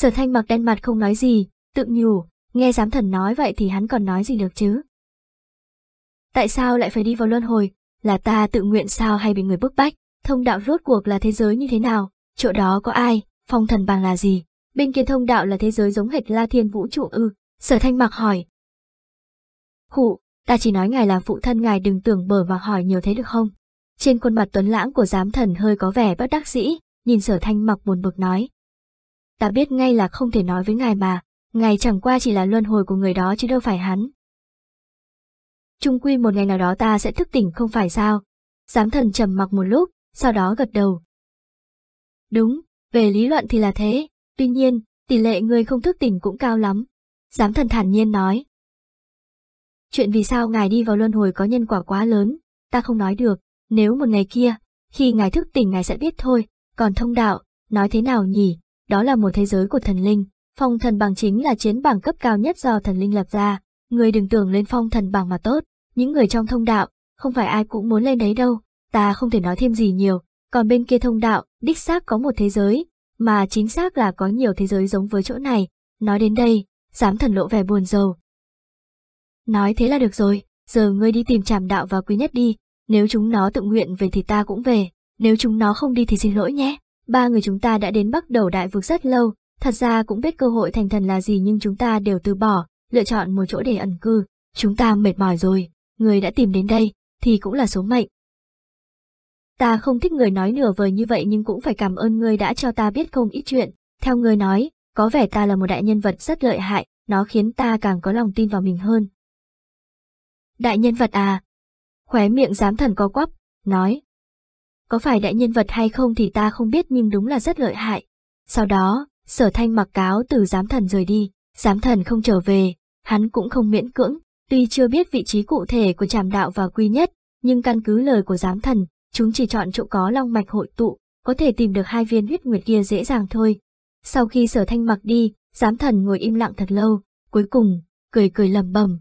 Sở thanh mặc đen mặt không nói gì, tự nhủ, nghe giám thần nói vậy thì hắn còn nói gì được chứ. Tại sao lại phải đi vào luân hồi, là ta tự nguyện sao hay bị người bức bách, thông đạo rốt cuộc là thế giới như thế nào, chỗ đó có ai, phong thần bằng là gì, bên kia thông đạo là thế giới giống hệt la thiên vũ trụ ư, sở thanh mặc hỏi. Khụ, ta chỉ nói ngài là phụ thân ngài đừng tưởng bở và hỏi nhiều thế được không. Trên khuôn mặt tuấn lãng của giám thần hơi có vẻ bất đắc dĩ, nhìn sở thanh mặc buồn bực nói, ta biết ngay là không thể nói với ngài mà, ngài chẳng qua chỉ là luân hồi của người đó chứ đâu phải hắn. Trung quy một ngày nào đó ta sẽ thức tỉnh không phải sao? Giám thần trầm mặc một lúc, sau đó gật đầu. Đúng, về lý luận thì là thế, tuy nhiên, tỷ lệ người không thức tỉnh cũng cao lắm. Giám thần thản nhiên nói. Chuyện vì sao ngài đi vào luân hồi có nhân quả quá lớn, ta không nói được, nếu một ngày kia, khi ngài thức tỉnh ngài sẽ biết thôi, còn thông đạo, nói thế nào nhỉ, đó là một thế giới của thần linh. Phong thần bảng chính là chiến bảng cấp cao nhất do thần linh lập ra, người đừng tưởng lên phong thần bảng mà tốt, những người trong thông đạo, không phải ai cũng muốn lên đấy đâu, ta không thể nói thêm gì nhiều, còn bên kia thông đạo, đích xác có một thế giới, mà chính xác là có nhiều thế giới giống với chỗ này, nói đến đây, dám thần lộ vẻ buồn rầu. Nói thế là được rồi, giờ ngươi đi tìm trảm đạo và quý nhất đi, nếu chúng nó tự nguyện về thì ta cũng về, nếu chúng nó không đi thì xin lỗi nhé. Ba người chúng ta đã đến bắt đầu đại vực rất lâu, thật ra cũng biết cơ hội thành thần là gì nhưng chúng ta đều từ bỏ, lựa chọn một chỗ để ẩn cư. Chúng ta mệt mỏi rồi, người đã tìm đến đây, thì cũng là số mệnh. Ta không thích người nói nửa vời như vậy nhưng cũng phải cảm ơn người đã cho ta biết không ít chuyện. Theo người nói, có vẻ ta là một đại nhân vật rất lợi hại, nó khiến ta càng có lòng tin vào mình hơn. Đại nhân vật à? Khóe miệng giám thần co quắp, nói, có phải đại nhân vật hay không thì ta không biết nhưng đúng là rất lợi hại. Sau đó, sở thanh mặc cáo từ giám thần rời đi, giám thần không trở về, hắn cũng không miễn cưỡng, tuy chưa biết vị trí cụ thể của tràm đạo và quy nhất, nhưng căn cứ lời của giám thần, chúng chỉ chọn chỗ có long mạch hội tụ, có thể tìm được hai viên huyết nguyệt kia dễ dàng thôi. Sau khi sở thanh mặc đi, giám thần ngồi im lặng thật lâu, cuối cùng, cười cười lầm bầm.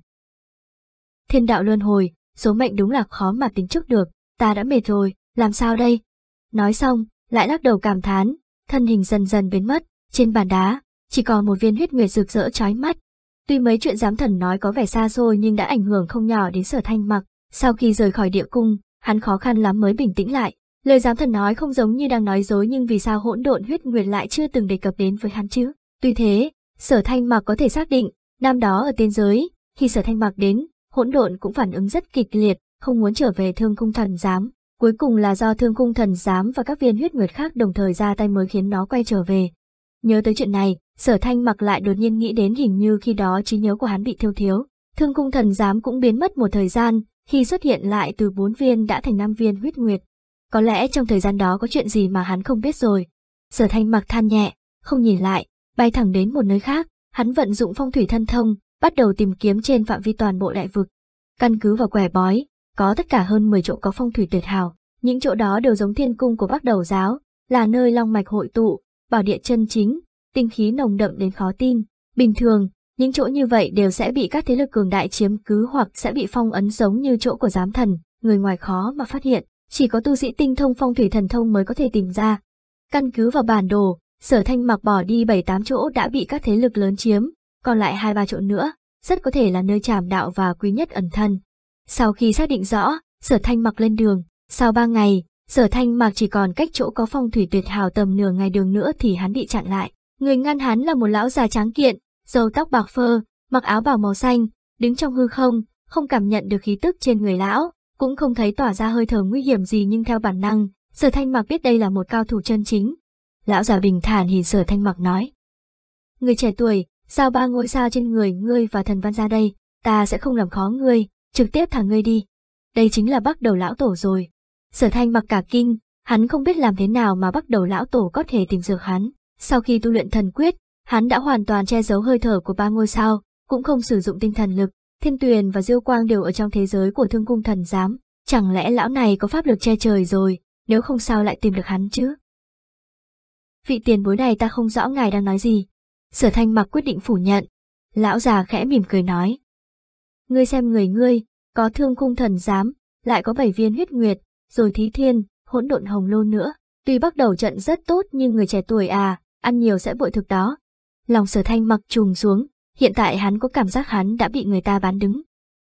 Thiên đạo luân hồi, số mệnh đúng là khó mà tính trước được, ta đã mệt rồi, làm sao đây? Nói xong, lại lắc đầu cảm thán, thân hình dần dần biến mất, trên bàn đá, chỉ còn một viên huyết nguyệt rực rỡ chói mắt. Tuy mấy chuyện giám thần nói có vẻ xa xôi nhưng đã ảnh hưởng không nhỏ đến sở thanh mặc, sau khi rời khỏi địa cung, hắn khó khăn lắm mới bình tĩnh lại. Lời giám thần nói không giống như đang nói dối nhưng vì sao hỗn độn huyết nguyệt lại chưa từng đề cập đến với hắn chứ? Tuy thế, sở thanh mặc có thể xác định, năm đó ở tiên giới, khi sở thanh mặc đến, hỗn độn cũng phản ứng rất kịch liệt, không muốn trở về thương cung thần giám. Cuối cùng là do thương cung thần giám và các viên huyết nguyệt khác đồng thời ra tay mới khiến nó quay trở về. Nhớ tới chuyện này, sở thanh mặc lại đột nhiên nghĩ đến hình như khi đó trí nhớ của hắn bị thiêu thiếu. Thương cung thần giám cũng biến mất một thời gian, khi xuất hiện lại từ bốn viên đã thành năm viên huyết nguyệt. Có lẽ trong thời gian đó có chuyện gì mà hắn không biết rồi. Sở thanh mặc than nhẹ, không nhìn lại, bay thẳng đến một nơi khác, hắn vận dụng phong thủy thân thông, bắt đầu tìm kiếm trên phạm vi toàn bộ đại vực. Căn cứ vào quẻ bói, có tất cả hơn 10 chỗ có phong thủy tuyệt hảo, những chỗ đó đều giống thiên cung của bác đầu giáo, là nơi long mạch hội tụ, bảo địa chân chính, tinh khí nồng đậm đến khó tin. Bình thường, những chỗ như vậy đều sẽ bị các thế lực cường đại chiếm cứ hoặc sẽ bị phong ấn giống như chỗ của giám thần, người ngoài khó mà phát hiện, chỉ có tu sĩ tinh thông phong thủy thần thông mới có thể tìm ra. Căn cứ vào bản đồ, sở thanh mặc bỏ đi 7-8 chỗ đã bị các thế lực lớn chiếm, còn lại 2-3 chỗ nữa, rất có thể là nơi trảm đạo và quý nhất ẩn thân. Sau khi xác định rõ, Sở Thanh mặc lên đường, sau ba ngày, Sở Thanh mặc chỉ còn cách chỗ có phong thủy tuyệt hào tầm nửa ngày đường nữa thì hắn bị chặn lại. Người ngăn hắn là một lão già tráng kiện, râu tóc bạc phơ, mặc áo bào màu xanh, đứng trong hư không, không cảm nhận được khí tức trên người lão, cũng không thấy tỏa ra hơi thở nguy hiểm gì nhưng theo bản năng, Sở Thanh Mặc biết đây là một cao thủ chân chính. Lão già bình thản nhìn Sở Thanh Mặc nói: "Người trẻ tuổi, sao ba ngôi sao trên người ngươi và thần văn ra đây, ta sẽ không làm khó ngươi, trực tiếp thả ngươi đi. Đây chính là bắt đầu lão tổ rồi. Sở thanh mặc cả kinh, hắn không biết làm thế nào mà bắt đầu lão tổ có thể tìm được hắn. Sau khi tu luyện thần quyết, hắn đã hoàn toàn che giấu hơi thở của ba ngôi sao, cũng không sử dụng tinh thần lực. Thiên Tuyền và Diêu Quang đều ở trong thế giới của thương cung thần giám, chẳng lẽ lão này có pháp lực che trời rồi, nếu không sao lại tìm được hắn chứ? Vị tiền bối này ta không rõ ngài đang nói gì. Sở thanh mặc quyết định phủ nhận. Lão già khẽ mỉm cười nói, ngươi xem người ngươi, có thương cung thần giám, lại có bảy viên huyết nguyệt, rồi thí thiên, hỗn độn hồng lô nữa. Tuy bắt đầu trận rất tốt nhưng người trẻ tuổi à, ăn nhiều sẽ bội thực đó. Lòng sở thanh mặc trùng xuống, hiện tại hắn có cảm giác hắn đã bị người ta bán đứng.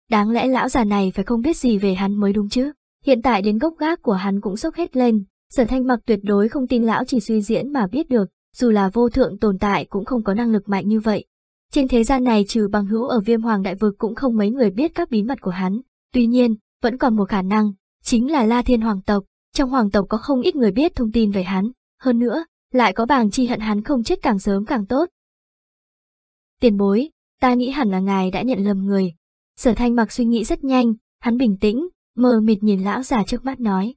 Đáng lẽ lão già này phải không biết gì về hắn mới đúng chứ. Hiện tại đến gốc gác của hắn cũng sốc hết lên, sở thanh mặc tuyệt đối không tin lão chỉ suy diễn mà biết được, dù là vô thượng tồn tại cũng không có năng lực mạnh như vậy. Trên thế gian này trừ bằng hữu ở viêm hoàng đại vực cũng không mấy người biết các bí mật của hắn. Tuy nhiên, vẫn còn một khả năng, chính là La Thiên Hoàng tộc. Trong hoàng tộc có không ít người biết thông tin về hắn. Hơn nữa, lại có bàng chi hận hắn không chết càng sớm càng tốt. Tiền bối, ta nghĩ hẳn là ngài đã nhận lầm người. Sở thanh mặc suy nghĩ rất nhanh, hắn bình tĩnh, mờ mịt nhìn lão già trước mắt nói.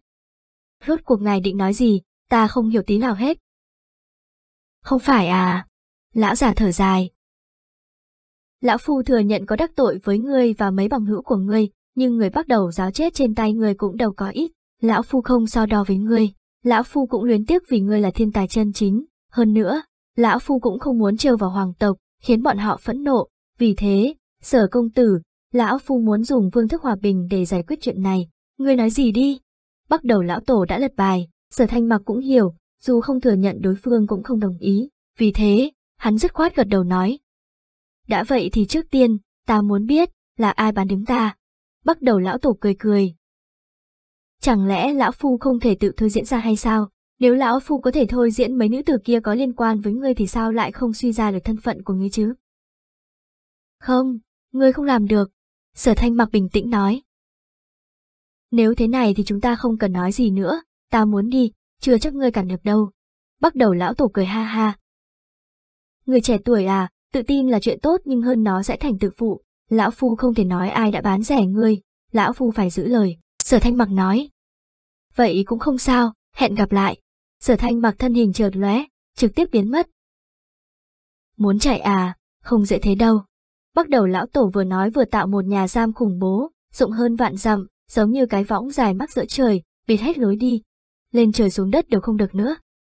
Rốt cuộc ngài định nói gì, ta không hiểu tí nào hết. Không phải à? Lão già thở dài, Lão Phu thừa nhận có đắc tội với ngươi và mấy bằng hữu của ngươi, nhưng người bắt đầu giáo chết trên tay ngươi cũng đâu có ít. Lão Phu không so đo với ngươi. Lão Phu cũng luyến tiếc vì ngươi là thiên tài chân chính. Hơn nữa, Lão Phu cũng không muốn trêu vào hoàng tộc, khiến bọn họ phẫn nộ. Vì thế, sở công tử, Lão Phu muốn dùng vương thức hòa bình để giải quyết chuyện này. Ngươi nói gì đi? Bắt đầu lão tổ đã lật bài, sở thanh mặc cũng hiểu, dù không thừa nhận đối phương cũng không đồng ý. Vì thế, hắn dứt khoát gật đầu nói, đã vậy thì trước tiên, ta muốn biết là ai bán đứng ta. Bắt đầu lão tổ cười cười. Chẳng lẽ lão phu không thể tự thôi diễn ra hay sao? Nếu lão phu có thể thôi diễn mấy nữ tử kia có liên quan với ngươi thì sao lại không suy ra được thân phận của ngươi chứ? Không, ngươi không làm được. Sở thanh mặc bình tĩnh nói. Nếu thế này thì chúng ta không cần nói gì nữa, ta muốn đi, chưa chắc ngươi cản được đâu. Bắt đầu lão tổ cười ha ha. Người trẻ tuổi à, Tự tin là chuyện tốt nhưng hơn nó sẽ thành tự phụ. Lão Phu không thể nói ai đã bán rẻ ngươi, Lão Phu phải giữ lời. Sở Thanh Mặc nói. Vậy cũng không sao, hẹn gặp lại. Sở Thanh Mặc thân hình chợt lóe, trực tiếp biến mất. Muốn chạy à, không dễ thế đâu. Bắt đầu lão tổ vừa nói vừa tạo một nhà giam khủng bố, rộng hơn vạn dặm, giống như cái võng dài mắc giữa trời, bịt hết lối đi. Lên trời xuống đất đều không được nữa.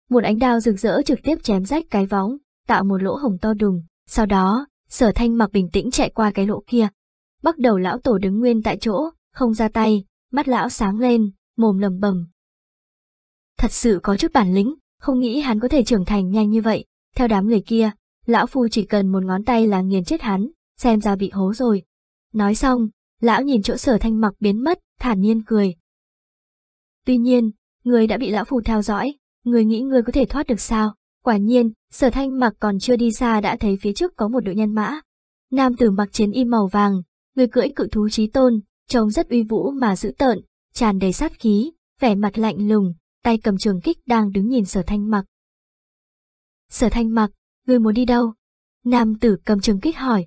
Một ánh đao rực rỡ trực tiếp chém rách cái võng, tạo một lỗ hổng to đùng. Sau đó, sở thanh mặc bình tĩnh chạy qua cái lỗ kia. Bắt đầu lão tổ đứng nguyên tại chỗ, không ra tay, mắt lão sáng lên, mồm lầm bầm. Thật sự có chút bản lĩnh, không nghĩ hắn có thể trưởng thành nhanh như vậy. Theo đám người kia, lão phu chỉ cần một ngón tay là nghiền chết hắn, xem ra bị hố rồi. Nói xong, lão nhìn chỗ sở thanh mặc biến mất, thản nhiên cười. Tuy nhiên, người đã bị lão phù theo dõi, người nghĩ người có thể thoát được sao? Quả nhiên, sở thanh mặc còn chưa đi xa đã thấy phía trước có một đội nhân mã. Nam tử mặc chiến y màu vàng, người cưỡi cự thú trí tôn, trông rất uy vũ mà dữ tợn, tràn đầy sát khí, vẻ mặt lạnh lùng, tay cầm trường kích đang đứng nhìn sở thanh mặc. Sở thanh mặc, người muốn đi đâu? Nam tử cầm trường kích hỏi.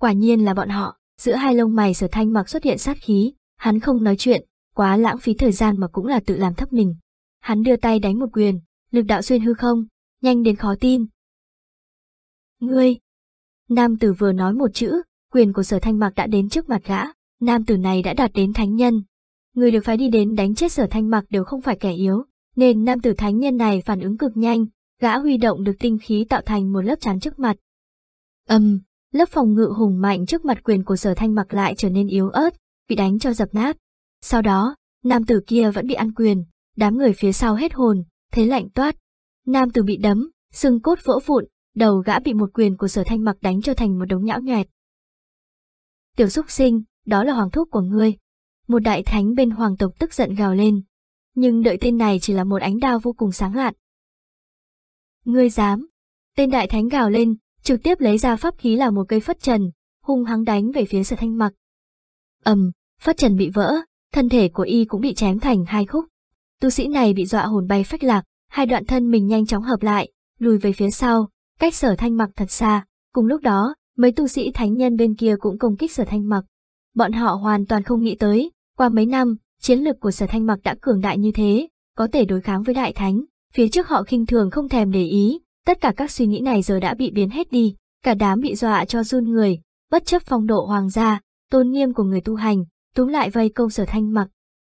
Quả nhiên là bọn họ, giữa hai lông mày sở thanh mặc xuất hiện sát khí, hắn không nói chuyện, quá lãng phí thời gian mà cũng là tự làm thấp mình. Hắn đưa tay đánh một quyền, lực đạo xuyên hư không, nhanh đến khó tin. Ngươi! Nam tử vừa nói một chữ, quyền của sở thanh mạc đã đến trước mặt gã, nam tử này đã đạt đến thánh nhân. Người được phái đi đến đánh chết sở thanh mạc đều không phải kẻ yếu, nên nam tử thánh nhân này phản ứng cực nhanh, gã huy động được tinh khí tạo thành một lớp chắn trước mặt. Âm, lớp phòng ngự hùng mạnh trước mặt quyền của sở thanh mặc lại trở nên yếu ớt, bị đánh cho dập nát. Sau đó, nam tử kia vẫn bị ăn quyền, đám người phía sau hết hồn, thế lạnh toát, Nam tử bị đấm, xương cốt vỡ vụn, đầu gã bị một quyền của sở thanh mặc đánh cho thành một đống nhão nhẹt. Tiểu xúc sinh, đó là hoàng thúc của ngươi. Một đại thánh bên hoàng tộc tức giận gào lên. Nhưng đợi tên này chỉ là một ánh đao vô cùng sáng lạn. Ngươi dám. Tên đại thánh gào lên, trực tiếp lấy ra pháp khí là một cây phất trần, hung hăng đánh về phía sở thanh mặc. ầm, um, phất trần bị vỡ, thân thể của y cũng bị chém thành hai khúc. Tu sĩ này bị dọa hồn bay phách lạc, hai đoạn thân mình nhanh chóng hợp lại, lùi về phía sau, cách sở thanh mặc thật xa. Cùng lúc đó, mấy tu sĩ thánh nhân bên kia cũng công kích sở thanh mặc. Bọn họ hoàn toàn không nghĩ tới, qua mấy năm, chiến lực của sở thanh mặc đã cường đại như thế, có thể đối kháng với đại thánh. Phía trước họ khinh thường không thèm để ý, tất cả các suy nghĩ này giờ đã bị biến hết đi, cả đám bị dọa cho run người, bất chấp phong độ hoàng gia, tôn nghiêm của người tu hành, túm lại vây công sở thanh mặc.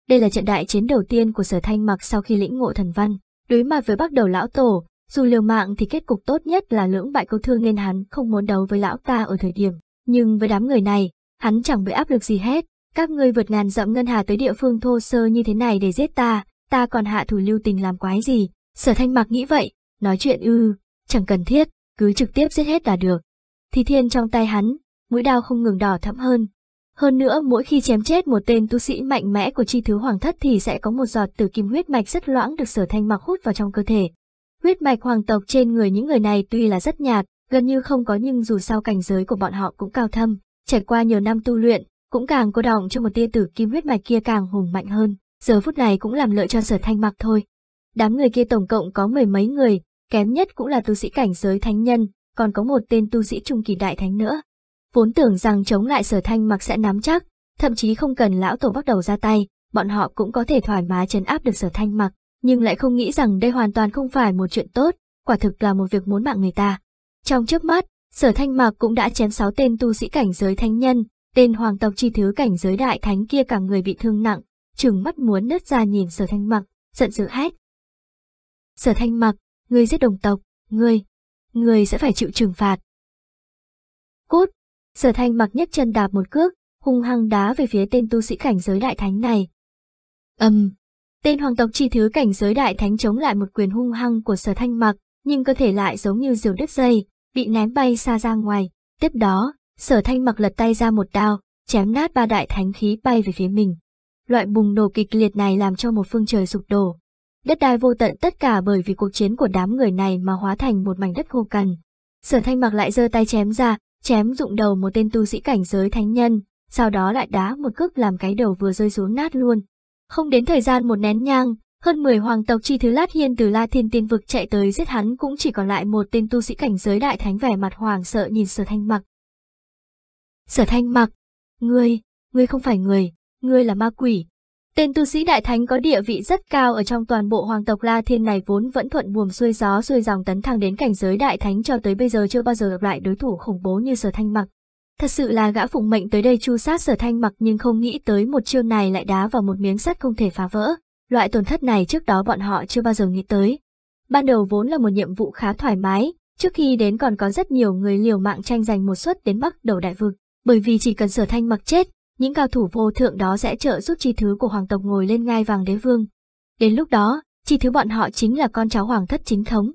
Đây là trận đại chiến đầu tiên của sở thanh mặc sau khi lĩnh ngộ thần văn, Đối mặt với bắt đầu lão tổ, dù liều mạng thì kết cục tốt nhất là lưỡng bại câu thương nên hắn không muốn đấu với lão ta ở thời điểm. Nhưng với đám người này, hắn chẳng bị áp lực gì hết. Các ngươi vượt ngàn dặm ngân hà tới địa phương thô sơ như thế này để giết ta, ta còn hạ thủ lưu tình làm quái gì. Sở thanh mặc nghĩ vậy, nói chuyện ư, chẳng cần thiết, cứ trực tiếp giết hết là được. Thì thiên trong tay hắn, mũi đao không ngừng đỏ thẫm hơn, hơn nữa mỗi khi chém chết một tên tu sĩ mạnh mẽ của chi thứ hoàng thất thì sẽ có một giọt tử kim huyết mạch rất loãng được sở thanh mặc hút vào trong cơ thể. Huyết mạch hoàng tộc trên người những người này tuy là rất nhạt, gần như không có nhưng dù sao cảnh giới của bọn họ cũng cao thâm, trải qua nhiều năm tu luyện, cũng càng cô đọng cho một tia tử kim huyết mạch kia càng hùng mạnh hơn, giờ phút này cũng làm lợi cho sở thanh mặc thôi. Đám người kia tổng cộng có mười mấy người, kém nhất cũng là tu sĩ cảnh giới thánh nhân, còn có một tên tu sĩ trung kỳ đại thánh nữa. Vốn tưởng rằng chống lại sở thanh mặc sẽ nắm chắc, thậm chí không cần lão tổ bắt đầu ra tay, bọn họ cũng có thể thoải mái chấn áp được sở thanh mặc, nhưng lại không nghĩ rằng đây hoàn toàn không phải một chuyện tốt, quả thực là một việc muốn mạng người ta. Trong chớp mắt, sở thanh mặc cũng đã chém sáu tên tu sĩ cảnh giới thanh nhân, tên hoàng tộc chi thứ cảnh giới đại thánh kia cả người bị thương nặng, trừng mắt muốn nứt ra nhìn sở thanh mặc, giận dữ hét. Sở thanh mặc, người giết đồng tộc, người, người sẽ phải chịu trừng phạt. Cốt, Sở thanh mặc nhất chân đạp một cước, hung hăng đá về phía tên tu sĩ cảnh giới đại thánh này. Âm! Um, tên hoàng tộc chi thứ cảnh giới đại thánh chống lại một quyền hung hăng của sở thanh mặc, nhưng cơ thể lại giống như diều đứt dây, bị ném bay xa ra ngoài. Tiếp đó, sở thanh mặc lật tay ra một đao, chém nát ba đại thánh khí bay về phía mình. Loại bùng nổ kịch liệt này làm cho một phương trời sụp đổ. Đất đai vô tận tất cả bởi vì cuộc chiến của đám người này mà hóa thành một mảnh đất khô cằn. Sở thanh mặc lại giơ tay chém ra, chém rụng đầu một tên tu sĩ cảnh giới thánh nhân, sau đó lại đá một cước làm cái đầu vừa rơi xuống nát luôn. Không đến thời gian một nén nhang, hơn 10 hoàng tộc chi thứ lát hiên từ La Thiên Tiên vực chạy tới giết hắn cũng chỉ còn lại một tên tu sĩ cảnh giới đại thánh vẻ mặt hoàng sợ nhìn Sở Thanh Mặc. Sở Thanh Mặc, ngươi, ngươi không phải người, ngươi là ma quỷ, Tên tu sĩ đại thánh có địa vị rất cao ở trong toàn bộ hoàng tộc La Thiên này vốn vẫn thuận buồm xuôi gió xuôi dòng tấn thăng đến cảnh giới đại thánh cho tới bây giờ chưa bao giờ gặp lại đối thủ khủng bố như Sở Thanh Mặc. Thật sự là gã phụng mệnh tới đây chu sát Sở Thanh Mặc nhưng không nghĩ tới một chiêu này lại đá vào một miếng sắt không thể phá vỡ. Loại tổn thất này trước đó bọn họ chưa bao giờ nghĩ tới. Ban đầu vốn là một nhiệm vụ khá thoải mái, trước khi đến còn có rất nhiều người liều mạng tranh giành một suất đến bắc đầu đại vực, bởi vì chỉ cần Sở Thanh Mặc chết, những cao thủ vô thượng đó sẽ trợ giúp chi thứ của hoàng tộc ngồi lên ngai vàng đế vương. Đến lúc đó, chi thứ bọn họ chính là con cháu hoàng thất chính thống.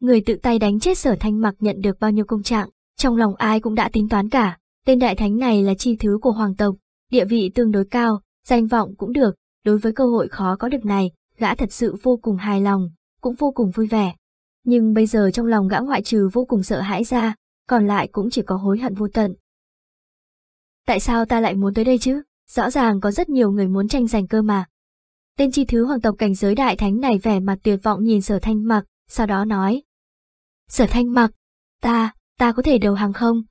Người tự tay đánh chết sở thanh mặc nhận được bao nhiêu công trạng, trong lòng ai cũng đã tính toán cả, tên đại thánh này là chi thứ của hoàng tộc, địa vị tương đối cao, danh vọng cũng được, đối với cơ hội khó có được này, gã thật sự vô cùng hài lòng, cũng vô cùng vui vẻ. Nhưng bây giờ trong lòng gã ngoại trừ vô cùng sợ hãi ra, còn lại cũng chỉ có hối hận vô tận. Tại sao ta lại muốn tới đây chứ? Rõ ràng có rất nhiều người muốn tranh giành cơ mà. Tên chi thứ hoàng tộc cảnh giới đại thánh này vẻ mặt tuyệt vọng nhìn sở thanh mặc, sau đó nói. Sở thanh mặc, ta, ta có thể đầu hàng không?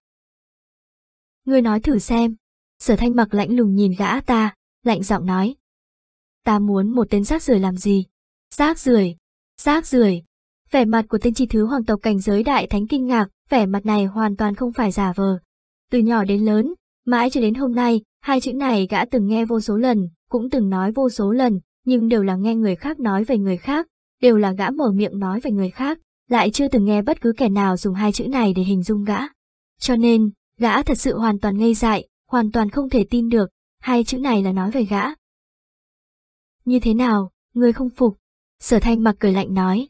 Ngươi nói thử xem. Sở thanh mặc lạnh lùng nhìn gã ta, lạnh giọng nói. Ta muốn một tên rác rưởi làm gì? Rác rưởi, rác rưởi. Vẻ mặt của tên chi thứ hoàng tộc cảnh giới đại thánh kinh ngạc, vẻ mặt này hoàn toàn không phải giả vờ. Từ nhỏ đến lớn, Mãi cho đến hôm nay, hai chữ này gã từng nghe vô số lần, cũng từng nói vô số lần, nhưng đều là nghe người khác nói về người khác, đều là gã mở miệng nói về người khác, lại chưa từng nghe bất cứ kẻ nào dùng hai chữ này để hình dung gã. Cho nên, gã thật sự hoàn toàn ngây dại, hoàn toàn không thể tin được, hai chữ này là nói về gã. Như thế nào, người không phục? Sở thanh mặc cười lạnh nói.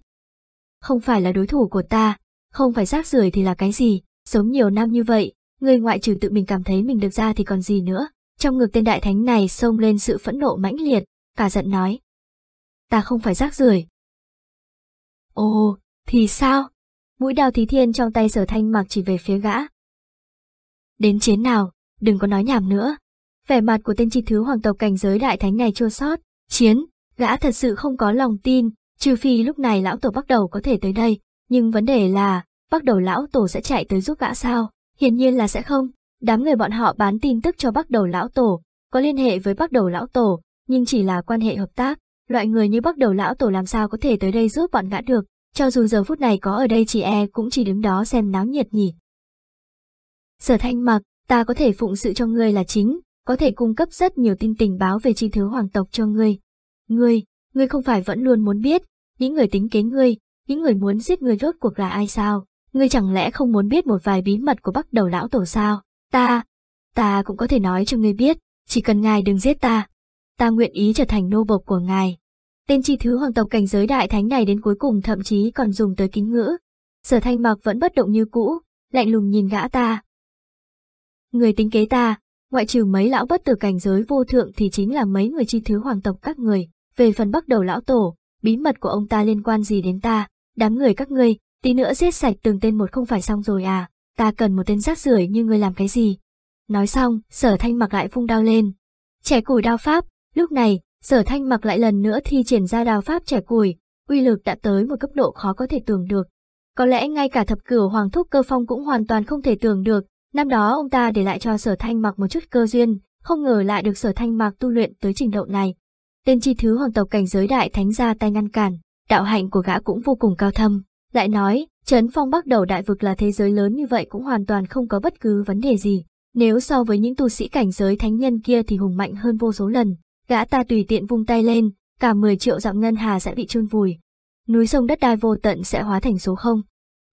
Không phải là đối thủ của ta, không phải rác rưởi thì là cái gì, sống nhiều năm như vậy, người ngoại trừ tự mình cảm thấy mình được ra thì còn gì nữa. Trong ngực tên đại thánh này xông lên sự phẫn nộ mãnh liệt, cả giận nói. Ta không phải rác rưởi. Ồ, thì sao? Mũi đào thí thiên trong tay sở thanh mặc chỉ về phía gã. Đến chiến nào, đừng có nói nhảm nữa. Vẻ mặt của tên chi thứ hoàng tộc cảnh giới đại thánh này chua sót, chiến, gã thật sự không có lòng tin, trừ phi lúc này lão tổ bắt đầu có thể tới đây, nhưng vấn đề là, bắt đầu lão tổ sẽ chạy tới giúp gã sao? Hiển nhiên là sẽ không, đám người bọn họ bán tin tức cho bắt đầu lão tổ, có liên hệ với bắt đầu lão tổ, nhưng chỉ là quan hệ hợp tác, loại người như bắt đầu lão tổ làm sao có thể tới đây giúp bọn ngã được, cho dù giờ phút này có ở đây chị e cũng chỉ đứng đó xem náo nhiệt nhỉ. Sở thanh mặc, ta có thể phụng sự cho ngươi là chính, có thể cung cấp rất nhiều tin tình báo về chi thứ hoàng tộc cho ngươi. Ngươi, ngươi không phải vẫn luôn muốn biết, những người tính kế ngươi, những người muốn giết ngươi rốt cuộc là ai sao? ngươi chẳng lẽ không muốn biết một vài bí mật của bắc đầu lão tổ sao? Ta, ta cũng có thể nói cho ngươi biết, chỉ cần ngài đừng giết ta. Ta nguyện ý trở thành nô bộc của ngài. Tên chi thứ hoàng tộc cảnh giới đại thánh này đến cuối cùng thậm chí còn dùng tới kính ngữ. Sở thanh mặc vẫn bất động như cũ, lạnh lùng nhìn gã ta. Người tính kế ta, ngoại trừ mấy lão bất tử cảnh giới vô thượng thì chính là mấy người chi thứ hoàng tộc các người. Về phần bắt đầu lão tổ, bí mật của ông ta liên quan gì đến ta, đám người các ngươi, Tí nữa giết sạch từng tên một không phải xong rồi à, ta cần một tên rác rưởi như ngươi làm cái gì. Nói xong, sở thanh mặc lại vung đao lên. Trẻ củi đao pháp, lúc này, sở thanh mặc lại lần nữa thi triển ra đao pháp trẻ củi, uy lực đã tới một cấp độ khó có thể tưởng được. Có lẽ ngay cả thập cửu hoàng thúc cơ phong cũng hoàn toàn không thể tưởng được, năm đó ông ta để lại cho sở thanh mặc một chút cơ duyên, không ngờ lại được sở thanh mặc tu luyện tới trình độ này. Tên chi thứ hoàng tộc cảnh giới đại thánh ra tay ngăn cản, đạo hạnh của gã cũng vô cùng cao thâm. Lại nói, Trấn Phong Bắc đầu đại vực là thế giới lớn như vậy cũng hoàn toàn không có bất cứ vấn đề gì. Nếu so với những tu sĩ cảnh giới thánh nhân kia thì hùng mạnh hơn vô số lần, gã ta tùy tiện vung tay lên, cả 10 triệu dặm ngân hà sẽ bị chôn vùi. Núi sông đất đai vô tận sẽ hóa thành số không.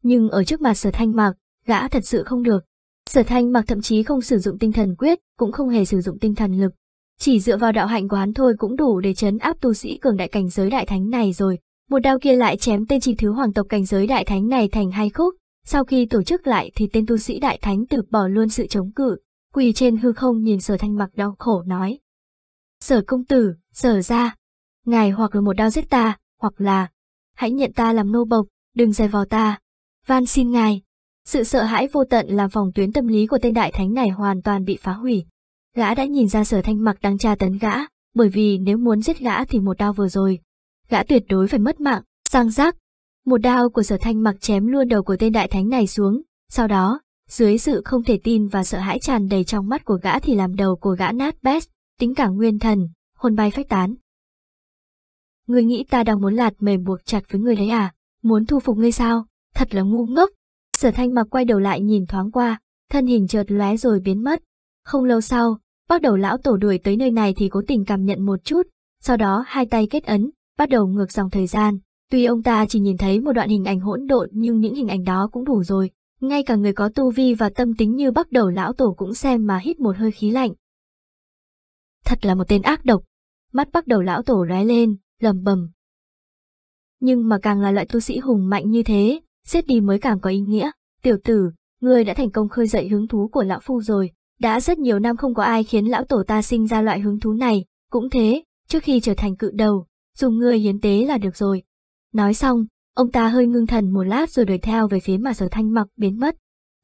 Nhưng ở trước mặt sở thanh mạc, gã thật sự không được. Sở thanh mạc thậm chí không sử dụng tinh thần quyết, cũng không hề sử dụng tinh thần lực. Chỉ dựa vào đạo hạnh của hắn thôi cũng đủ để chấn áp tu sĩ cường đại cảnh giới đại thánh này rồi, một đao kia lại chém tên chỉ thứ hoàng tộc cảnh giới đại thánh này thành hai khúc. Sau khi tổ chức lại thì tên tu sĩ đại thánh từ bỏ luôn sự chống cự, quỳ trên hư không nhìn sở thanh mặc đau khổ nói. Sở công tử, sở ra, ngài hoặc là một đao giết ta, hoặc là, hãy nhận ta làm nô bộc, đừng dày vò ta, van xin ngài. Sự sợ hãi vô tận làm vòng tuyến tâm lý của tên đại thánh này hoàn toàn bị phá hủy. Gã đã nhìn ra sở thanh mặc đang tra tấn gã, bởi vì nếu muốn giết gã thì một đao vừa rồi gã tuyệt đối phải mất mạng, sang rác. Một đao của sở thanh mặc chém luôn đầu của tên đại thánh này xuống, sau đó, dưới sự không thể tin và sợ hãi tràn đầy trong mắt của gã thì làm đầu của gã nát bét, tính cả nguyên thần, hồn bay phách tán. Người nghĩ ta đang muốn lạt mềm buộc chặt với người đấy à? Muốn thu phục ngươi sao? Thật là ngu ngốc. Sở thanh mặc quay đầu lại nhìn thoáng qua, thân hình chợt lóe rồi biến mất. Không lâu sau, bắt đầu lão tổ đuổi tới nơi này thì cố tình cảm nhận một chút, sau đó hai tay kết ấn, bắt đầu ngược dòng thời gian. Tuy ông ta chỉ nhìn thấy một đoạn hình ảnh hỗn độn nhưng những hình ảnh đó cũng đủ rồi. Ngay cả người có tu vi và tâm tính như bắt đầu lão tổ cũng xem mà hít một hơi khí lạnh. Thật là một tên ác độc. Mắt bắt đầu lão tổ lóe lên, lầm bầm. Nhưng mà càng là loại tu sĩ hùng mạnh như thế, giết đi mới càng có ý nghĩa. Tiểu tử, ngươi đã thành công khơi dậy hứng thú của lão phu rồi. Đã rất nhiều năm không có ai khiến lão tổ ta sinh ra loại hứng thú này, cũng thế, trước khi trở thành cự đầu, dùng người hiến tế là được rồi. Nói xong, ông ta hơi ngưng thần một lát rồi đuổi theo về phía mà sở thanh mặc biến mất.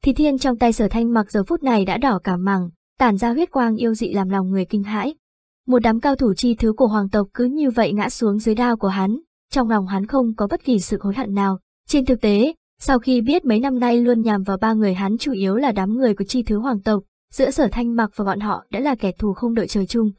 Thì thiên trong tay sở thanh mặc giờ phút này đã đỏ cả màng, tản ra huyết quang yêu dị làm lòng người kinh hãi. Một đám cao thủ chi thứ của hoàng tộc cứ như vậy ngã xuống dưới đao của hắn, trong lòng hắn không có bất kỳ sự hối hận nào. Trên thực tế, sau khi biết mấy năm nay luôn nhằm vào ba người hắn chủ yếu là đám người của chi thứ hoàng tộc, giữa sở thanh mặc và bọn họ đã là kẻ thù không đội trời chung.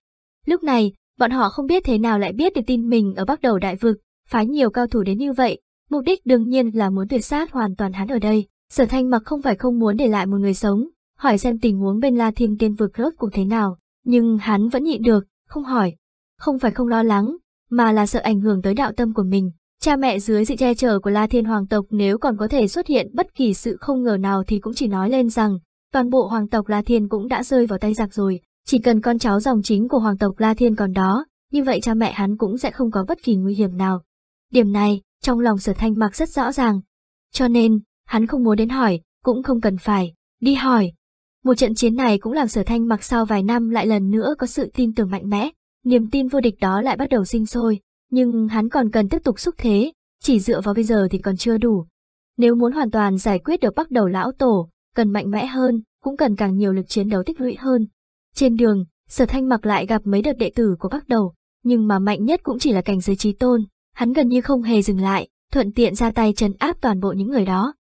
Lúc này, Bọn họ không biết thế nào lại biết được tin mình ở bắc đầu đại vực, phái nhiều cao thủ đến như vậy, mục đích đương nhiên là muốn tuyệt sát hoàn toàn hắn ở đây. Sở thanh mặc không phải không muốn để lại một người sống, hỏi xem tình huống bên La Thiên Tiên vực rốt cuộc thế nào, nhưng hắn vẫn nhịn được, không hỏi. Không phải không lo lắng, mà là sợ ảnh hưởng tới đạo tâm của mình. Cha mẹ dưới sự che chở của La Thiên Hoàng tộc nếu còn có thể xuất hiện bất kỳ sự không ngờ nào thì cũng chỉ nói lên rằng toàn bộ hoàng tộc La Thiên cũng đã rơi vào tay giặc rồi, chỉ cần con cháu dòng chính của hoàng tộc La Thiên còn đó, như vậy cha mẹ hắn cũng sẽ không có bất kỳ nguy hiểm nào. Điểm này, trong lòng sở thanh mặc rất rõ ràng. Cho nên, hắn không muốn đến hỏi, cũng không cần phải, đi hỏi. Một trận chiến này cũng làm sở thanh mặc sau vài năm lại lần nữa có sự tin tưởng mạnh mẽ, niềm tin vô địch đó lại bắt đầu sinh sôi, nhưng hắn còn cần tiếp tục xúc thế, chỉ dựa vào bây giờ thì còn chưa đủ. Nếu muốn hoàn toàn giải quyết được bắt đầu lão tổ, cần mạnh mẽ hơn, cũng cần càng nhiều lực chiến đấu tích lũy hơn, trên đường, sở thanh mặc lại gặp mấy đợt đệ tử của các đầu, nhưng mà mạnh nhất cũng chỉ là cảnh giới trí tôn, hắn gần như không hề dừng lại, thuận tiện ra tay trấn áp toàn bộ những người đó.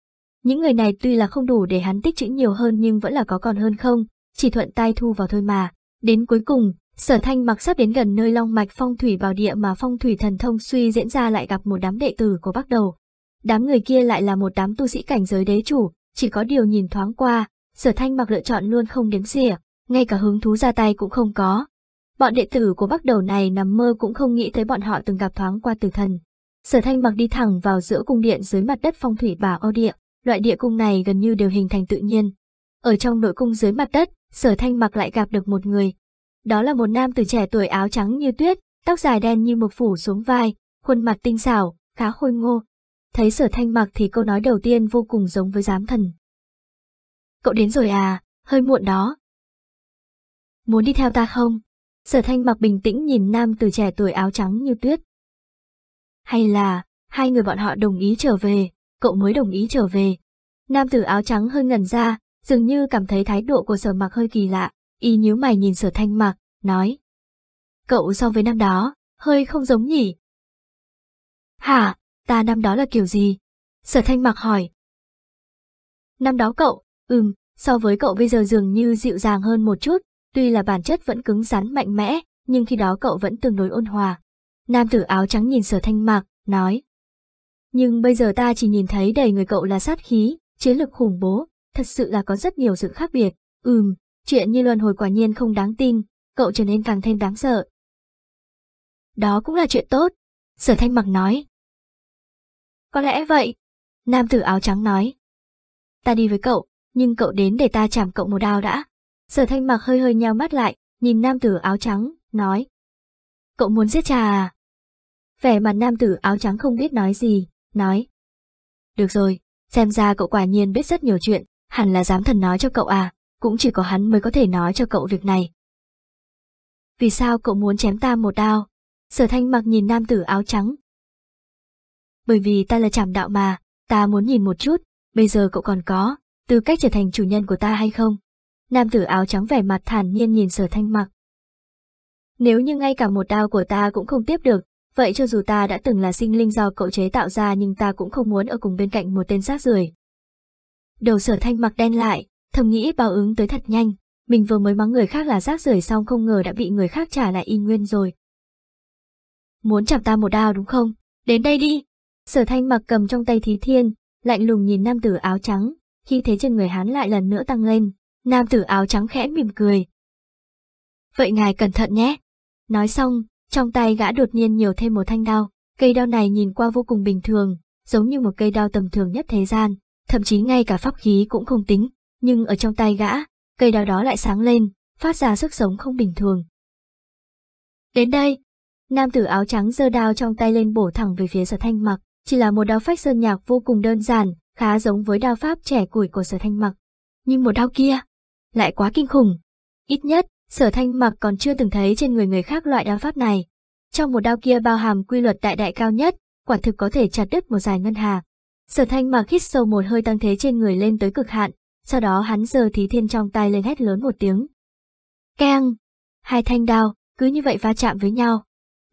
Những người này tuy là không đủ để hắn tích chữ nhiều hơn nhưng vẫn là có còn hơn không, chỉ thuận tay thu vào thôi mà. Đến cuối cùng, sở thanh mặc sắp đến gần nơi long mạch phong thủy bảo địa mà phong thủy thần thông suy diễn ra lại gặp một đám đệ tử của bắc đầu. Đám người kia lại là một đám tu sĩ cảnh giới đế chủ, chỉ có điều nhìn thoáng qua, sở thanh mặc lựa chọn luôn không đếm xỉa, ngay cả hứng thú ra tay cũng không có. Bọn đệ tử của bắc đầu này nằm mơ cũng không nghĩ tới bọn họ từng gặp thoáng qua tử thần. Sở thanh mặc đi thẳng vào giữa cung điện dưới mặt đất phong thủy bà o địa, loại địa cung này gần như đều hình thành tự nhiên. Ở trong nội cung dưới mặt đất, sở thanh mặc lại gặp được một người. Đó là một nam từ trẻ tuổi áo trắng như tuyết, tóc dài đen như một phủ xuống vai, khuôn mặt tinh xảo, khá khôi ngô. Thấy sở thanh mặc thì câu nói đầu tiên vô cùng giống với giám thần. Cậu đến rồi à, hơi muộn đó, muốn đi theo ta không? Sở thanh mặc bình tĩnh nhìn nam từ trẻ tuổi áo trắng như tuyết. Hay là, hai người bọn họ đồng ý trở về, cậu mới đồng ý trở về. Nam tử áo trắng hơi ngẩn ra, dường như cảm thấy thái độ của sở mặc hơi kỳ lạ, y nhíu mày nhìn sở thanh mặc, nói. Cậu so với năm đó, hơi không giống nhỉ? Hả, ta năm đó là kiểu gì? Sở thanh mặc hỏi. Năm đó cậu, ừm, so với cậu bây giờ dường như dịu dàng hơn một chút, Tuy là bản chất vẫn cứng rắn mạnh mẽ, nhưng khi đó cậu vẫn tương đối ôn hòa. Nam tử áo trắng nhìn sở thanh mạc, nói. Nhưng bây giờ ta chỉ nhìn thấy đầy người cậu là sát khí, chiến lực khủng bố, thật sự là có rất nhiều sự khác biệt. Ừm, chuyện như luân hồi quả nhiên không đáng tin, cậu trở nên càng thêm đáng sợ. Đó cũng là chuyện tốt, sở thanh mặc nói. Có lẽ vậy, nam tử áo trắng nói. Ta đi với cậu, nhưng cậu đến để ta chảm cậu một đao đã. Sở thanh mặc hơi hơi nheo mắt lại, nhìn nam tử áo trắng, nói. Cậu muốn giết trà à? Vẻ mặt nam tử áo trắng không biết nói gì, nói. Được rồi, xem ra cậu quả nhiên biết rất nhiều chuyện, hẳn là dám thần nói cho cậu à, cũng chỉ có hắn mới có thể nói cho cậu việc này. Vì sao cậu muốn chém ta một đao? Sở thanh mặc nhìn nam tử áo trắng. Bởi vì ta là trảm đạo mà, ta muốn nhìn một chút, bây giờ cậu còn có, tư cách trở thành chủ nhân của ta hay không? Nam tử áo trắng vẻ mặt thản nhiên nhìn sở thanh mặc. Nếu như ngay cả một đao của ta cũng không tiếp được, vậy cho dù ta đã từng là sinh linh do cậu chế tạo ra nhưng ta cũng không muốn ở cùng bên cạnh một tên xác rưởi. Đầu sở thanh mặc đen lại, thầm nghĩ báo ứng tới thật nhanh, mình vừa mới mắng người khác là rác rưởi xong không ngờ đã bị người khác trả lại y nguyên rồi. Muốn chạm ta một đao đúng không? Đến đây đi! Sở thanh mặc cầm trong tay thí thiên, lạnh lùng nhìn nam tử áo trắng, khi thế trên người Hán lại lần nữa tăng lên, Nam tử áo trắng khẽ mỉm cười. Vậy ngài cẩn thận nhé. Nói xong, trong tay gã đột nhiên nhiều thêm một thanh đao. Cây đao này nhìn qua vô cùng bình thường, giống như một cây đao tầm thường nhất thế gian, thậm chí ngay cả pháp khí cũng không tính. Nhưng ở trong tay gã, cây đao đó lại sáng lên, phát ra sức sống không bình thường. Đến đây, nam tử áo trắng giơ đao trong tay lên bổ thẳng về phía sở thanh mặc, chỉ là một đao phách sơn nhạc vô cùng đơn giản, khá giống với đao pháp trẻ củi của sở thanh mặc. Nhưng một đao kia, lại quá kinh khủng. Ít nhất, sở thanh mặc còn chưa từng thấy trên người người khác loại đao pháp này. Trong một đao kia bao hàm quy luật đại đại cao nhất, quả thực có thể chặt đứt một dài ngân hà. Sở thanh mặc hít sâu một hơi tăng thế trên người lên tới cực hạn, sau đó hắn giờ thí thiên trong tay lên hét lớn một tiếng. Keng! Hai thanh đao, cứ như vậy va chạm với nhau.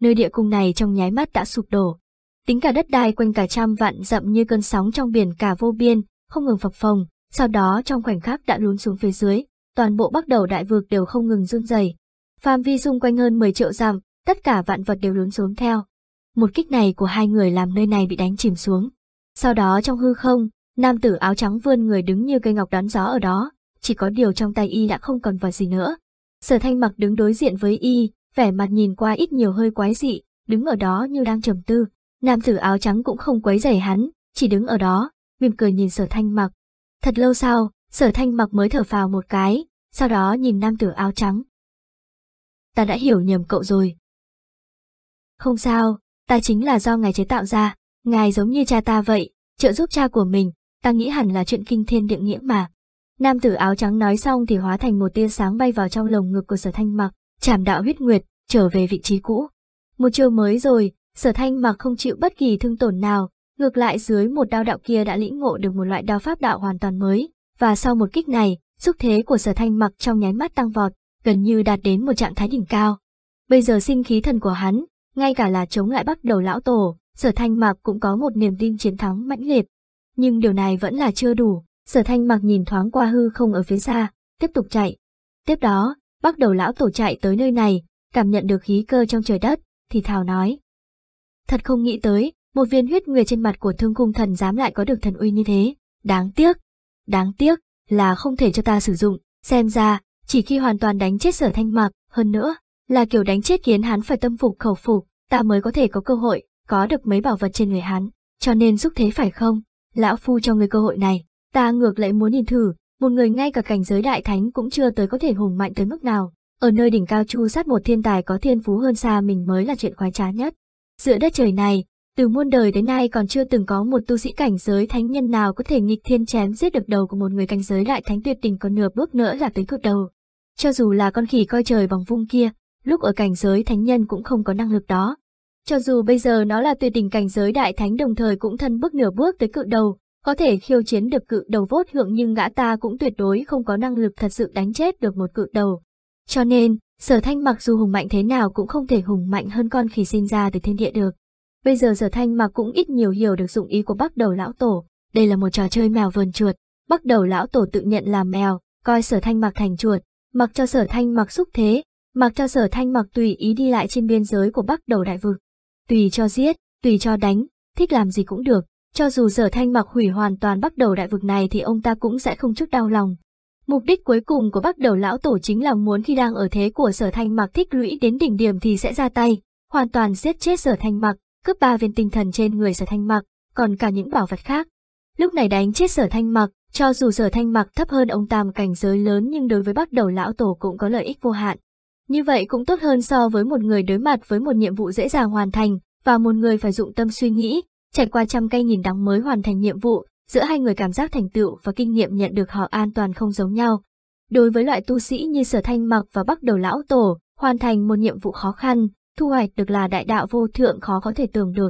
Nơi địa cung này trong nháy mắt đã sụp đổ. Tính cả đất đai quanh cả trăm vạn rậm như cơn sóng trong biển cả vô biên, không ngừng phập phồng, sau đó trong khoảnh khắc đã lún xuống phía dưới, toàn bộ bắt đầu đại vực đều không ngừng run dày, Phạm vi xung quanh hơn 10 triệu dặm, tất cả vạn vật đều lún xuống theo. Một kích này của hai người làm nơi này bị đánh chìm xuống. Sau đó trong hư không, nam tử áo trắng vươn người đứng như cây ngọc đón gió ở đó, chỉ có điều trong tay y đã không còn vào gì nữa. Sở thanh mặc đứng đối diện với y, vẻ mặt nhìn qua ít nhiều hơi quái dị, đứng ở đó như đang trầm tư. Nam tử áo trắng cũng không quấy rầy hắn, chỉ đứng ở đó, mỉm cười nhìn sở thanh mặc, Thật lâu sau, sở thanh mặc mới thở vào một cái, sau đó nhìn nam tử áo trắng. Ta đã hiểu nhầm cậu rồi. Không sao, ta chính là do ngài chế tạo ra, ngài giống như cha ta vậy, trợ giúp cha của mình, ta nghĩ hẳn là chuyện kinh thiên địa nghĩa mà. Nam tử áo trắng nói xong thì hóa thành một tia sáng bay vào trong lồng ngực của sở thanh mặc, chảm đạo huyết nguyệt, trở về vị trí cũ. Một chiều mới rồi, sở thanh mặc không chịu bất kỳ thương tổn nào, Ngược lại dưới một đao đạo kia đã lĩnh ngộ được một loại đao pháp đạo hoàn toàn mới, và sau một kích này, xúc thế của sở thanh mặc trong nháy mắt tăng vọt, gần như đạt đến một trạng thái đỉnh cao. Bây giờ sinh khí thần của hắn, ngay cả là chống lại bắt đầu lão tổ, sở thanh mặc cũng có một niềm tin chiến thắng mãnh liệt. Nhưng điều này vẫn là chưa đủ, sở thanh mặc nhìn thoáng qua hư không ở phía xa, tiếp tục chạy. Tiếp đó, bắt đầu lão tổ chạy tới nơi này, cảm nhận được khí cơ trong trời đất, thì thào nói. Thật không nghĩ tới, một viên huyết nguyệt trên mặt của thương cung thần dám lại có được thần uy như thế. Đáng tiếc, đáng tiếc là không thể cho ta sử dụng, xem ra, chỉ khi hoàn toàn đánh chết sở thanh mặc hơn nữa, là kiểu đánh chết khiến hắn phải tâm phục khẩu phục, ta mới có thể có cơ hội, có được mấy bảo vật trên người hắn, cho nên giúp thế phải không? Lão Phu cho người cơ hội này, ta ngược lại muốn nhìn thử, một người ngay cả cảnh giới đại thánh cũng chưa tới có thể hùng mạnh tới mức nào, ở nơi đỉnh cao chu sát một thiên tài có thiên phú hơn xa mình mới là chuyện khoái trá nhất. Giữa đất trời này, từ muôn đời đến nay còn chưa từng có một tu sĩ cảnh giới thánh nhân nào có thể nghịch thiên chém giết được đầu của một người cảnh giới đại thánh tuyệt tình còn nửa bước nữa là tới cực đầu. Cho dù là con khỉ coi trời bằng vung kia, lúc ở cảnh giới thánh nhân cũng không có năng lực đó. Cho dù bây giờ nó là tuyệt đỉnh cảnh giới đại thánh đồng thời cũng thân bước nửa bước tới cự đầu, có thể khiêu chiến được cự đầu vốt hưởng nhưng ngã ta cũng tuyệt đối không có năng lực thật sự đánh chết được một cự đầu. Cho nên, sở thanh mặc dù hùng mạnh thế nào cũng không thể hùng mạnh hơn con khỉ sinh ra từ thiên địa được. Bây giờ Sở Thanh mà cũng ít nhiều hiểu được dụng ý của bắt đầu lão tổ, đây là một trò chơi mèo vườn chuột. Bắt đầu lão tổ tự nhận là mèo, coi Sở Thanh mặc thành chuột, mặc cho Sở Thanh mặc xúc thế, mặc cho Sở Thanh mặc tùy ý đi lại trên biên giới của bắt đầu đại vực. Tùy cho giết, tùy cho đánh, thích làm gì cũng được, cho dù Sở Thanh mặc hủy hoàn toàn bắt đầu đại vực này thì ông ta cũng sẽ không chút đau lòng. Mục đích cuối cùng của bắt đầu lão tổ chính là muốn khi đang ở thế của sở thanh mặc thích lũy đến đỉnh điểm thì sẽ ra tay, hoàn toàn giết chết sở thanh mặc cướp ba viên tinh thần trên người sở thanh mặc, còn cả những bảo vật khác. Lúc này đánh chết sở thanh mặc, cho dù sở thanh mặc thấp hơn ông Tam cảnh giới lớn nhưng đối với bắt đầu lão tổ cũng có lợi ích vô hạn. Như vậy cũng tốt hơn so với một người đối mặt với một nhiệm vụ dễ dàng hoàn thành, và một người phải dụng tâm suy nghĩ, trải qua trăm cây nghìn đắng mới hoàn thành nhiệm vụ, giữa hai người cảm giác thành tựu và kinh nghiệm nhận được họ an toàn không giống nhau. Đối với loại tu sĩ như sở thanh mặc và bắt đầu lão tổ, hoàn thành một nhiệm vụ khó khăn, thu hoạch được là đại đạo vô thượng khó có thể tưởng được.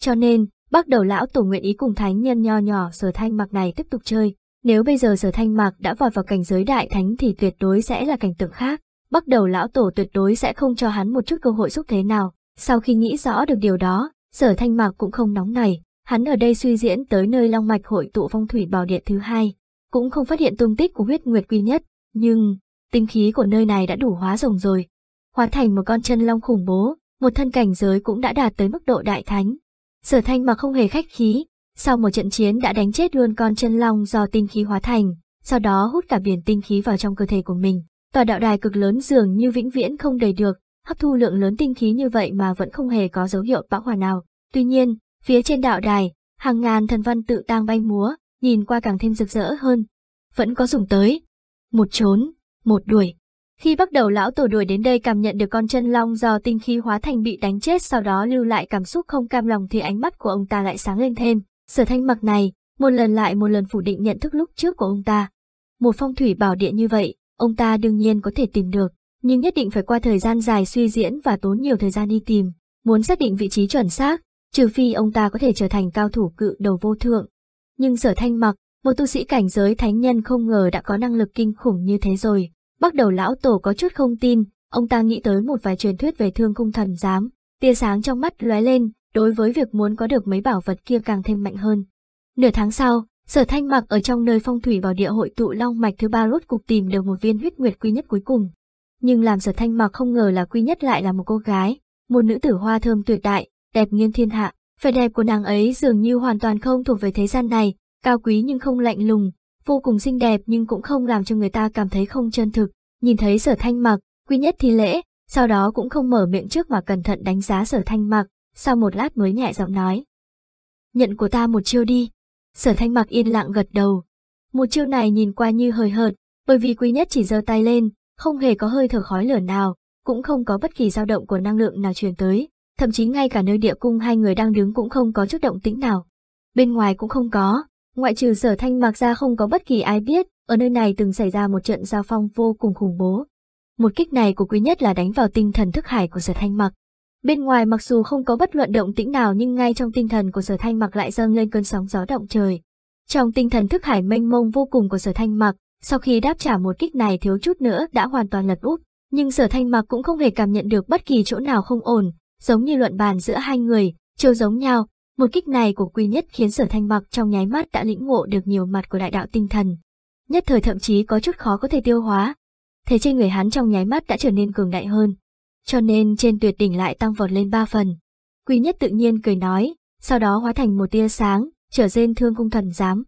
Cho nên, bắt đầu lão tổ nguyện ý cùng thánh nhân nho nhỏ sở thanh mạc này tiếp tục chơi. Nếu bây giờ sở thanh mạc đã vọt vào cảnh giới đại thánh thì tuyệt đối sẽ là cảnh tượng khác. Bắt đầu lão tổ tuyệt đối sẽ không cho hắn một chút cơ hội xúc thế nào. Sau khi nghĩ rõ được điều đó, sở thanh mạc cũng không nóng nảy. Hắn ở đây suy diễn tới nơi long mạch hội tụ phong thủy bảo điện thứ hai. Cũng không phát hiện tung tích của huyết nguyệt quy nhất, nhưng tinh khí của nơi này đã đủ hóa rồng rồi, hóa thành một con chân long khủng bố, một thân cảnh giới cũng đã đạt tới mức độ đại thánh. Sở thanh mà không hề khách khí, sau một trận chiến đã đánh chết luôn con chân long do tinh khí hóa thành, sau đó hút cả biển tinh khí vào trong cơ thể của mình. Tòa đạo đài cực lớn dường như vĩnh viễn không đầy được, hấp thu lượng lớn tinh khí như vậy mà vẫn không hề có dấu hiệu bão hòa nào. Tuy nhiên, phía trên đạo đài, hàng ngàn thần văn tự tang bay múa, nhìn qua càng thêm rực rỡ hơn. Vẫn có dùng tới. Một trốn, một đuổi, khi bắt đầu lão tổ đuổi đến đây cảm nhận được con chân long do tinh khí hóa thành bị đánh chết sau đó lưu lại cảm xúc không cam lòng thì ánh mắt của ông ta lại sáng lên thêm. Sở thanh mặc này, một lần lại một lần phủ định nhận thức lúc trước của ông ta. Một phong thủy bảo địa như vậy, ông ta đương nhiên có thể tìm được, nhưng nhất định phải qua thời gian dài suy diễn và tốn nhiều thời gian đi tìm. Muốn xác định vị trí chuẩn xác, trừ phi ông ta có thể trở thành cao thủ cự đầu vô thượng. Nhưng sở thanh mặc, một tu sĩ cảnh giới thánh nhân không ngờ đã có năng lực kinh khủng như thế rồi. Bắt đầu lão tổ có chút không tin, ông ta nghĩ tới một vài truyền thuyết về thương cung thần giám, tia sáng trong mắt lóe lên, đối với việc muốn có được mấy bảo vật kia càng thêm mạnh hơn. Nửa tháng sau, sở thanh mặc ở trong nơi phong thủy vào địa hội tụ long mạch thứ ba rốt cục tìm được một viên huyết nguyệt quý nhất cuối cùng. Nhưng làm sở thanh mặc không ngờ là quý nhất lại là một cô gái, một nữ tử hoa thơm tuyệt đại, đẹp nghiêng thiên hạ, vẻ đẹp của nàng ấy dường như hoàn toàn không thuộc về thế gian này, cao quý nhưng không lạnh lùng, vô cùng xinh đẹp nhưng cũng không làm cho người ta cảm thấy không chân thực. Nhìn thấy sở thanh mặc, quy nhất thi lễ, sau đó cũng không mở miệng trước mà cẩn thận đánh giá sở thanh mặc, sau một lát mới nhẹ giọng nói. Nhận của ta một chiêu đi. Sở thanh mặc yên lặng gật đầu. Một chiêu này nhìn qua như hơi hợt, bởi vì quý nhất chỉ giơ tay lên, không hề có hơi thở khói lửa nào, cũng không có bất kỳ dao động của năng lượng nào truyền tới, thậm chí ngay cả nơi địa cung hai người đang đứng cũng không có chút động tĩnh nào. Bên ngoài cũng không có, Ngoại trừ sở thanh mạc ra không có bất kỳ ai biết, ở nơi này từng xảy ra một trận giao phong vô cùng khủng bố. Một kích này của quý nhất là đánh vào tinh thần thức hải của sở thanh mặc Bên ngoài mặc dù không có bất luận động tĩnh nào nhưng ngay trong tinh thần của sở thanh mặc lại dâng lên cơn sóng gió động trời. Trong tinh thần thức hải mênh mông vô cùng của sở thanh mặc sau khi đáp trả một kích này thiếu chút nữa đã hoàn toàn lật úp, nhưng sở thanh mặc cũng không hề cảm nhận được bất kỳ chỗ nào không ổn, giống như luận bàn giữa hai người, chiều giống nhau, một kích này của Quy Nhất khiến Sở Thanh Mặc trong nháy mắt đã lĩnh ngộ được nhiều mặt của đại đạo tinh thần. Nhất thời thậm chí có chút khó có thể tiêu hóa. Thế trên người hắn trong nháy mắt đã trở nên cường đại hơn. Cho nên trên tuyệt đỉnh lại tăng vọt lên ba phần. Quy Nhất tự nhiên cười nói, sau đó hóa thành một tia sáng, trở lên thương cung thần giám.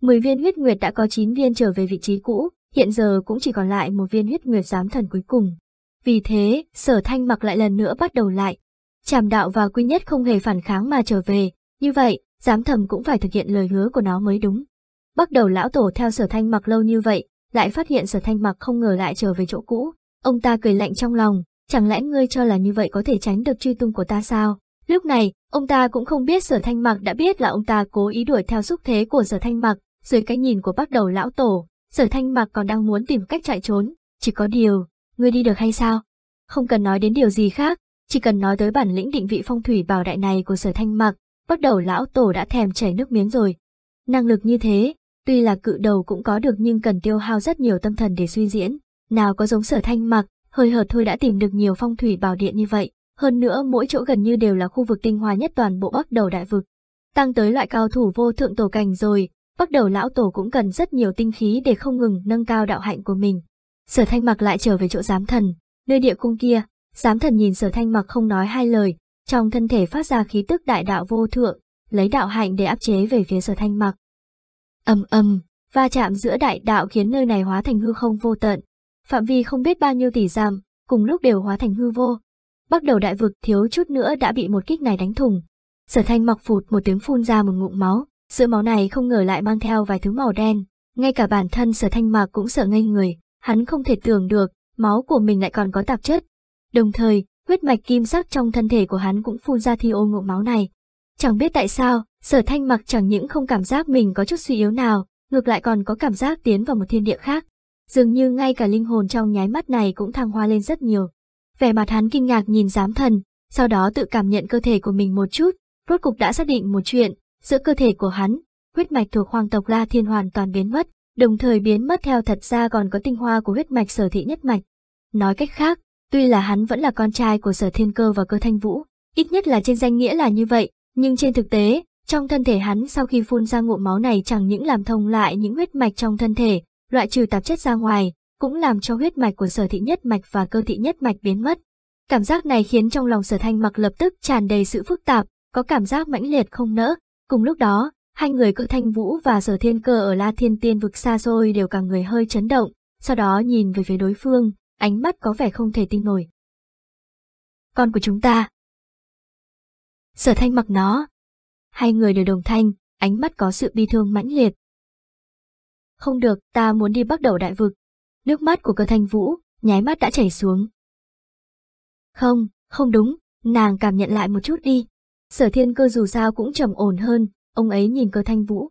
Mười viên huyết nguyệt đã có chín viên trở về vị trí cũ, hiện giờ cũng chỉ còn lại một viên huyết nguyệt giám thần cuối cùng. Vì thế, sở thanh mặc lại lần nữa bắt đầu lại, Trảm đạo và quy nhất không hề phản kháng mà trở về, như vậy, giám thầm cũng phải thực hiện lời hứa của nó mới đúng. Bắt đầu lão tổ theo sở thanh mặc lâu như vậy, lại phát hiện sở thanh mặc không ngờ lại trở về chỗ cũ, ông ta cười lạnh trong lòng, chẳng lẽ ngươi cho là như vậy có thể tránh được truy tung của ta sao? Lúc này, ông ta cũng không biết sở thanh mặc đã biết là ông ta cố ý đuổi theo xúc thế của sở thanh mặc, dưới cái nhìn của bắt đầu lão tổ, sở thanh mặc còn đang muốn tìm cách chạy trốn, chỉ có điều, ngươi đi được hay sao? Không cần nói đến điều gì khác, chỉ cần nói tới bản lĩnh định vị phong thủy bảo đại này của sở thanh mặc, bắt đầu lão tổ đã thèm chảy nước miếng rồi. Năng lực như thế, tuy là cự đầu cũng có được nhưng cần tiêu hao rất nhiều tâm thần để suy diễn. Nào có giống sở thanh mặc, hơi hợt thôi đã tìm được nhiều phong thủy bảo điện như vậy. Hơn nữa mỗi chỗ gần như đều là khu vực tinh hoa nhất toàn bộ bắc đầu đại vực. Tăng tới loại cao thủ vô thượng tổ cảnh rồi, bắt đầu lão tổ cũng cần rất nhiều tinh khí để không ngừng nâng cao đạo hạnh của mình. Sở thanh mặc lại trở về chỗ giám thần, nơi địa cung kia, Giám thần nhìn sở thanh mặc không nói hai lời, trong thân thể phát ra khí tức đại đạo vô thượng, lấy đạo hạnh để áp chế về phía sở thanh mặc. Âm âm, va chạm giữa đại đạo khiến nơi này hóa thành hư không vô tận. Phạm vi không biết bao nhiêu tỷ giam, cùng lúc đều hóa thành hư vô. Bắt đầu đại vực thiếu chút nữa đã bị một kích này đánh thùng. Sở thanh mặc phụt một tiếng phun ra một ngụm máu, sữa máu này không ngờ lại mang theo vài thứ màu đen. Ngay cả bản thân sở thanh mặc cũng sợ ngây người, hắn không thể tưởng được, máu của mình lại còn có tạp chất, Đồng thời, huyết mạch kim sắc trong thân thể của hắn cũng phun ra thi ô ngộ máu này. Chẳng biết tại sao, sở thanh mặc chẳng những không cảm giác mình có chút suy yếu nào, ngược lại còn có cảm giác tiến vào một thiên địa khác. Dường như ngay cả linh hồn trong nháy mắt này cũng thăng hoa lên rất nhiều. Vẻ mặt hắn kinh ngạc nhìn giám thần, sau đó tự cảm nhận cơ thể của mình một chút, rốt cục đã xác định một chuyện, giữa cơ thể của hắn, huyết mạch thuộc hoàng tộc La Thiên hoàn toàn biến mất, đồng thời biến mất theo thật ra còn có tinh hoa của huyết mạch sở thị nhất mạch. Nói cách khác, Tuy là hắn vẫn là con trai của sở thiên cơ và cơ thanh vũ, ít nhất là trên danh nghĩa là như vậy, nhưng trên thực tế, trong thân thể hắn sau khi phun ra ngụm máu này chẳng những làm thông lại những huyết mạch trong thân thể, loại trừ tạp chất ra ngoài, cũng làm cho huyết mạch của sở thị nhất mạch và cơ thị nhất mạch biến mất. Cảm giác này khiến trong lòng sở thanh mặc lập tức tràn đầy sự phức tạp, có cảm giác mãnh liệt không nỡ. Cùng lúc đó, hai người cơ thanh vũ và sở thiên cơ ở La Thiên Tiên vực xa xôi đều cả người hơi chấn động, sau đó nhìn về phía đối phương, ánh mắt có vẻ không thể tin nổi. Con của chúng ta. Sở thanh mặc nó. Hai người đều đồng thanh, ánh mắt có sự bi thương mãnh liệt. Không được, ta muốn đi bắt đầu đại vực. Nước mắt của cơ thanh vũ, nháy mắt đã chảy xuống. Không, không đúng, nàng cảm nhận lại một chút đi. Sở thiên cơ dù sao cũng trầm ổn hơn, ông ấy nhìn cơ thanh vũ.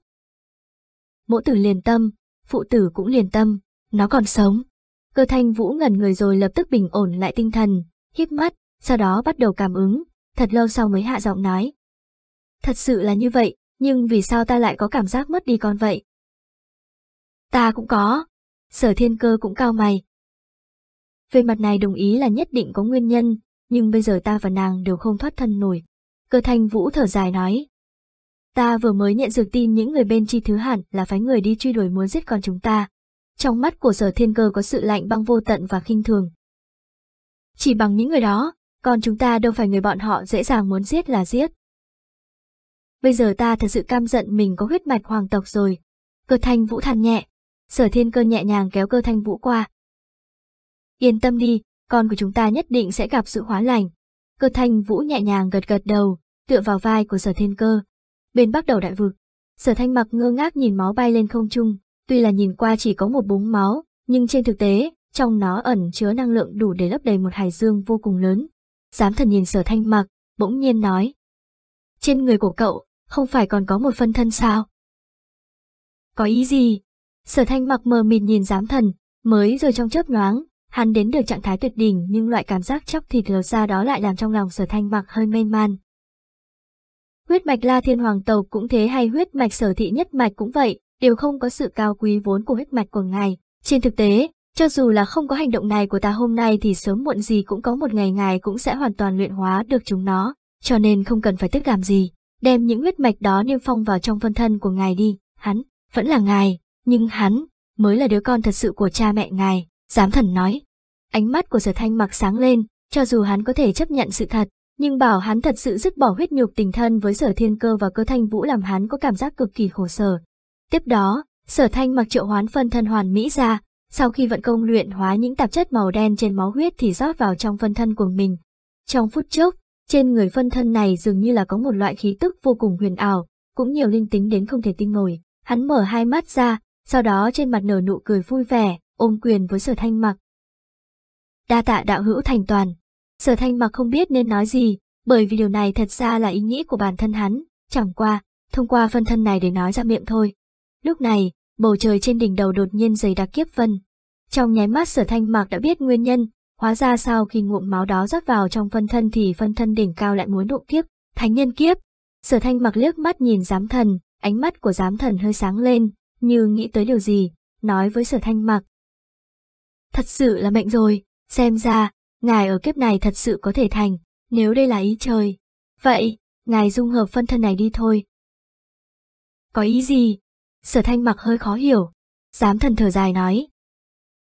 Mỗ tử liền tâm, phụ tử cũng liền tâm, nó còn sống. Cơ thanh vũ ngẩn người rồi lập tức bình ổn lại tinh thần, híp mắt, sau đó bắt đầu cảm ứng, thật lâu sau mới hạ giọng nói. Thật sự là như vậy, nhưng vì sao ta lại có cảm giác mất đi con vậy? Ta cũng có. Sở thiên cơ cũng cao mày. Về mặt này đồng ý là nhất định có nguyên nhân, nhưng bây giờ ta và nàng đều không thoát thân nổi. Cơ thanh vũ thở dài nói. Ta vừa mới nhận được tin những người bên chi thứ hẳn là phái người đi truy đuổi muốn giết con chúng ta. Trong mắt của sở thiên cơ có sự lạnh băng vô tận và khinh thường. Chỉ bằng những người đó, còn chúng ta đâu phải người bọn họ dễ dàng muốn giết là giết. Bây giờ ta thật sự cam giận mình có huyết mạch hoàng tộc rồi. Cơ thanh vũ than nhẹ, sở thiên cơ nhẹ nhàng kéo cơ thanh vũ qua. Yên tâm đi, con của chúng ta nhất định sẽ gặp sự hóa lành. Cơ thanh vũ nhẹ nhàng gật gật đầu, tựa vào vai của sở thiên cơ. Bên bắc đầu đại vực, sở thanh mặc ngơ ngác nhìn máu bay lên không trung tuy là nhìn qua chỉ có một búng máu, nhưng trên thực tế, trong nó ẩn chứa năng lượng đủ để lấp đầy một hải dương vô cùng lớn. Giám thần nhìn sở thanh mặc, bỗng nhiên nói. Trên người của cậu, không phải còn có một phân thân sao? Có ý gì? Sở thanh mặc mờ mịt nhìn giám thần, mới rồi trong chớp nhoáng, hắn đến được trạng thái tuyệt đỉnh nhưng loại cảm giác chóc thịt lột ra đó lại làm trong lòng sở thanh mặc hơi mê man. Huyết mạch la thiên hoàng tàu cũng thế hay huyết mạch sở thị nhất mạch cũng vậy, đều không có sự cao quý vốn của huyết mạch của ngài. Trên thực tế, cho dù là không có hành động này của ta hôm nay thì sớm muộn gì cũng có một ngày ngài cũng sẽ hoàn toàn luyện hóa được chúng nó, cho nên không cần phải tức làm gì, đem những huyết mạch đó niêm phong vào trong phân thân của ngài đi, hắn, vẫn là ngài, nhưng hắn, mới là đứa con thật sự của cha mẹ ngài, giám thần nói. Ánh mắt của sở thanh mặc sáng lên, cho dù hắn có thể chấp nhận sự thật, nhưng bảo hắn thật sự dứt bỏ huyết nhục tình thân với sở thiên cơ và cơ thanh vũ làm hắn có cảm giác cực kỳ khổ sở, Tiếp đó, sở thanh mặc triệu hoán phân thân hoàn mỹ ra, sau khi vận công luyện hóa những tạp chất màu đen trên máu huyết thì rót vào trong phân thân của mình. Trong phút chốc, trên người phân thân này dường như là có một loại khí tức vô cùng huyền ảo, cũng nhiều linh tính đến không thể tin nổi. Hắn mở hai mắt ra, sau đó trên mặt nở nụ cười vui vẻ, ôm quyền với sở thanh mặc. Đa tạ đạo hữu thành toàn. Sở thanh mặc không biết nên nói gì, bởi vì điều này thật ra là ý nghĩ của bản thân hắn, chẳng qua, thông qua phân thân này để nói ra miệng thôi. Lúc này, bầu trời trên đỉnh đầu đột nhiên dày đặc kiếp vân. Trong nháy mắt sở thanh mạc đã biết nguyên nhân, hóa ra sau khi ngụm máu đó rót vào trong phân thân thì phân thân đỉnh cao lại muốn đụng kiếp, thánh nhân kiếp. Sở thanh mặc liếc mắt nhìn giám thần, ánh mắt của giám thần hơi sáng lên, như nghĩ tới điều gì, nói với sở thanh mặc. Thật sự là mệnh rồi, xem ra, ngài ở kiếp này thật sự có thể thành, nếu đây là ý trời. Vậy, ngài dung hợp phân thân này đi thôi. Có ý gì? Sở thanh mặc hơi khó hiểu. Giám thần thở dài nói.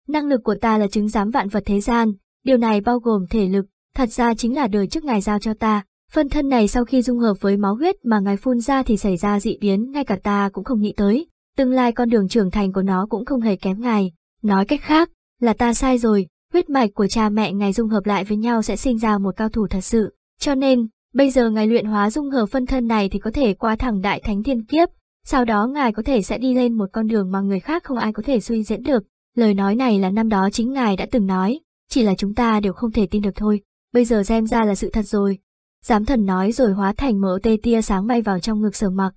Năng lực của ta là chứng giám vạn vật thế gian, điều này bao gồm thể lực, thật ra chính là đời trước ngài giao cho ta. Phân thân này sau khi dung hợp với máu huyết mà ngài phun ra thì xảy ra dị biến ngay cả ta cũng không nghĩ tới. Tương lai con đường trưởng thành của nó cũng không hề kém ngài. Nói cách khác, là ta sai rồi, huyết mạch của cha mẹ ngài dung hợp lại với nhau sẽ sinh ra một cao thủ thật sự. Cho nên, bây giờ ngài luyện hóa dung hợp phân thân này thì có thể qua thẳng đại thánh thiên kiếp, sau đó ngài có thể sẽ đi lên một con đường mà người khác không ai có thể suy diễn được. Lời nói này là năm đó chính ngài đã từng nói, chỉ là chúng ta đều không thể tin được thôi, bây giờ xem ra là sự thật rồi. Giám thần nói rồi hóa thành mỡ tê tia sáng bay vào trong ngực sở mặc.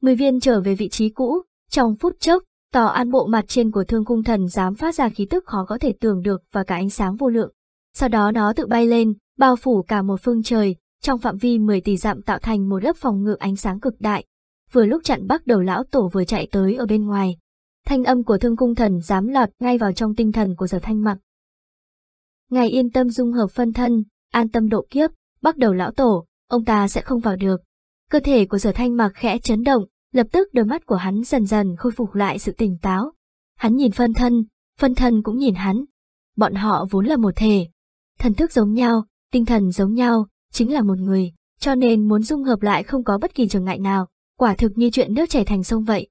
Mười viên trở về vị trí cũ, trong phút chốc, tỏ an bộ mặt trên của thương cung thần dám phát ra khí tức khó có thể tưởng được và cả ánh sáng vô lượng. Sau đó nó tự bay lên, bao phủ cả một phương trời, trong phạm vi 10 tỷ dặm tạo thành một lớp phòng ngự ánh sáng cực đại, vừa lúc chặn bắt đầu lão tổ vừa chạy tới ở bên ngoài. Thanh âm của thương cung thần dám lọt ngay vào trong tinh thần của sở thanh mặc. Ngài yên tâm dung hợp phân thân, an tâm độ kiếp, bắt đầu lão tổ, ông ta sẽ không vào được. Cơ thể của sở thanh mặc khẽ chấn động, lập tức đôi mắt của hắn dần dần khôi phục lại sự tỉnh táo. Hắn nhìn phân thân, phân thân cũng nhìn hắn. Bọn họ vốn là một thể. Thần thức giống nhau, tinh thần giống nhau, chính là một người, cho nên muốn dung hợp lại không có bất kỳ trở ngại nào quả thực như chuyện nước chảy thành sông vậy.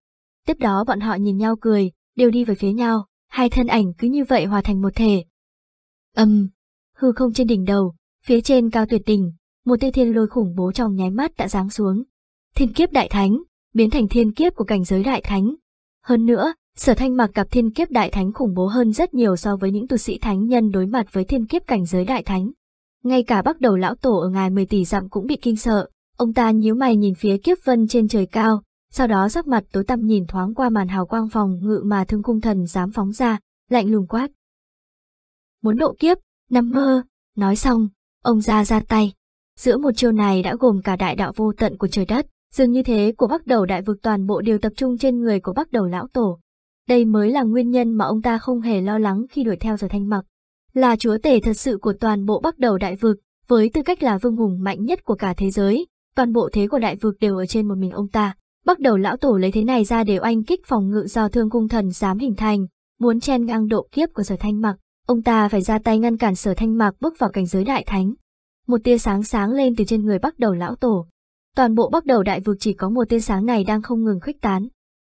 Tiếp đó bọn họ nhìn nhau cười, đều đi về phía nhau, hai thân ảnh cứ như vậy hòa thành một thể. Âm, um, hư không trên đỉnh đầu, phía trên cao tuyệt đỉnh, một tia thiên lôi khủng bố trong nháy mắt đã giáng xuống. Thiên kiếp đại thánh, biến thành thiên kiếp của cảnh giới đại thánh. Hơn nữa, sở thanh mặc gặp thiên kiếp đại thánh khủng bố hơn rất nhiều so với những tu sĩ thánh nhân đối mặt với thiên kiếp cảnh giới đại thánh. Ngay cả bắt đầu lão tổ ở ngài 10 tỷ dặm cũng bị kinh sợ, Ông ta nhíu mày nhìn phía kiếp vân trên trời cao, sau đó sắc mặt tối tăm nhìn thoáng qua màn hào quang phòng ngự mà thương cung thần dám phóng ra, lạnh lùng quát. Muốn độ kiếp, nằm mơ, nói xong, ông ra ra tay. Giữa một chiêu này đã gồm cả đại đạo vô tận của trời đất, dường như thế của bắt đầu đại vực toàn bộ đều tập trung trên người của bắt đầu lão tổ. Đây mới là nguyên nhân mà ông ta không hề lo lắng khi đuổi theo giờ thanh mặc. Là chúa tể thật sự của toàn bộ bắt đầu đại vực, với tư cách là vương hùng mạnh nhất của cả thế giới, toàn bộ thế của đại vực đều ở trên một mình ông ta. Bắt đầu lão tổ lấy thế này ra để oanh kích phòng ngự do thương cung thần dám hình thành, muốn chen ngang độ kiếp của sở thanh mặc, ông ta phải ra tay ngăn cản sở thanh mặc bước vào cảnh giới đại thánh. Một tia sáng sáng lên từ trên người bắt đầu lão tổ. Toàn bộ bắt đầu đại vực chỉ có một tia sáng này đang không ngừng khuếch tán.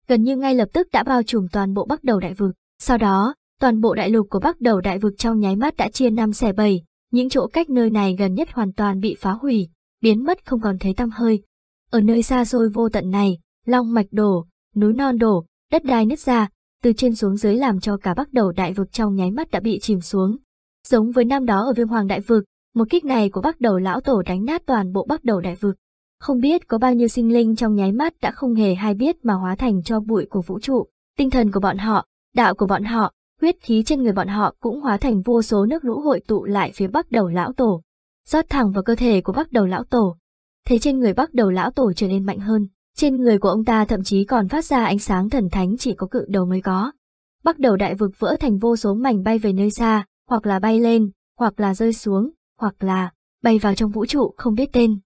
Gần như ngay lập tức đã bao trùm toàn bộ bắt đầu đại vực. Sau đó, toàn bộ đại lục của bắt đầu đại vực trong nháy mắt đã chia năm xẻ bầy, những chỗ cách nơi này gần nhất hoàn toàn bị phá hủy, biến mất không còn thấy tăm hơi. Ở nơi xa xôi vô tận này, long mạch đổ, núi non đổ, đất đai nứt ra, từ trên xuống dưới làm cho cả bắc đầu đại vực trong nháy mắt đã bị chìm xuống. Giống với năm đó ở viêm hoàng đại vực, một kích này của bắc đầu lão tổ đánh nát toàn bộ bắc đầu đại vực. Không biết có bao nhiêu sinh linh trong nháy mắt đã không hề hay biết mà hóa thành cho bụi của vũ trụ, tinh thần của bọn họ, đạo của bọn họ, huyết khí trên người bọn họ cũng hóa thành vô số nước lũ hội tụ lại phía bắc đầu lão tổ rót thẳng vào cơ thể của bắt đầu lão tổ. Thế trên người bắt đầu lão tổ trở nên mạnh hơn, trên người của ông ta thậm chí còn phát ra ánh sáng thần thánh chỉ có cự đầu mới có. Bắt đầu đại vực vỡ thành vô số mảnh bay về nơi xa, hoặc là bay lên, hoặc là rơi xuống, hoặc là bay vào trong vũ trụ không biết tên.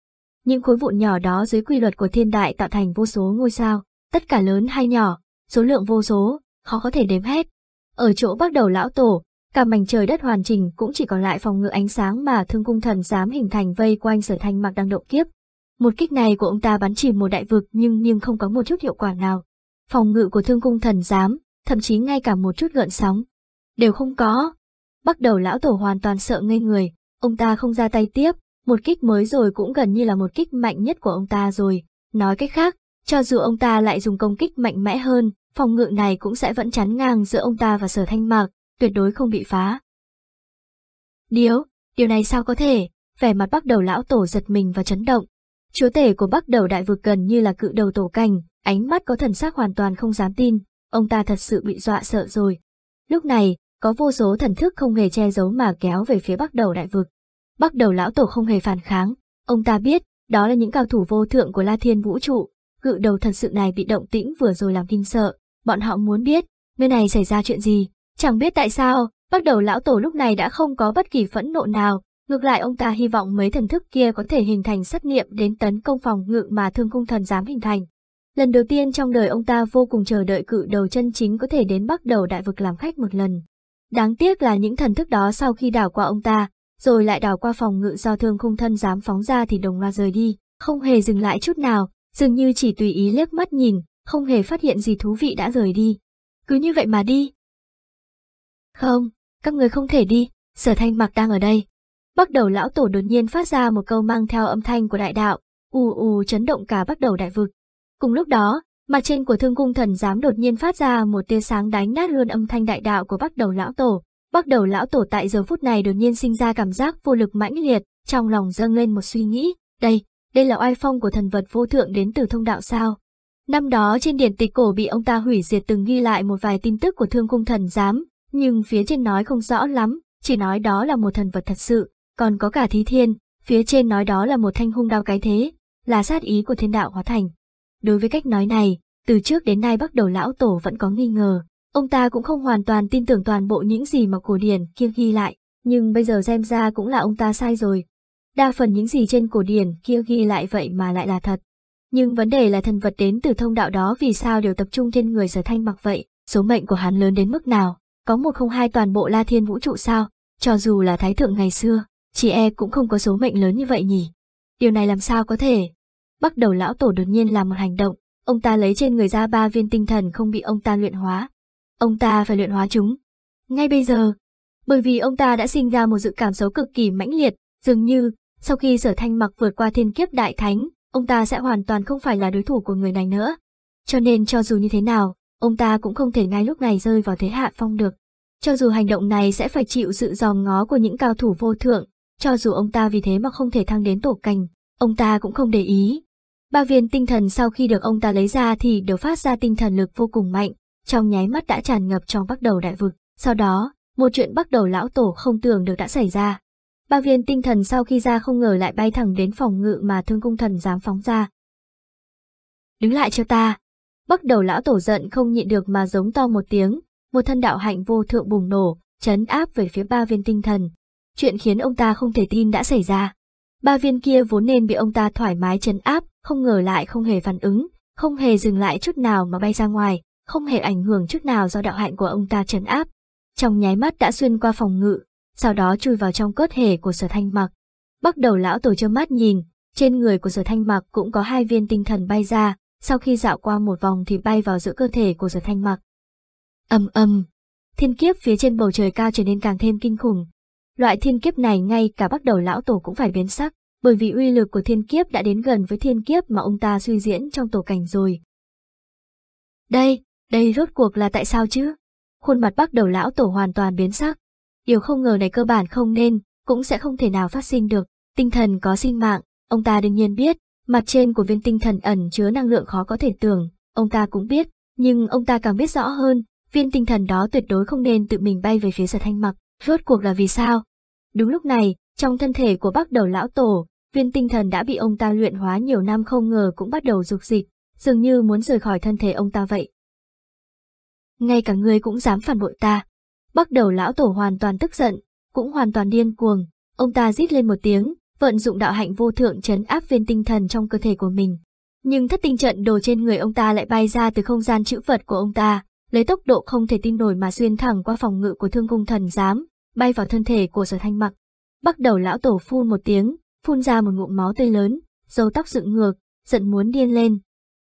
Những khối vụn nhỏ đó dưới quy luật của thiên đại tạo thành vô số ngôi sao, tất cả lớn hay nhỏ, số lượng vô số, khó có thể đếm hết. Ở chỗ bắt đầu lão tổ, Cả mảnh trời đất hoàn chỉnh cũng chỉ còn lại phòng ngự ánh sáng mà thương cung thần dám hình thành vây quanh sở thanh mặc đang độ kiếp. Một kích này của ông ta bắn chìm một đại vực nhưng nhưng không có một chút hiệu quả nào. Phòng ngự của thương cung thần dám, thậm chí ngay cả một chút gợn sóng, đều không có. Bắt đầu lão tổ hoàn toàn sợ ngây người, ông ta không ra tay tiếp, một kích mới rồi cũng gần như là một kích mạnh nhất của ông ta rồi. Nói cách khác, cho dù ông ta lại dùng công kích mạnh mẽ hơn, phòng ngự này cũng sẽ vẫn chắn ngang giữa ông ta và sở thanh mạc, tuyệt đối không bị phá. Điếu, điều này sao có thể, vẻ mặt bắt đầu lão tổ giật mình và chấn động. Chúa tể của bắt đầu đại vực gần như là cự đầu tổ cành, ánh mắt có thần sắc hoàn toàn không dám tin, ông ta thật sự bị dọa sợ rồi. Lúc này, có vô số thần thức không hề che giấu mà kéo về phía bắt đầu đại vực. Bắt đầu lão tổ không hề phản kháng, ông ta biết, đó là những cao thủ vô thượng của La Thiên Vũ trụ, cự đầu thần sự này bị động tĩnh vừa rồi làm kinh sợ, bọn họ muốn biết, nơi này xảy ra chuyện gì, Chẳng biết tại sao, bắt đầu lão tổ lúc này đã không có bất kỳ phẫn nộ nào, ngược lại ông ta hy vọng mấy thần thức kia có thể hình thành sát niệm đến tấn công phòng ngự mà thương cung thần dám hình thành. Lần đầu tiên trong đời ông ta vô cùng chờ đợi cự đầu chân chính có thể đến bắt đầu đại vực làm khách một lần. Đáng tiếc là những thần thức đó sau khi đảo qua ông ta, rồi lại đảo qua phòng ngự do thương khung thân dám phóng ra thì đồng loạt rời đi, không hề dừng lại chút nào, dường như chỉ tùy ý liếc mắt nhìn, không hề phát hiện gì thú vị đã rời đi. Cứ như vậy mà đi, không, các người không thể đi, sở thanh mặc đang ở đây. Bắt đầu lão tổ đột nhiên phát ra một câu mang theo âm thanh của đại đạo, ù ù chấn động cả bắt đầu đại vực. Cùng lúc đó, mặt trên của thương cung thần giám đột nhiên phát ra một tia sáng đánh nát luôn âm thanh đại đạo của bắt đầu lão tổ. Bắt đầu lão tổ tại giờ phút này đột nhiên sinh ra cảm giác vô lực mãnh liệt, trong lòng dâng lên một suy nghĩ, đây, đây là oai phong của thần vật vô thượng đến từ thông đạo sao. Năm đó trên điển tịch cổ bị ông ta hủy diệt từng ghi lại một vài tin tức của thương cung thần giám, nhưng phía trên nói không rõ lắm, chỉ nói đó là một thần vật thật sự, còn có cả thí thiên, phía trên nói đó là một thanh hung đao cái thế, là sát ý của thiên đạo hóa thành. Đối với cách nói này, từ trước đến nay bắt đầu lão tổ vẫn có nghi ngờ, ông ta cũng không hoàn toàn tin tưởng toàn bộ những gì mà cổ điển kia ghi lại, nhưng bây giờ xem ra cũng là ông ta sai rồi. Đa phần những gì trên cổ điển kia ghi lại vậy mà lại là thật. Nhưng vấn đề là thần vật đến từ thông đạo đó vì sao đều tập trung trên người sở thanh mặc vậy, số mệnh của hắn lớn đến mức nào? có một không hai toàn bộ la thiên vũ trụ sao, cho dù là thái thượng ngày xưa, chị e cũng không có số mệnh lớn như vậy nhỉ. Điều này làm sao có thể? Bắt đầu lão tổ đột nhiên làm một hành động, ông ta lấy trên người ra ba viên tinh thần không bị ông ta luyện hóa. Ông ta phải luyện hóa chúng. Ngay bây giờ, bởi vì ông ta đã sinh ra một dự cảm xấu cực kỳ mãnh liệt, dường như, sau khi sở thanh mặc vượt qua thiên kiếp đại thánh, ông ta sẽ hoàn toàn không phải là đối thủ của người này nữa. Cho nên cho dù như thế nào, ông ta cũng không thể ngay lúc này rơi vào thế hạ phong được. Cho dù hành động này sẽ phải chịu sự dòm ngó của những cao thủ vô thượng, cho dù ông ta vì thế mà không thể thăng đến tổ cành, ông ta cũng không để ý. Ba viên tinh thần sau khi được ông ta lấy ra thì đều phát ra tinh thần lực vô cùng mạnh, trong nháy mắt đã tràn ngập trong bắt đầu đại vực. Sau đó, một chuyện bắt đầu lão tổ không tưởng được đã xảy ra. Ba viên tinh thần sau khi ra không ngờ lại bay thẳng đến phòng ngự mà thương cung thần dám phóng ra. Đứng lại cho ta, Bắt đầu lão tổ giận không nhịn được mà giống to một tiếng, một thân đạo hạnh vô thượng bùng nổ, chấn áp về phía ba viên tinh thần. Chuyện khiến ông ta không thể tin đã xảy ra. Ba viên kia vốn nên bị ông ta thoải mái chấn áp, không ngờ lại không hề phản ứng, không hề dừng lại chút nào mà bay ra ngoài, không hề ảnh hưởng chút nào do đạo hạnh của ông ta chấn áp. Trong nháy mắt đã xuyên qua phòng ngự, sau đó chui vào trong cơ thể của sở thanh mặc. Bắt đầu lão tổ trơ mắt nhìn, trên người của sở thanh mặc cũng có hai viên tinh thần bay ra, sau khi dạo qua một vòng thì bay vào giữa cơ thể của Giật Thanh Mặc. Âm âm, thiên kiếp phía trên bầu trời cao trở nên càng thêm kinh khủng. Loại thiên kiếp này ngay cả bắt đầu lão tổ cũng phải biến sắc, bởi vì uy lực của thiên kiếp đã đến gần với thiên kiếp mà ông ta suy diễn trong tổ cảnh rồi. Đây, đây rốt cuộc là tại sao chứ? Khuôn mặt bắt đầu lão tổ hoàn toàn biến sắc. Điều không ngờ này cơ bản không nên, cũng sẽ không thể nào phát sinh được. Tinh thần có sinh mạng, ông ta đương nhiên biết, Mặt trên của viên tinh thần ẩn chứa năng lượng khó có thể tưởng, ông ta cũng biết, nhưng ông ta càng biết rõ hơn, viên tinh thần đó tuyệt đối không nên tự mình bay về phía sở thanh mặc, rốt cuộc là vì sao? Đúng lúc này, trong thân thể của bác đầu lão tổ, viên tinh thần đã bị ông ta luyện hóa nhiều năm không ngờ cũng bắt đầu dục dịch, dường như muốn rời khỏi thân thể ông ta vậy. Ngay cả ngươi cũng dám phản bội ta. Bác đầu lão tổ hoàn toàn tức giận, cũng hoàn toàn điên cuồng, ông ta rít lên một tiếng, vận dụng đạo hạnh vô thượng chấn áp viên tinh thần trong cơ thể của mình. Nhưng thất tinh trận đồ trên người ông ta lại bay ra từ không gian chữ vật của ông ta, lấy tốc độ không thể tin nổi mà xuyên thẳng qua phòng ngự của thương cung thần giám, bay vào thân thể của sở thanh mặc. Bắt đầu lão tổ phun một tiếng, phun ra một ngụm máu tươi lớn, dầu tóc dựng ngược, giận muốn điên lên.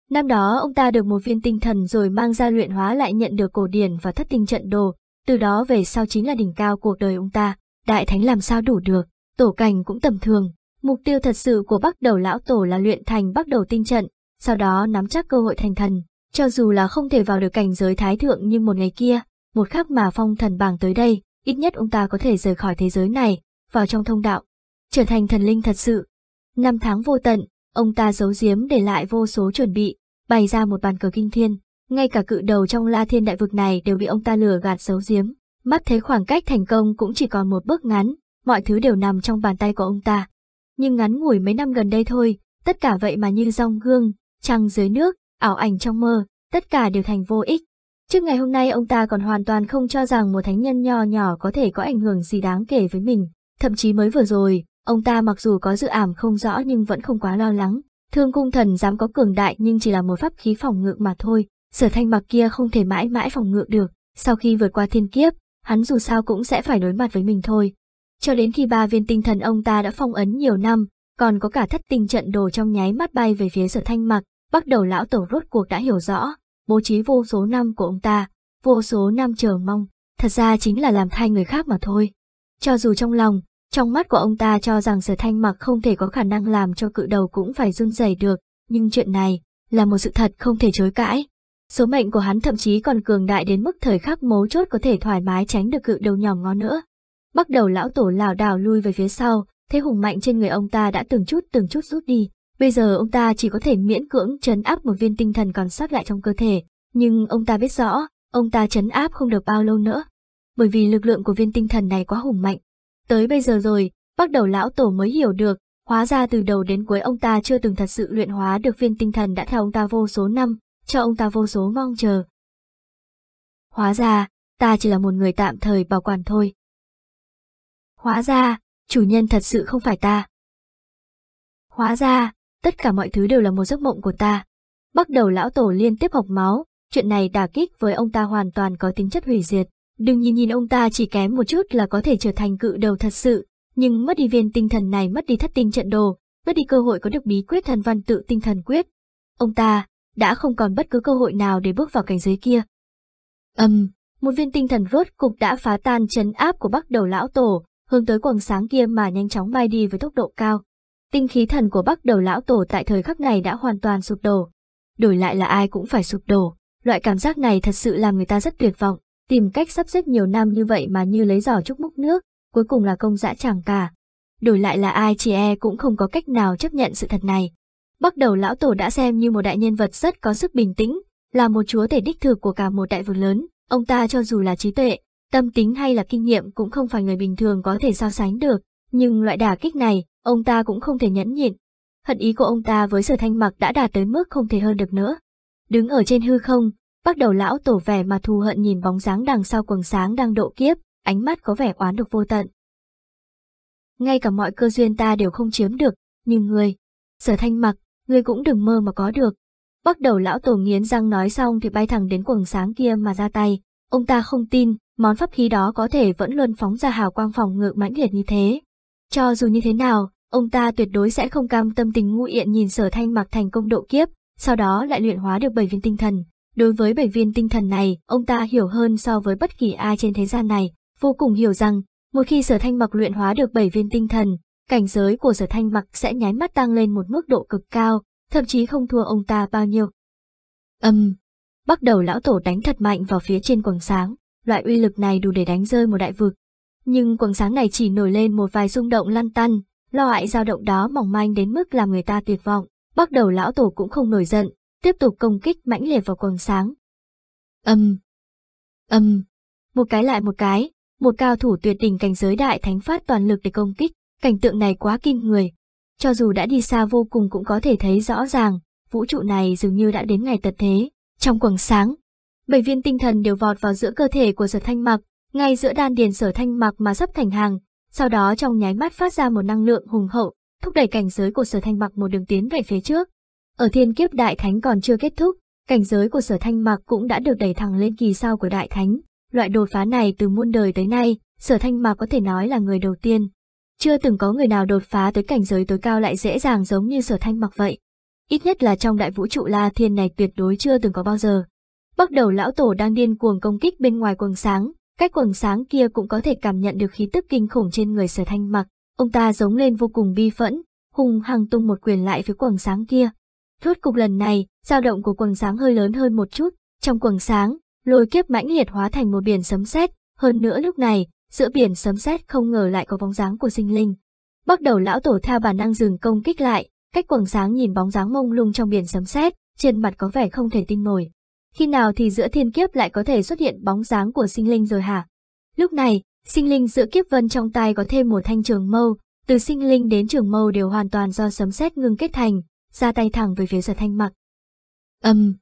Năm đó ông ta được một viên tinh thần rồi mang ra luyện hóa lại nhận được cổ điển và thất tinh trận đồ, từ đó về sau chính là đỉnh cao cuộc đời ông ta, đại thánh làm sao đủ được tổ cảnh cũng tầm thường. Mục tiêu thật sự của bắc đầu lão tổ là luyện thành bắc đầu tinh trận, sau đó nắm chắc cơ hội thành thần. Cho dù là không thể vào được cảnh giới thái thượng nhưng một ngày kia, một khắc mà phong thần bàng tới đây, ít nhất ông ta có thể rời khỏi thế giới này, vào trong thông đạo, trở thành thần linh thật sự. Năm tháng vô tận, ông ta giấu giếm để lại vô số chuẩn bị, bày ra một bàn cờ kinh thiên. Ngay cả cự đầu trong la thiên đại vực này đều bị ông ta lừa gạt giấu giếm. Mắt thấy khoảng cách thành công cũng chỉ còn một bước ngắn, mọi thứ đều nằm trong bàn tay của ông ta. Nhưng ngắn ngủi mấy năm gần đây thôi, tất cả vậy mà như rong gương, trăng dưới nước, ảo ảnh trong mơ, tất cả đều thành vô ích. Trước ngày hôm nay ông ta còn hoàn toàn không cho rằng một thánh nhân nho nhỏ có thể có ảnh hưởng gì đáng kể với mình. Thậm chí mới vừa rồi, ông ta mặc dù có dự ảm không rõ nhưng vẫn không quá lo lắng. Thương cung thần dám có cường đại nhưng chỉ là một pháp khí phòng ngự mà thôi. Sở thanh mặc kia không thể mãi mãi phòng ngự được. Sau khi vượt qua thiên kiếp, hắn dù sao cũng sẽ phải đối mặt với mình thôi cho đến khi ba viên tinh thần ông ta đã phong ấn nhiều năm, còn có cả thất tinh trận đồ trong nháy mắt bay về phía sở thanh mặc, bắt đầu lão tổ rốt cuộc đã hiểu rõ, bố trí vô số năm của ông ta, vô số năm chờ mong, thật ra chính là làm thay người khác mà thôi. Cho dù trong lòng, trong mắt của ông ta cho rằng sở thanh mặc không thể có khả năng làm cho cự đầu cũng phải run rẩy được, nhưng chuyện này là một sự thật không thể chối cãi. Số mệnh của hắn thậm chí còn cường đại đến mức thời khắc mấu chốt có thể thoải mái tránh được cự đầu nhỏ ngó nữa. Bắt đầu lão tổ lảo đảo lui về phía sau, thế hùng mạnh trên người ông ta đã từng chút từng chút rút đi. Bây giờ ông ta chỉ có thể miễn cưỡng chấn áp một viên tinh thần còn sót lại trong cơ thể, nhưng ông ta biết rõ, ông ta chấn áp không được bao lâu nữa, bởi vì lực lượng của viên tinh thần này quá hùng mạnh. Tới bây giờ rồi, bắt đầu lão tổ mới hiểu được, hóa ra từ đầu đến cuối ông ta chưa từng thật sự luyện hóa được viên tinh thần đã theo ông ta vô số năm, cho ông ta vô số mong chờ. Hóa ra, ta chỉ là một người tạm thời bảo quản thôi. Hóa ra, chủ nhân thật sự không phải ta. Hóa ra, tất cả mọi thứ đều là một giấc mộng của ta. Bắt đầu lão tổ liên tiếp học máu, chuyện này đả kích với ông ta hoàn toàn có tính chất hủy diệt. Đừng nhìn nhìn ông ta chỉ kém một chút là có thể trở thành cự đầu thật sự, nhưng mất đi viên tinh thần này mất đi thất tinh trận đồ, mất đi cơ hội có được bí quyết thần văn tự tinh thần quyết. Ông ta đã không còn bất cứ cơ hội nào để bước vào cảnh giới kia. Âm, um, một viên tinh thần rốt cục đã phá tan chấn áp của bắc đầu lão tổ, hướng tới quầng sáng kia mà nhanh chóng bay đi với tốc độ cao. Tinh khí thần của Bắc Đầu lão tổ tại thời khắc này đã hoàn toàn sụp đổ. Đổi lại là ai cũng phải sụp đổ, loại cảm giác này thật sự làm người ta rất tuyệt vọng, tìm cách sắp xếp nhiều năm như vậy mà như lấy giỏ chúc múc nước, cuối cùng là công dã chẳng cả. Đổi lại là ai chỉ e cũng không có cách nào chấp nhận sự thật này. Bắc Đầu lão tổ đã xem như một đại nhân vật rất có sức bình tĩnh, là một chúa thể đích thực của cả một đại vực lớn, ông ta cho dù là trí tuệ, tâm tính hay là kinh nghiệm cũng không phải người bình thường có thể so sánh được, nhưng loại đả kích này, ông ta cũng không thể nhẫn nhịn. Hận ý của ông ta với sở thanh mặc đã đạt tới mức không thể hơn được nữa. Đứng ở trên hư không, bắt đầu lão tổ vẻ mà thù hận nhìn bóng dáng đằng sau quần sáng đang độ kiếp, ánh mắt có vẻ oán độc vô tận. Ngay cả mọi cơ duyên ta đều không chiếm được, nhưng người, sở thanh mặc, người cũng đừng mơ mà có được. Bắt đầu lão tổ nghiến răng nói xong thì bay thẳng đến quần sáng kia mà ra tay, ông ta không tin, món pháp khí đó có thể vẫn luôn phóng ra hào quang phòng ngự mãnh liệt như thế. Cho dù như thế nào, ông ta tuyệt đối sẽ không cam tâm tình ngu yện nhìn sở thanh mặc thành công độ kiếp, sau đó lại luyện hóa được bảy viên tinh thần. Đối với bảy viên tinh thần này, ông ta hiểu hơn so với bất kỳ ai trên thế gian này, vô cùng hiểu rằng, một khi sở thanh mặc luyện hóa được bảy viên tinh thần, cảnh giới của sở thanh mặc sẽ nháy mắt tăng lên một mức độ cực cao, thậm chí không thua ông ta bao nhiêu. Âm, um, bắt đầu lão tổ đánh thật mạnh vào phía trên quầng sáng loại uy lực này đủ để đánh rơi một đại vực. Nhưng quầng sáng này chỉ nổi lên một vài rung động lăn tăn, Loại dao động đó mỏng manh đến mức làm người ta tuyệt vọng, bắt đầu lão tổ cũng không nổi giận, tiếp tục công kích mãnh liệt vào quầng sáng. Âm! Âm! một cái lại một cái, một cao thủ tuyệt đỉnh cảnh giới đại thánh phát toàn lực để công kích, cảnh tượng này quá kinh người. Cho dù đã đi xa vô cùng cũng có thể thấy rõ ràng, vũ trụ này dường như đã đến ngày tật thế. Trong quầng sáng, bảy viên tinh thần đều vọt vào giữa cơ thể của sở thanh mặc, ngay giữa đan điền sở thanh mặc mà sắp thành hàng, sau đó trong nháy mắt phát ra một năng lượng hùng hậu, thúc đẩy cảnh giới của sở thanh mặc một đường tiến về phía trước. Ở thiên kiếp đại thánh còn chưa kết thúc, cảnh giới của sở thanh mặc cũng đã được đẩy thẳng lên kỳ sau của đại thánh. Loại đột phá này từ muôn đời tới nay, sở thanh mặc có thể nói là người đầu tiên. Chưa từng có người nào đột phá tới cảnh giới tối cao lại dễ dàng giống như sở thanh mặc vậy. Ít nhất là trong đại vũ trụ La Thiên này tuyệt đối chưa từng có bao giờ. Bắt đầu lão tổ đang điên cuồng công kích bên ngoài quần sáng, cách quần sáng kia cũng có thể cảm nhận được khí tức kinh khủng trên người sở thanh mặc. Ông ta giống lên vô cùng bi phẫn, hùng hằng tung một quyền lại với quần sáng kia. Rốt cục lần này, dao động của quần sáng hơi lớn hơn một chút, trong quần sáng, lôi kiếp mãnh liệt hóa thành một biển sấm sét, hơn nữa lúc này, giữa biển sấm sét không ngờ lại có bóng dáng của sinh linh. Bắt đầu lão tổ theo bản năng dừng công kích lại, cách quần sáng nhìn bóng dáng mông lung trong biển sấm sét, trên mặt có vẻ không thể tin nổi khi nào thì giữa thiên kiếp lại có thể xuất hiện bóng dáng của sinh linh rồi hả? Lúc này, sinh linh giữa kiếp vân trong tay có thêm một thanh trường mâu, từ sinh linh đến trường mâu đều hoàn toàn do sấm sét ngưng kết thành, ra tay thẳng về phía sở thanh mặc. Âm!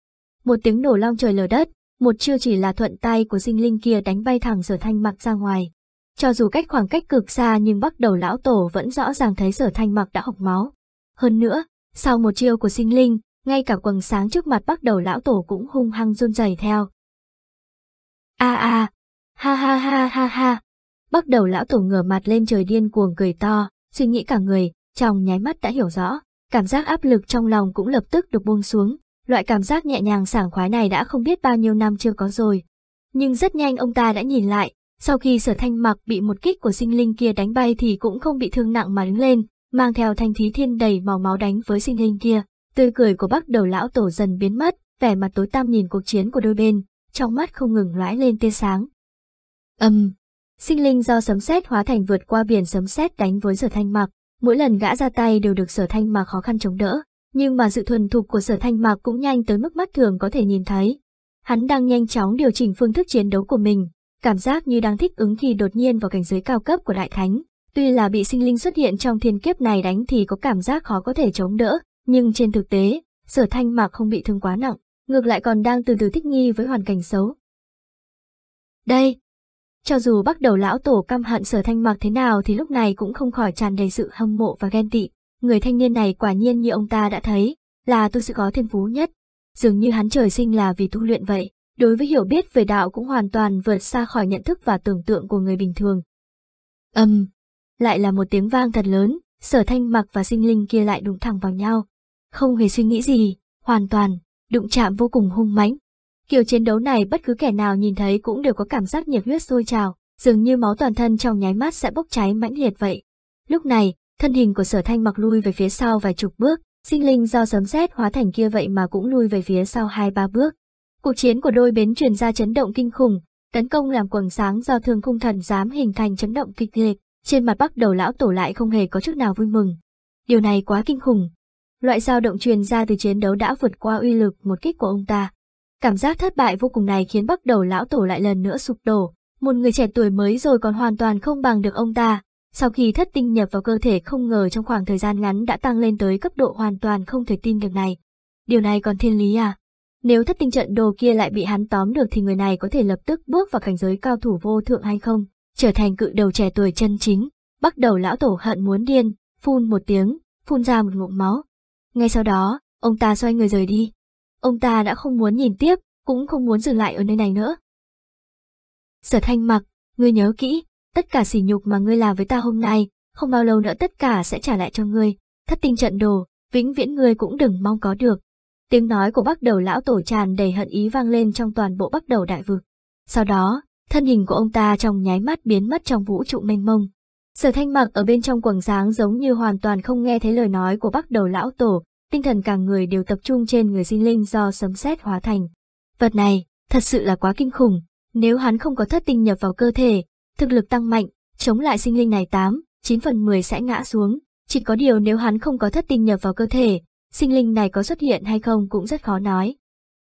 một tiếng nổ long trời lở đất, một chiêu chỉ là thuận tay của sinh linh kia đánh bay thẳng sở thanh mặc ra ngoài. Cho dù cách khoảng cách cực xa nhưng bắt đầu lão tổ vẫn rõ ràng thấy sở thanh mặc đã học máu. Hơn nữa, sau một chiêu của sinh linh, ngay cả quần sáng trước mặt bắt đầu lão tổ cũng hung hăng run rẩy theo. A a, ha ha ha ha ha. Bắt đầu lão tổ ngửa mặt lên trời điên cuồng cười to, suy nghĩ cả người, trong nháy mắt đã hiểu rõ, cảm giác áp lực trong lòng cũng lập tức được buông xuống, loại cảm giác nhẹ nhàng sảng khoái này đã không biết bao nhiêu năm chưa có rồi. Nhưng rất nhanh ông ta đã nhìn lại, sau khi sở thanh mặc bị một kích của sinh linh kia đánh bay thì cũng không bị thương nặng mà đứng lên, mang theo thanh thí thiên đầy màu máu đánh với sinh linh kia. Tươi cười của bác đầu lão tổ dần biến mất, vẻ mặt tối tăm nhìn cuộc chiến của đôi bên, trong mắt không ngừng lóe lên tia sáng. Âm, um, sinh linh do sấm sét hóa thành vượt qua biển sấm sét đánh với sở thanh mặc, mỗi lần gã ra tay đều được sở thanh mạc khó khăn chống đỡ, nhưng mà sự thuần thục của sở thanh mặc cũng nhanh tới mức mắt thường có thể nhìn thấy. Hắn đang nhanh chóng điều chỉnh phương thức chiến đấu của mình, cảm giác như đang thích ứng khi đột nhiên vào cảnh giới cao cấp của đại thánh. Tuy là bị sinh linh xuất hiện trong thiên kiếp này đánh thì có cảm giác khó có thể chống đỡ, nhưng trên thực tế, sở thanh mạc không bị thương quá nặng, ngược lại còn đang từ từ thích nghi với hoàn cảnh xấu. Đây! Cho dù bắt đầu lão tổ căm hận sở thanh mạc thế nào thì lúc này cũng không khỏi tràn đầy sự hâm mộ và ghen tị. Người thanh niên này quả nhiên như ông ta đã thấy, là tu sự có thiên phú nhất. Dường như hắn trời sinh là vì tu luyện vậy, đối với hiểu biết về đạo cũng hoàn toàn vượt xa khỏi nhận thức và tưởng tượng của người bình thường. Âm! Um, lại là một tiếng vang thật lớn, sở thanh mặc và sinh linh kia lại đụng thẳng vào nhau không hề suy nghĩ gì, hoàn toàn, đụng chạm vô cùng hung mãnh. Kiểu chiến đấu này bất cứ kẻ nào nhìn thấy cũng đều có cảm giác nhiệt huyết sôi trào, dường như máu toàn thân trong nháy mắt sẽ bốc cháy mãnh liệt vậy. Lúc này, thân hình của sở thanh mặc lui về phía sau vài chục bước, sinh linh do sấm rét hóa thành kia vậy mà cũng lui về phía sau hai ba bước. Cuộc chiến của đôi bến truyền ra chấn động kinh khủng, tấn công làm quần sáng do thương khung thần dám hình thành chấn động kịch liệt, trên mặt bắc đầu lão tổ lại không hề có chút nào vui mừng. Điều này quá kinh khủng, Loại dao động truyền ra từ chiến đấu đã vượt qua uy lực một kích của ông ta. Cảm giác thất bại vô cùng này khiến bắt đầu lão tổ lại lần nữa sụp đổ. Một người trẻ tuổi mới rồi còn hoàn toàn không bằng được ông ta. Sau khi thất tinh nhập vào cơ thể không ngờ trong khoảng thời gian ngắn đã tăng lên tới cấp độ hoàn toàn không thể tin được này. Điều này còn thiên lý à? Nếu thất tinh trận đồ kia lại bị hắn tóm được thì người này có thể lập tức bước vào cảnh giới cao thủ vô thượng hay không? Trở thành cự đầu trẻ tuổi chân chính. Bắt đầu lão tổ hận muốn điên, phun một tiếng, phun ra một ngụm máu. Ngay sau đó, ông ta xoay người rời đi. Ông ta đã không muốn nhìn tiếp, cũng không muốn dừng lại ở nơi này nữa. Sở thanh mặc, ngươi nhớ kỹ, tất cả sỉ nhục mà ngươi làm với ta hôm nay, không bao lâu nữa tất cả sẽ trả lại cho ngươi. Thất tinh trận đồ, vĩnh viễn ngươi cũng đừng mong có được. Tiếng nói của bắc đầu lão tổ tràn đầy hận ý vang lên trong toàn bộ bắc đầu đại vực. Sau đó, thân hình của ông ta trong nháy mắt biến mất trong vũ trụ mênh mông. Sở thanh mặc ở bên trong quần sáng giống như hoàn toàn không nghe thấy lời nói của bắc đầu lão tổ, tinh thần cả người đều tập trung trên người sinh linh do sấm sét hóa thành. Vật này, thật sự là quá kinh khủng, nếu hắn không có thất tinh nhập vào cơ thể, thực lực tăng mạnh, chống lại sinh linh này 8, 9 phần 10 sẽ ngã xuống, chỉ có điều nếu hắn không có thất tinh nhập vào cơ thể, sinh linh này có xuất hiện hay không cũng rất khó nói.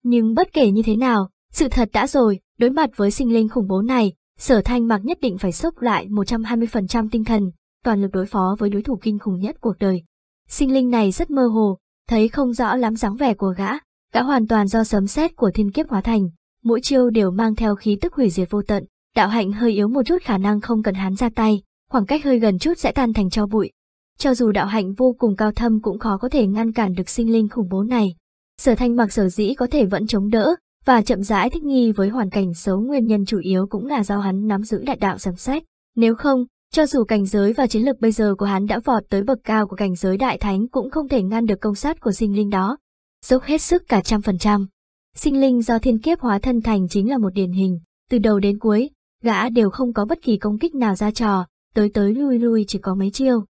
Nhưng bất kể như thế nào, sự thật đã rồi, đối mặt với sinh linh khủng bố này, Sở Thanh Mạc nhất định phải sốc lại 120% tinh thần, toàn lực đối phó với đối thủ kinh khủng nhất cuộc đời. Sinh linh này rất mơ hồ, thấy không rõ lắm dáng vẻ của gã, đã hoàn toàn do sấm sét của thiên kiếp hóa thành, mỗi chiêu đều mang theo khí tức hủy diệt vô tận, đạo hạnh hơi yếu một chút khả năng không cần hắn ra tay, khoảng cách hơi gần chút sẽ tan thành cho bụi. Cho dù đạo hạnh vô cùng cao thâm cũng khó có thể ngăn cản được sinh linh khủng bố này. Sở Thanh Mặc sở dĩ có thể vẫn chống đỡ, và chậm rãi thích nghi với hoàn cảnh xấu nguyên nhân chủ yếu cũng là do hắn nắm giữ đại đạo giám sát. Nếu không, cho dù cảnh giới và chiến lược bây giờ của hắn đã vọt tới bậc cao của cảnh giới đại thánh cũng không thể ngăn được công sát của sinh linh đó. Dốc hết sức cả trăm phần trăm. Sinh linh do thiên kiếp hóa thân thành chính là một điển hình. Từ đầu đến cuối, gã đều không có bất kỳ công kích nào ra trò, tới tới lui lui chỉ có mấy chiêu.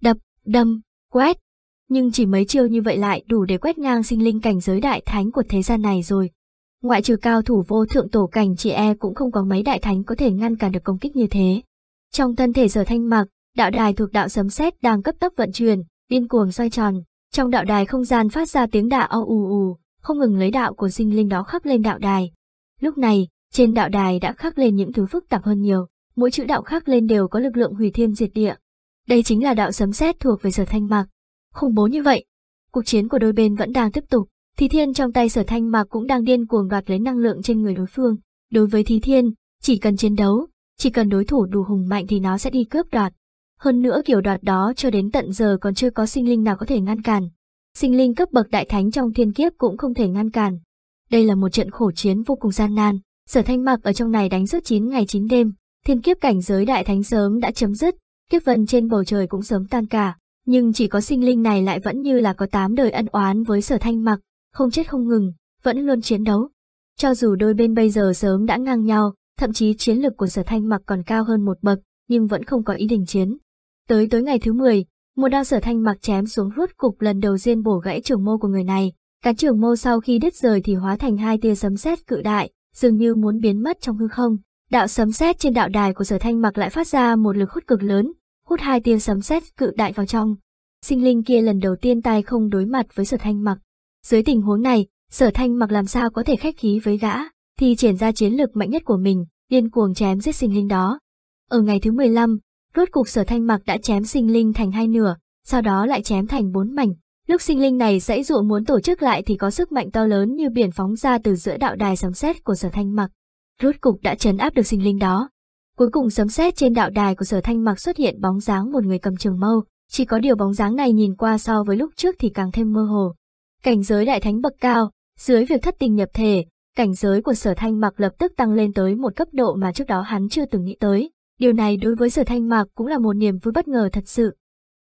Đập, đâm, quét. Nhưng chỉ mấy chiêu như vậy lại đủ để quét ngang sinh linh cảnh giới đại thánh của thế gian này rồi, ngoại trừ cao thủ vô thượng tổ cảnh chỉ e cũng không có mấy đại thánh có thể ngăn cản được công kích như thế. Trong thân thể giờ thanh mặc, đạo đài thuộc đạo sấm sét đang cấp tốc vận chuyển, điên cuồng xoay tròn, trong đạo đài không gian phát ra tiếng đạo o ù ù, không ngừng lấy đạo của sinh linh đó khắc lên đạo đài. Lúc này, trên đạo đài đã khắc lên những thứ phức tạp hơn nhiều, mỗi chữ đạo khắc lên đều có lực lượng hủy thiên diệt địa. Đây chính là đạo sấm sét thuộc về giờ thanh mặc. Khủng bố như vậy, cuộc chiến của đôi bên vẫn đang tiếp tục. Thí thiên trong tay sở thanh mạc cũng đang điên cuồng đoạt lấy năng lượng trên người đối phương. Đối với thí thiên, chỉ cần chiến đấu, chỉ cần đối thủ đủ hùng mạnh thì nó sẽ đi cướp đoạt. Hơn nữa kiểu đoạt đó cho đến tận giờ còn chưa có sinh linh nào có thể ngăn cản. Sinh linh cấp bậc đại thánh trong thiên kiếp cũng không thể ngăn cản. Đây là một trận khổ chiến vô cùng gian nan, sở thanh mạc ở trong này đánh suốt 9 ngày 9 đêm, thiên kiếp cảnh giới đại thánh sớm đã chấm dứt, kiếp vân trên bầu trời cũng sớm tan cả, nhưng chỉ có sinh linh này lại vẫn như là có tám đời ân oán với sở thanh mặc, không chết không ngừng, vẫn luôn chiến đấu. Cho dù đôi bên bây giờ sớm đã ngang nhau, thậm chí chiến lực của sở thanh mặc còn cao hơn một bậc, nhưng vẫn không có ý định chiến. Tới tối ngày thứ 10, một đao sở thanh mặc chém xuống rút cục lần đầu riêng bổ gãy trường mô của người này, cán trường mô sau khi đứt rời thì hóa thành hai tia sấm sét cự đại, dường như muốn biến mất trong hư không. Đạo sấm sét trên đạo đài của sở thanh mặc lại phát ra một lực hút cực lớn, hút hai tia sấm sét cự đại vào trong. Sinh linh kia lần đầu tiên tai không đối mặt với sở thanh mặc, dưới tình huống này, sở thanh mặc làm sao có thể khách khí với gã, thì triển ra chiến lược mạnh nhất của mình, điên cuồng chém giết sinh linh đó. Ở ngày thứ 15, rốt cục sở thanh mặc đã chém sinh linh thành hai nửa, sau đó lại chém thành bốn mảnh. Lúc sinh linh này dãy dụ muốn tổ chức lại thì có sức mạnh to lớn như biển phóng ra từ giữa đạo đài sấm xét của sở thanh mặc. Rốt cục đã chấn áp được sinh linh đó. Cuối cùng sấm xét trên đạo đài của sở thanh mặc xuất hiện bóng dáng một người cầm trường mâu, chỉ có điều bóng dáng này nhìn qua so với lúc trước thì càng thêm mơ hồ, Cảnh giới đại thánh bậc cao, dưới việc thất tình nhập thể, cảnh giới của sở thanh mạc lập tức tăng lên tới một cấp độ mà trước đó hắn chưa từng nghĩ tới. Điều này đối với sở thanh mạc cũng là một niềm vui bất ngờ thật sự.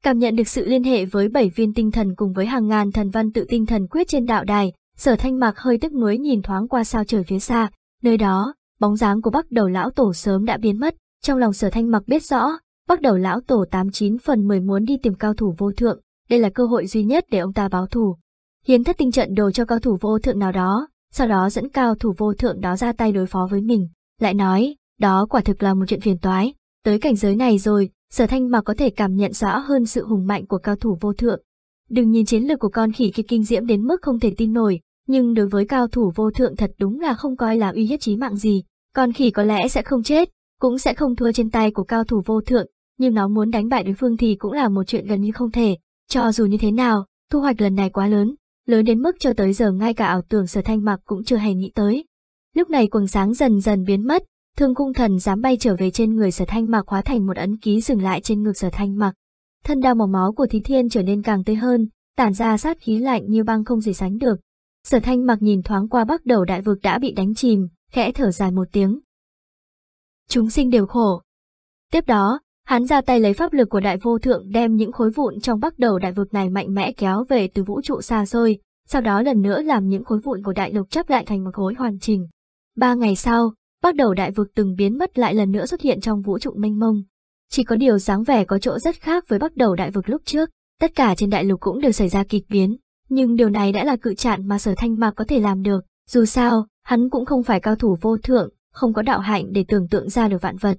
Cảm nhận được sự liên hệ với bảy viên tinh thần cùng với hàng ngàn thần văn tự tinh thần quyết trên đạo đài, sở thanh mạc hơi tức nuối nhìn thoáng qua sao trời phía xa, nơi đó, bóng dáng của bắc đầu lão tổ sớm đã biến mất, trong lòng sở thanh mạc biết rõ, bắc đầu lão tổ 89 phần 10 muốn đi tìm cao thủ vô thượng, đây là cơ hội duy nhất để ông ta báo thù hiến thất tinh trận đồ cho cao thủ vô thượng nào đó, sau đó dẫn cao thủ vô thượng đó ra tay đối phó với mình, lại nói, đó quả thực là một chuyện phiền toái, tới cảnh giới này rồi, sở thanh mà có thể cảm nhận rõ hơn sự hùng mạnh của cao thủ vô thượng. Đừng nhìn chiến lược của con khỉ kia kinh diễm đến mức không thể tin nổi, nhưng đối với cao thủ vô thượng thật đúng là không coi là uy hiếp chí mạng gì, con khỉ có lẽ sẽ không chết, cũng sẽ không thua trên tay của cao thủ vô thượng, nhưng nó muốn đánh bại đối phương thì cũng là một chuyện gần như không thể, cho dù như thế nào, thu hoạch lần này quá lớn, lớn đến mức cho tới giờ ngay cả ảo tưởng sở thanh mặc cũng chưa hề nghĩ tới. Lúc này quầng sáng dần dần biến mất, thương cung thần dám bay trở về trên người sở thanh mặc hóa thành một ấn ký dừng lại trên ngực sở thanh mặc. Thân đau màu máu của thí thiên trở nên càng tươi hơn, tản ra sát khí lạnh như băng không gì sánh được. Sở thanh mặc nhìn thoáng qua bắc đầu đại vực đã bị đánh chìm, khẽ thở dài một tiếng. Chúng sinh đều khổ. Tiếp đó, Hắn ra tay lấy pháp lực của đại vô thượng đem những khối vụn trong bắc đầu đại vực này mạnh mẽ kéo về từ vũ trụ xa xôi, sau đó lần nữa làm những khối vụn của đại lục chắp lại thành một khối hoàn chỉnh. Ba ngày sau, bắt đầu đại vực từng biến mất lại lần nữa xuất hiện trong vũ trụ mênh mông. Chỉ có điều dáng vẻ có chỗ rất khác với bắt đầu đại vực lúc trước, tất cả trên đại lục cũng đều xảy ra kịch biến, nhưng điều này đã là cự trạng mà sở thanh mạc có thể làm được, dù sao, hắn cũng không phải cao thủ vô thượng, không có đạo hạnh để tưởng tượng ra được vạn vật.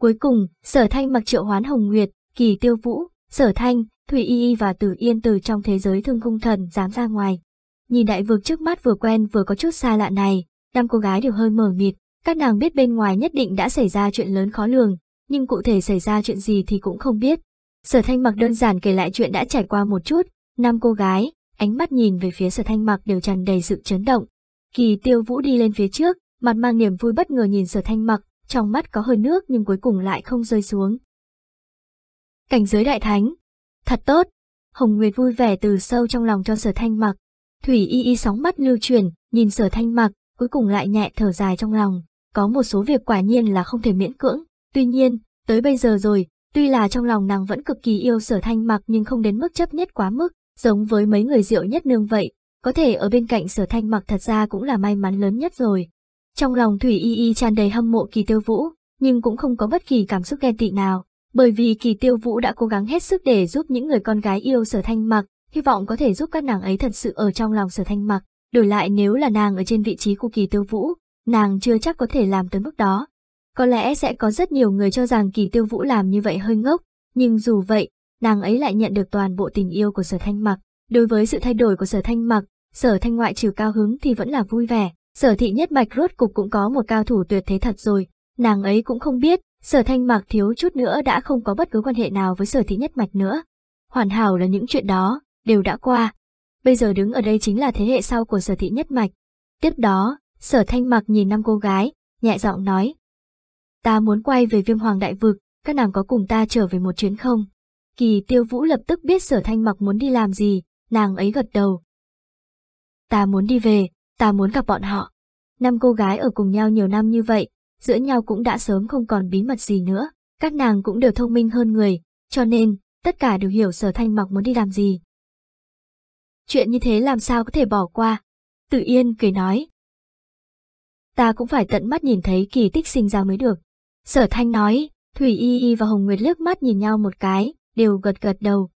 Cuối cùng, sở thanh mặc triệu hoán hồng nguyệt, kỳ tiêu vũ, sở thanh, thủy y y và tử yên từ trong thế giới thương cung thần dám ra ngoài. Nhìn đại vực trước mắt vừa quen vừa có chút xa lạ này, năm cô gái đều hơi mở mịt, các nàng biết bên ngoài nhất định đã xảy ra chuyện lớn khó lường, nhưng cụ thể xảy ra chuyện gì thì cũng không biết. Sở thanh mặc đơn giản kể lại chuyện đã trải qua một chút, năm cô gái, ánh mắt nhìn về phía sở thanh mặc đều tràn đầy sự chấn động. Kỳ tiêu vũ đi lên phía trước, mặt mang niềm vui bất ngờ nhìn sở thanh mặc, trong mắt có hơi nước nhưng cuối cùng lại không rơi xuống. Cảnh giới đại thánh, thật tốt, Hồng Nguyệt vui vẻ từ sâu trong lòng cho sở thanh mặc. Thủy y y sóng mắt lưu chuyển, nhìn sở thanh mặc, cuối cùng lại nhẹ thở dài trong lòng. Có một số việc quả nhiên là không thể miễn cưỡng, tuy nhiên, tới bây giờ rồi, tuy là trong lòng nàng vẫn cực kỳ yêu sở thanh mặc nhưng không đến mức chấp nhất quá mức, giống với mấy người rượu nhất nương vậy, có thể ở bên cạnh sở thanh mặc thật ra cũng là may mắn lớn nhất rồi. Trong lòng Thủy Y Y tràn đầy hâm mộ kỳ tiêu vũ, nhưng cũng không có bất kỳ cảm xúc ghen tị nào, bởi vì kỳ tiêu vũ đã cố gắng hết sức để giúp những người con gái yêu sở thanh mặc, hy vọng có thể giúp các nàng ấy thật sự ở trong lòng sở thanh mặc. Đổi lại nếu là nàng ở trên vị trí của kỳ tiêu vũ, nàng chưa chắc có thể làm tới mức đó. Có lẽ sẽ có rất nhiều người cho rằng kỳ tiêu vũ làm như vậy hơi ngốc, nhưng dù vậy, nàng ấy lại nhận được toàn bộ tình yêu của sở thanh mặc. Đối với sự thay đổi của sở thanh mặc, sở thanh ngoại trừ cao hứng thì vẫn là vui vẻ, Sở thị nhất bạch rốt cục cũng có một cao thủ tuyệt thế thật rồi, nàng ấy cũng không biết, sở thanh mạc thiếu chút nữa đã không có bất cứ quan hệ nào với sở thị nhất mạch nữa. Hoàn hảo là những chuyện đó, đều đã qua. Bây giờ đứng ở đây chính là thế hệ sau của sở thị nhất mạch. Tiếp đó, sở thanh mạc nhìn năm cô gái, nhẹ giọng nói. Ta muốn quay về viêm hoàng đại vực, các nàng có cùng ta trở về một chuyến không? Kỳ tiêu vũ lập tức biết sở thanh mặc muốn đi làm gì, nàng ấy gật đầu. Ta muốn đi về, ta muốn gặp bọn họ. Năm cô gái ở cùng nhau nhiều năm như vậy, giữa nhau cũng đã sớm không còn bí mật gì nữa, các nàng cũng đều thông minh hơn người, cho nên, tất cả đều hiểu sở thanh mặc muốn đi làm gì. Chuyện như thế làm sao có thể bỏ qua? tự Yên cười nói. Ta cũng phải tận mắt nhìn thấy kỳ tích sinh ra mới được. Sở thanh nói, Thủy Y Y và Hồng Nguyệt lướt mắt nhìn nhau một cái, đều gật gật đầu.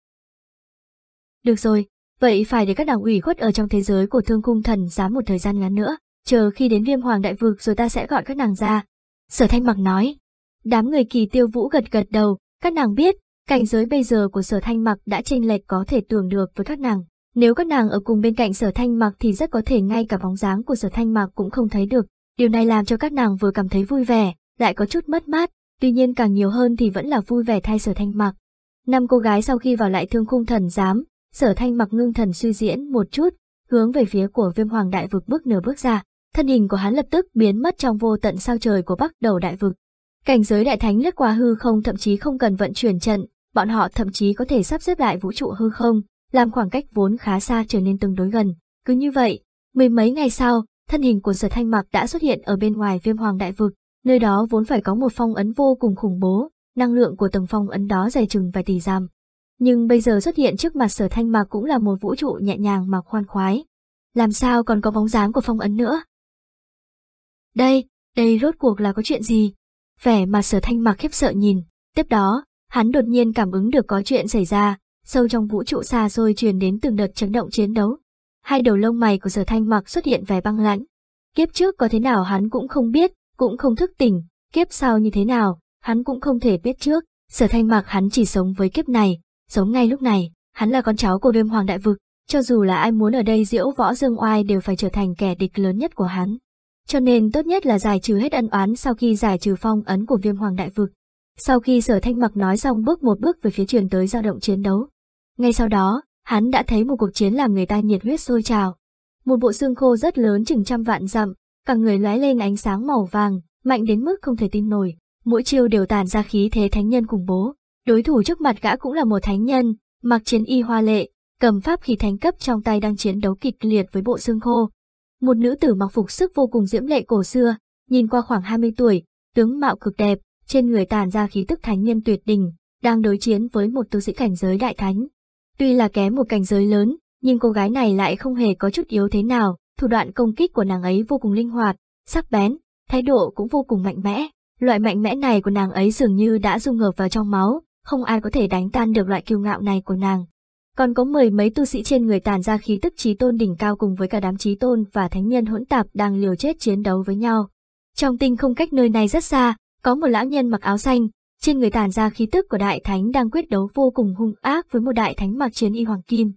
Được rồi, Vậy phải để các đảo ủy khuất ở trong thế giới của thương cung thần giám một thời gian ngắn nữa, chờ khi đến viêm hoàng đại vực rồi ta sẽ gọi các nàng ra. Sở thanh mặc nói. Đám người kỳ tiêu vũ gật gật đầu, các nàng biết, cảnh giới bây giờ của sở thanh mặc đã chênh lệch có thể tưởng được với các nàng. Nếu các nàng ở cùng bên cạnh sở thanh mặc thì rất có thể ngay cả bóng dáng của sở thanh mặc cũng không thấy được. Điều này làm cho các nàng vừa cảm thấy vui vẻ, lại có chút mất mát, tuy nhiên càng nhiều hơn thì vẫn là vui vẻ thay sở thanh mặc. Năm cô gái sau khi vào lại thương khung thần giám, sở thanh mặc ngưng thần suy diễn một chút, hướng về phía của viêm hoàng đại vực bước nửa bước ra, thân hình của hắn lập tức biến mất trong vô tận sao trời của bắc đầu đại vực. Cảnh giới đại thánh lướt qua hư không thậm chí không cần vận chuyển trận, bọn họ thậm chí có thể sắp xếp lại vũ trụ hư không, làm khoảng cách vốn khá xa trở nên tương đối gần. Cứ như vậy, mười mấy ngày sau, thân hình của sở thanh mặc đã xuất hiện ở bên ngoài viêm hoàng đại vực, nơi đó vốn phải có một phong ấn vô cùng khủng bố, năng lượng của tầng phong ấn đó dày chừng vài tỷ giam, nhưng bây giờ xuất hiện trước mặt sở thanh mạc cũng là một vũ trụ nhẹ nhàng mà khoan khoái. Làm sao còn có bóng dáng của phong ấn nữa? Đây, đây rốt cuộc là có chuyện gì? Vẻ mà sở thanh mạc khiếp sợ nhìn, tiếp đó, hắn đột nhiên cảm ứng được có chuyện xảy ra, sâu trong vũ trụ xa xôi truyền đến từng đợt chấn động chiến đấu. Hai đầu lông mày của sở thanh mạc xuất hiện vẻ băng lãnh. Kiếp trước có thế nào hắn cũng không biết, cũng không thức tỉnh, kiếp sau như thế nào, hắn cũng không thể biết trước, sở thanh mạc hắn chỉ sống với kiếp này, Sống ngay lúc này, hắn là con cháu của đêm hoàng đại vực, cho dù là ai muốn ở đây diễu võ dương oai đều phải trở thành kẻ địch lớn nhất của hắn. Cho nên tốt nhất là giải trừ hết ân oán sau khi giải trừ phong ấn của viêm hoàng đại vực. Sau khi sở thanh mặc nói xong bước một bước về phía truyền tới dao động chiến đấu. Ngay sau đó, hắn đã thấy một cuộc chiến làm người ta nhiệt huyết sôi trào. Một bộ xương khô rất lớn chừng trăm vạn dặm, cả người lóe lên ánh sáng màu vàng, mạnh đến mức không thể tin nổi, mỗi chiêu đều tàn ra khí thế thánh nhân cùng bố. Đối thủ trước mặt gã cũng là một thánh nhân, mặc chiến y hoa lệ, cầm pháp khí thánh cấp trong tay đang chiến đấu kịch liệt với bộ xương khô. Một nữ tử mặc phục sức vô cùng diễm lệ cổ xưa, nhìn qua khoảng 20 tuổi, tướng mạo cực đẹp, trên người tàn ra khí tức thánh nhân tuyệt đỉnh, đang đối chiến với một tu sĩ cảnh giới đại thánh. Tuy là kém một cảnh giới lớn, nhưng cô gái này lại không hề có chút yếu thế nào, thủ đoạn công kích của nàng ấy vô cùng linh hoạt, sắc bén, thái độ cũng vô cùng mạnh mẽ. Loại mạnh mẽ này của nàng ấy dường như đã dung hợp vào trong máu, không ai có thể đánh tan được loại kiêu ngạo này của nàng. Còn có mười mấy tu sĩ trên người tàn ra khí tức trí tôn đỉnh cao cùng với cả đám trí tôn và thánh nhân hỗn tạp đang liều chết chiến đấu với nhau. Trong tinh không cách nơi này rất xa, có một lão nhân mặc áo xanh, trên người tàn ra khí tức của đại thánh đang quyết đấu vô cùng hung ác với một đại thánh mặc chiến y hoàng kim.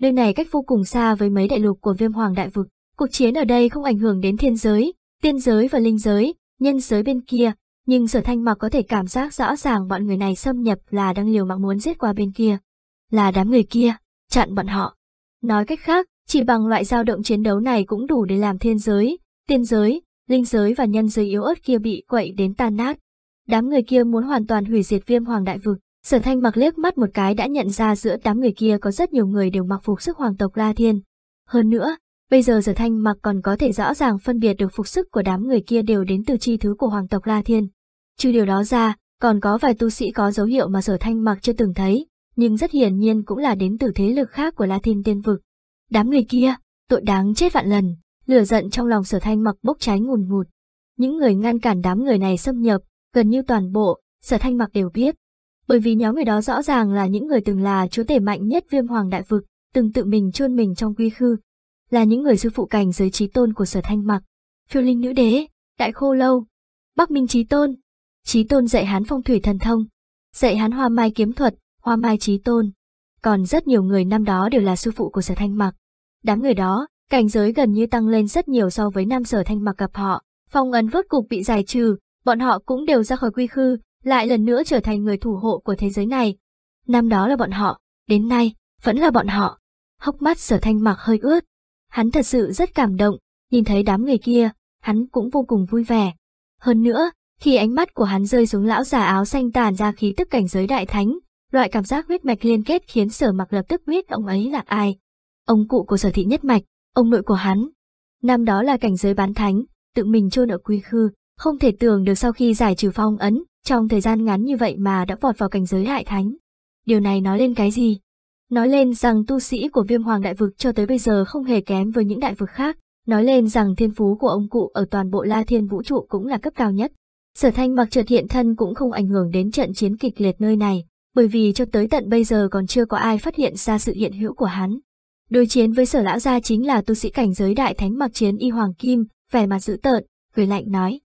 Nơi này cách vô cùng xa với mấy đại lục của viêm hoàng đại vực, cuộc chiến ở đây không ảnh hưởng đến thiên giới, tiên giới và linh giới, nhân giới bên kia, nhưng sở thanh mặc có thể cảm giác rõ ràng bọn người này xâm nhập là đang liều mạng muốn giết qua bên kia. Là đám người kia, chặn bọn họ. Nói cách khác, chỉ bằng loại dao động chiến đấu này cũng đủ để làm thiên giới, tiên giới, linh giới và nhân giới yếu ớt kia bị quậy đến tan nát. Đám người kia muốn hoàn toàn hủy diệt viêm hoàng đại vực. Sở thanh mặc liếc mắt một cái đã nhận ra giữa đám người kia có rất nhiều người đều mặc phục sức hoàng tộc La Thiên. Hơn nữa, bây giờ sở thanh mặc còn có thể rõ ràng phân biệt được phục sức của đám người kia đều đến từ chi thứ của hoàng tộc La Thiên. Trừ điều đó ra, còn có vài tu sĩ có dấu hiệu mà sở thanh mặc chưa từng thấy, nhưng rất hiển nhiên cũng là đến từ thế lực khác của La Thiên Tiên Vực. Đám người kia, tội đáng chết vạn lần, lửa giận trong lòng sở thanh mặc bốc cháy ngùn ngụt. Những người ngăn cản đám người này xâm nhập, gần như toàn bộ, sở thanh mặc đều biết. Bởi vì nhóm người đó rõ ràng là những người từng là chúa tể mạnh nhất viêm hoàng đại vực, từng tự mình chôn mình trong quy khư, là những người sư phụ cảnh giới trí tôn của sở thanh mặc phiêu linh nữ đế đại khô lâu bắc minh trí tôn Chí tôn dạy hắn phong thủy thần thông, dạy hắn hoa mai kiếm thuật, hoa mai chí tôn. Còn rất nhiều người năm đó đều là sư phụ của sở thanh mặc. Đám người đó, cảnh giới gần như tăng lên rất nhiều so với năm sở thanh mặc gặp họ. Phong ấn vốt cục bị giải trừ, bọn họ cũng đều ra khỏi quy khư, lại lần nữa trở thành người thủ hộ của thế giới này. Năm đó là bọn họ, đến nay, vẫn là bọn họ. Hốc mắt sở thanh mặc hơi ướt. Hắn thật sự rất cảm động, nhìn thấy đám người kia, hắn cũng vô cùng vui vẻ. Hơn nữa, khi ánh mắt của hắn rơi xuống lão giả áo xanh tàn ra khí tức cảnh giới đại thánh, loại cảm giác huyết mạch liên kết khiến sở mặc lập tức biết ông ấy là ai. Ông cụ của sở thị nhất mạch, ông nội của hắn. Năm đó là cảnh giới bán thánh, tự mình chôn ở quy khư, không thể tưởng được sau khi giải trừ phong ấn, trong thời gian ngắn như vậy mà đã vọt vào cảnh giới hại thánh. Điều này nói lên cái gì? Nói lên rằng tu sĩ của viêm hoàng đại vực cho tới bây giờ không hề kém với những đại vực khác, nói lên rằng thiên phú của ông cụ ở toàn bộ la thiên vũ trụ cũng là cấp cao nhất. Sở thanh mặc trượt hiện thân cũng không ảnh hưởng đến trận chiến kịch liệt nơi này, bởi vì cho tới tận bây giờ còn chưa có ai phát hiện ra sự hiện hữu của hắn. Đối chiến với sở lão gia chính là tu sĩ cảnh giới đại thánh mặc chiến y hoàng kim, vẻ mặt dữ tợn, cười lạnh nói.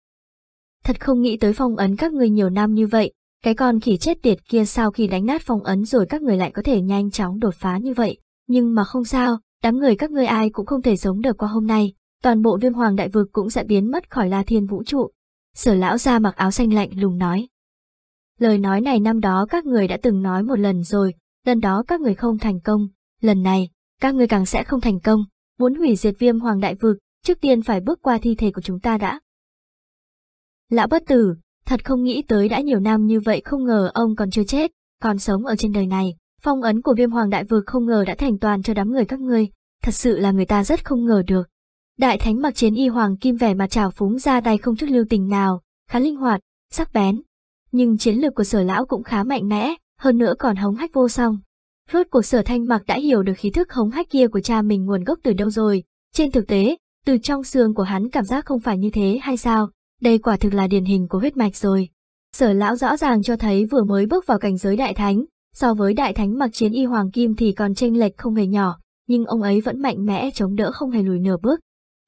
Thật không nghĩ tới phong ấn các người nhiều năm như vậy, cái con khỉ chết tiệt kia sau khi đánh nát phong ấn rồi các người lại có thể nhanh chóng đột phá như vậy, nhưng mà không sao, đám người các ngươi ai cũng không thể sống được qua hôm nay, toàn bộ viêm hoàng đại vực cũng sẽ biến mất khỏi la thiên vũ trụ, Sở lão ra mặc áo xanh lạnh lùng nói. Lời nói này năm đó các người đã từng nói một lần rồi, lần đó các người không thành công, lần này, các người càng sẽ không thành công, muốn hủy diệt viêm hoàng đại vực, trước tiên phải bước qua thi thể của chúng ta đã. Lão bất tử, thật không nghĩ tới đã nhiều năm như vậy không ngờ ông còn chưa chết, còn sống ở trên đời này, phong ấn của viêm hoàng đại vực không ngờ đã thành toàn cho đám người các người, thật sự là người ta rất không ngờ được. Đại thánh mặc chiến y hoàng kim vẻ mặt trào phúng ra tay không chút lưu tình nào, khá linh hoạt, sắc bén. Nhưng chiến lược của sở lão cũng khá mạnh mẽ, hơn nữa còn hống hách vô song. Rốt cuộc sở thanh mặc đã hiểu được khí thức hống hách kia của cha mình nguồn gốc từ đâu rồi. Trên thực tế, từ trong xương của hắn cảm giác không phải như thế hay sao, đây quả thực là điển hình của huyết mạch rồi. Sở lão rõ ràng cho thấy vừa mới bước vào cảnh giới đại thánh, so với đại thánh mặc chiến y hoàng kim thì còn tranh lệch không hề nhỏ, nhưng ông ấy vẫn mạnh mẽ chống đỡ không hề lùi nửa bước,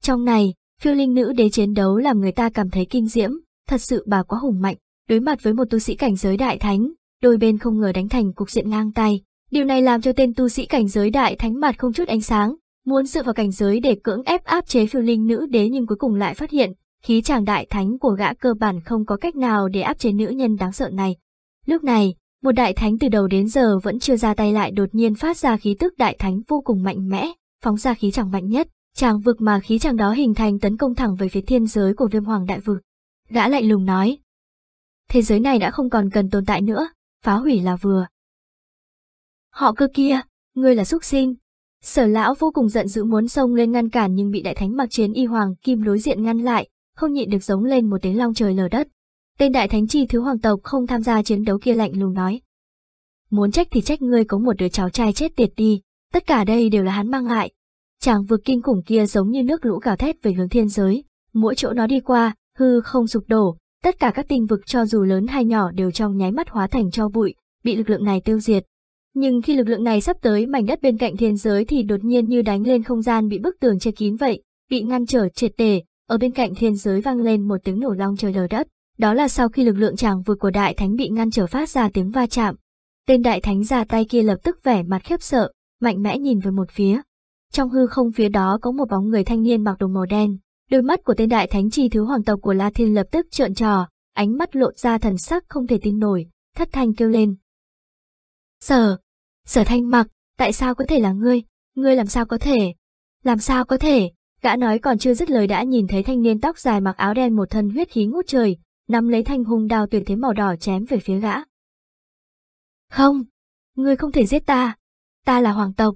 trong này, phiêu linh nữ đế chiến đấu làm người ta cảm thấy kinh diễm, thật sự bà quá hùng mạnh, đối mặt với một tu sĩ cảnh giới đại thánh, đôi bên không ngờ đánh thành cục diện ngang tay. Điều này làm cho tên tu sĩ cảnh giới đại thánh mặt không chút ánh sáng, muốn dựa vào cảnh giới để cưỡng ép áp chế phiêu linh nữ đế nhưng cuối cùng lại phát hiện, khí chàng đại thánh của gã cơ bản không có cách nào để áp chế nữ nhân đáng sợ này. Lúc này, một đại thánh từ đầu đến giờ vẫn chưa ra tay lại đột nhiên phát ra khí tức đại thánh vô cùng mạnh mẽ, phóng ra khí chẳng mạnh nhất, Tràng vực mà khí chàng đó hình thành tấn công thẳng về phía thiên giới của viêm hoàng đại vực. Đã lạnh lùng nói. Thế giới này đã không còn cần tồn tại nữa, phá hủy là vừa. Họ cơ kia, ngươi là xuất sinh. Sở lão vô cùng giận dữ muốn xông lên ngăn cản nhưng bị đại thánh mặc chiến y hoàng kim đối diện ngăn lại, không nhịn được giống lên một tiếng long trời lở đất. Tên đại thánh chi thứ hoàng tộc không tham gia chiến đấu kia lạnh lùng nói. Muốn trách thì trách ngươi có một đứa cháu trai chết tiệt đi, tất cả đây đều là hắn mang lại, Tràng vực kinh khủng kia giống như nước lũ gào thét về hướng thiên giới, mỗi chỗ nó đi qua, hư không sụp đổ, tất cả các tinh vực cho dù lớn hay nhỏ đều trong nháy mắt hóa thành cho bụi, bị lực lượng này tiêu diệt. Nhưng khi lực lượng này sắp tới mảnh đất bên cạnh thiên giới thì đột nhiên như đánh lên không gian bị bức tường che kín vậy, bị ngăn trở triệt để, ở bên cạnh thiên giới vang lên một tiếng nổ long trời lở đất. Đó là sau khi lực lượng tràng vượt của đại thánh bị ngăn trở phát ra tiếng va chạm. Tên đại thánh ra tay kia lập tức vẻ mặt khiếp sợ, mạnh mẽ nhìn về một phía, trong hư không phía đó có một bóng người thanh niên mặc đồ màu đen. Đôi mắt của tên đại thánh trì thứ hoàng tộc của La Thiên lập tức trợn trò, ánh mắt lộ ra thần sắc không thể tin nổi, thất thanh kêu lên. Sở, sở thanh mặc, tại sao có thể là ngươi, ngươi làm sao có thể, làm sao có thể, gã nói còn chưa dứt lời đã nhìn thấy thanh niên tóc dài mặc áo đen một thân huyết khí ngút trời, nắm lấy thanh hung đao tuyệt thế màu đỏ chém về phía gã. Không, ngươi không thể giết ta, ta là hoàng tộc,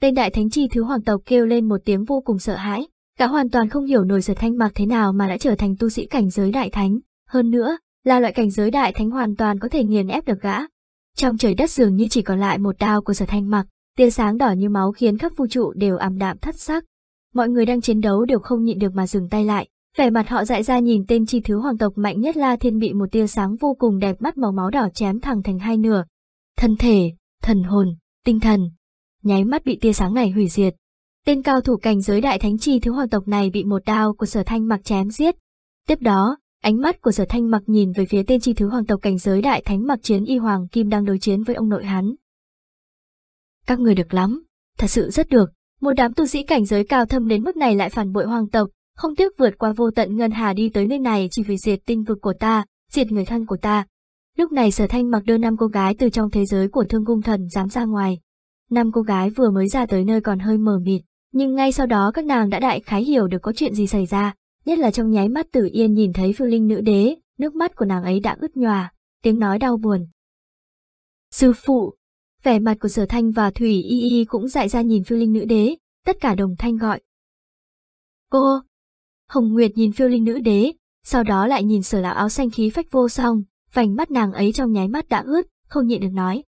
tên đại thánh chi thứ hoàng tộc kêu lên một tiếng vô cùng sợ hãi, gã hoàn toàn không hiểu nổi sở thanh mặc thế nào mà đã trở thành tu sĩ cảnh giới đại thánh, hơn nữa, là loại cảnh giới đại thánh hoàn toàn có thể nghiền ép được gã. Trong trời đất dường như chỉ còn lại một đao của sở thanh mặc, tia sáng đỏ như máu khiến khắp vũ trụ đều ảm đạm thất sắc. Mọi người đang chiến đấu đều không nhịn được mà dừng tay lại, vẻ mặt họ dại ra nhìn tên chi thứ hoàng tộc mạnh nhất La Thiên bị một tia sáng vô cùng đẹp mắt màu máu đỏ chém thẳng thành hai nửa. Thân thể, thần hồn, tinh thần, nháy mắt bị tia sáng này hủy diệt. Tên cao thủ cảnh giới đại thánh chi thứ hoàng tộc này bị một đao của sở thanh mặc chém giết. Tiếp đó, ánh mắt của sở thanh mặc nhìn về phía tên chi thứ hoàng tộc cảnh giới đại thánh mặc chiến y hoàng kim đang đối chiến với ông nội hắn. Các người được lắm, thật sự rất được, một đám tu sĩ cảnh giới cao thâm đến mức này lại phản bội hoàng tộc, không tiếc vượt qua vô tận ngân hà đi tới nơi này chỉ vì diệt tinh vực của ta, diệt người thân của ta. Lúc này sở thanh mặc đưa năm cô gái từ trong thế giới của thương cung thần dám ra ngoài năm cô gái vừa mới ra tới nơi còn hơi mờ mịt, nhưng ngay sau đó các nàng đã đại khái hiểu được có chuyện gì xảy ra, nhất là trong nháy mắt Tử Yên nhìn thấy Phương Linh nữ đế, nước mắt của nàng ấy đã ướt nhòa, tiếng nói đau buồn. Sư phụ, vẻ mặt của Sở Thanh và Thủy Y Y cũng dại ra nhìn Phương Linh nữ đế, tất cả đồng thanh gọi. Cô! Hồng Nguyệt nhìn Phương Linh nữ đế, sau đó lại nhìn Sở lão áo xanh khí phách vô song, vành mắt nàng ấy trong nháy mắt đã ướt, không nhịn được nói.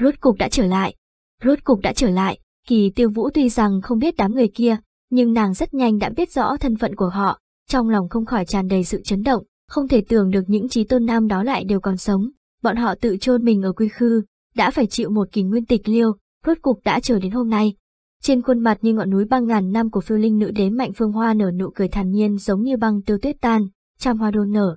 Rốt cục đã trở lại. Rốt cục đã trở lại, kỳ tiêu vũ tuy rằng không biết đám người kia, nhưng nàng rất nhanh đã biết rõ thân phận của họ, trong lòng không khỏi tràn đầy sự chấn động, không thể tưởng được những trí tôn nam đó lại đều còn sống, bọn họ tự chôn mình ở quy khư, đã phải chịu một kỳ nguyên tịch liêu, rốt cục đã chờ đến hôm nay. Trên khuôn mặt như ngọn núi băng ngàn năm của phiêu linh nữ đế mạnh phương hoa nở nụ cười thản nhiên giống như băng tiêu tuyết tan, trăm hoa đô nở.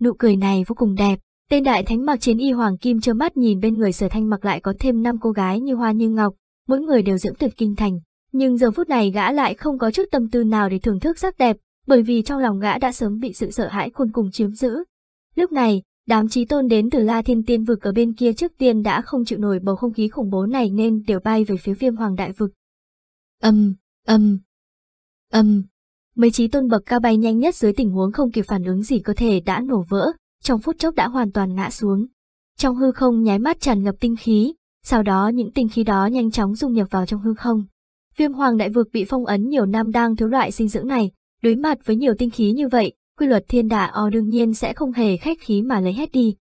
Nụ cười này vô cùng đẹp, Tên đại thánh mặc chiến y hoàng kim trơ mắt nhìn bên người sở thanh mặc lại có thêm năm cô gái như hoa như ngọc, mỗi người đều dưỡng tuyệt kinh thành. Nhưng giờ phút này gã lại không có chút tâm tư nào để thưởng thức sắc đẹp, bởi vì trong lòng gã đã sớm bị sự sợ hãi khôn cùng chiếm giữ. Lúc này, đám trí tôn đến từ La Thiên Tiên vực ở bên kia trước tiên đã không chịu nổi bầu không khí khủng bố này nên đều bay về phía viêm hoàng đại vực. Âm, âm, âm. Mấy trí tôn bậc cao bay nhanh nhất dưới tình huống không kịp phản ứng gì cơ thể đã nổ vỡ, trong phút chốc đã hoàn toàn ngã xuống. Trong hư không nháy mắt tràn ngập tinh khí, sau đó những tinh khí đó nhanh chóng dung nhập vào trong hư không. Viêm hoàng đại vực bị phong ấn nhiều năm đang thiếu loại sinh dưỡng này, đối mặt với nhiều tinh khí như vậy, quy luật thiên đà o đương nhiên sẽ không hề khách khí mà lấy hết đi.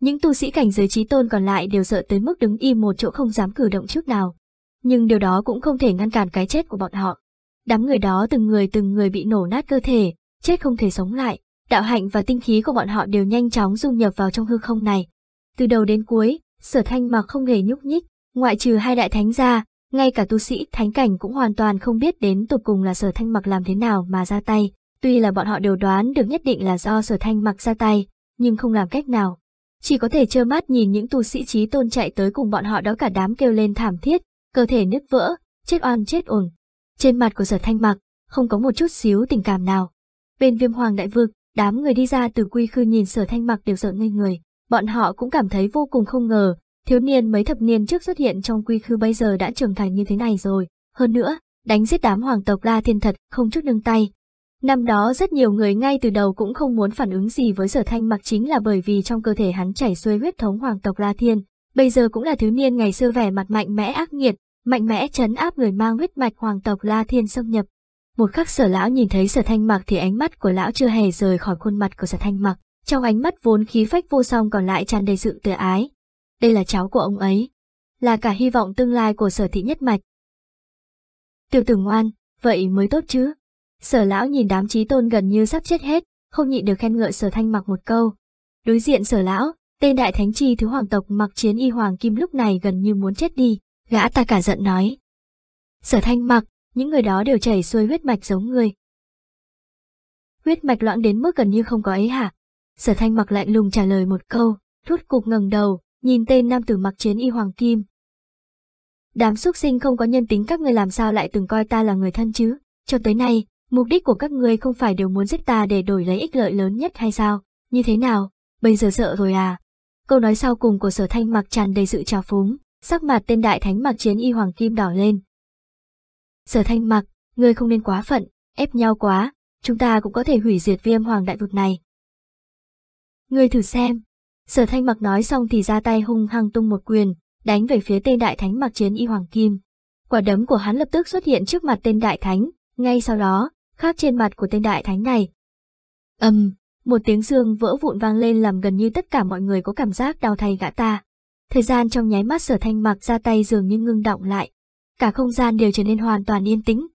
Những tu sĩ cảnh giới trí tôn còn lại đều sợ tới mức đứng im một chỗ không dám cử động trước nào. Nhưng điều đó cũng không thể ngăn cản cái chết của bọn họ. Đám người đó từng người từng người bị nổ nát cơ thể, chết không thể sống lại. Đạo hạnh và tinh khí của bọn họ đều nhanh chóng dung nhập vào trong hư không này. Từ đầu đến cuối, sở thanh mặc không hề nhúc nhích, ngoại trừ hai đại thánh gia, ngay cả tu sĩ thánh cảnh cũng hoàn toàn không biết đến tục cùng là sở thanh mặc làm thế nào mà ra tay. Tuy là bọn họ đều đoán được nhất định là do sở thanh mặc ra tay, nhưng không làm cách nào. Chỉ có thể trơ mắt nhìn những tu sĩ trí tôn chạy tới cùng bọn họ đó cả đám kêu lên thảm thiết, cơ thể nứt vỡ, chết oan chết ồn. Trên mặt của sở thanh mặc, không có một chút xíu tình cảm nào. Bên viêm hoàng đại vực, Đám người đi ra từ quy khư nhìn sở thanh mặc đều sợ ngây người, bọn họ cũng cảm thấy vô cùng không ngờ, thiếu niên mấy thập niên trước xuất hiện trong quy khư bây giờ đã trưởng thành như thế này rồi. Hơn nữa, đánh giết đám hoàng tộc La Thiên thật không chút nương tay. Năm đó rất nhiều người ngay từ đầu cũng không muốn phản ứng gì với sở thanh mặc chính là bởi vì trong cơ thể hắn chảy xuôi huyết thống hoàng tộc La Thiên, bây giờ cũng là thiếu niên ngày xưa vẻ mặt mạnh mẽ ác nghiệt, mạnh mẽ chấn áp người mang huyết mạch hoàng tộc La Thiên xâm nhập, một khắc sở lão nhìn thấy sở thanh mặc thì ánh mắt của lão chưa hề rời khỏi khuôn mặt của sở thanh mặc, trong ánh mắt vốn khí phách vô song còn lại tràn đầy sự tự ái. Đây là cháu của ông ấy, là cả hy vọng tương lai của sở thị nhất mạch. Tiểu tử ngoan, vậy mới tốt chứ. Sở lão nhìn đám trí tôn gần như sắp chết hết, không nhịn được khen ngợi sở thanh mặc một câu. Đối diện sở lão, tên đại thánh chi thứ hoàng tộc mặc chiến y hoàng kim lúc này gần như muốn chết đi, gã ta cả giận nói. Sở thanh mặc, những người đó đều chảy xuôi huyết mạch giống người. Huyết mạch loãng đến mức gần như không có ấy hả? Sở thanh mặc lạnh lùng trả lời một câu, thút cục ngẩng đầu, nhìn tên nam tử mặc chiến y hoàng kim. Đám xuất sinh không có nhân tính các người làm sao lại từng coi ta là người thân chứ? Cho tới nay, mục đích của các người không phải đều muốn giết ta để đổi lấy ích lợi lớn nhất hay sao? Như thế nào? Bây giờ sợ rồi à? Câu nói sau cùng của sở thanh mặc tràn đầy sự trào phúng, sắc mặt tên đại thánh mặc chiến y hoàng kim đỏ lên, Sở thanh mặc, ngươi không nên quá phận, ép nhau quá, chúng ta cũng có thể hủy diệt viêm hoàng đại vực này. Ngươi thử xem. Sở thanh mặc nói xong thì ra tay hung hăng tung một quyền, đánh về phía tên đại thánh mặc chiến y hoàng kim. Quả đấm của hắn lập tức xuất hiện trước mặt tên đại thánh, ngay sau đó, khác trên mặt của tên đại thánh này. Âm, um, một tiếng xương vỡ vụn vang lên làm gần như tất cả mọi người có cảm giác đau thay gã ta. Thời gian trong nháy mắt sở thanh mặc ra tay dường như ngưng động lại, cả không gian đều trở nên hoàn toàn yên tĩnh.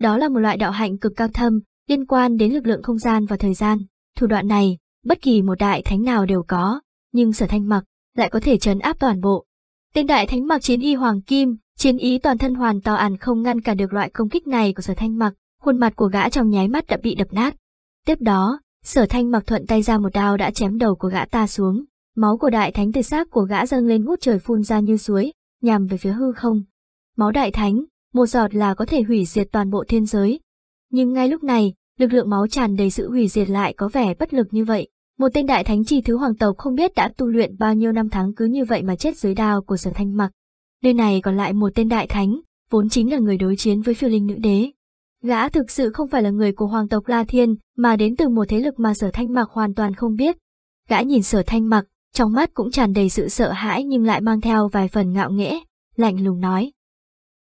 Đó là một loại đạo hạnh cực cao thâm, liên quan đến lực lượng không gian và thời gian. Thủ đoạn này, bất kỳ một đại thánh nào đều có, nhưng sở thanh mặc lại có thể trấn áp toàn bộ. Tên đại thánh mặc chiến y hoàng kim, chiến ý toàn thân hoàn toàn không ngăn cản được loại công kích này của sở thanh mặc, khuôn mặt của gã trong nháy mắt đã bị đập nát. Tiếp đó, sở thanh mặc thuận tay ra một đao đã chém đầu của gã ta xuống, máu của đại thánh từ xác của gã dâng lên ngút trời phun ra như suối, nhằm về phía hư không máu đại thánh, một giọt là có thể hủy diệt toàn bộ thiên giới. Nhưng ngay lúc này, lực lượng máu tràn đầy sự hủy diệt lại có vẻ bất lực như vậy. Một tên đại thánh trì thứ hoàng tộc không biết đã tu luyện bao nhiêu năm tháng cứ như vậy mà chết dưới đao của sở thanh mặc. Nơi này còn lại một tên đại thánh, vốn chính là người đối chiến với phiêu linh nữ đế. Gã thực sự không phải là người của hoàng tộc La Thiên, mà đến từ một thế lực mà sở thanh mặc hoàn toàn không biết. Gã nhìn sở thanh mặc, trong mắt cũng tràn đầy sự sợ hãi nhưng lại mang theo vài phần ngạo nghễ, lạnh lùng nói.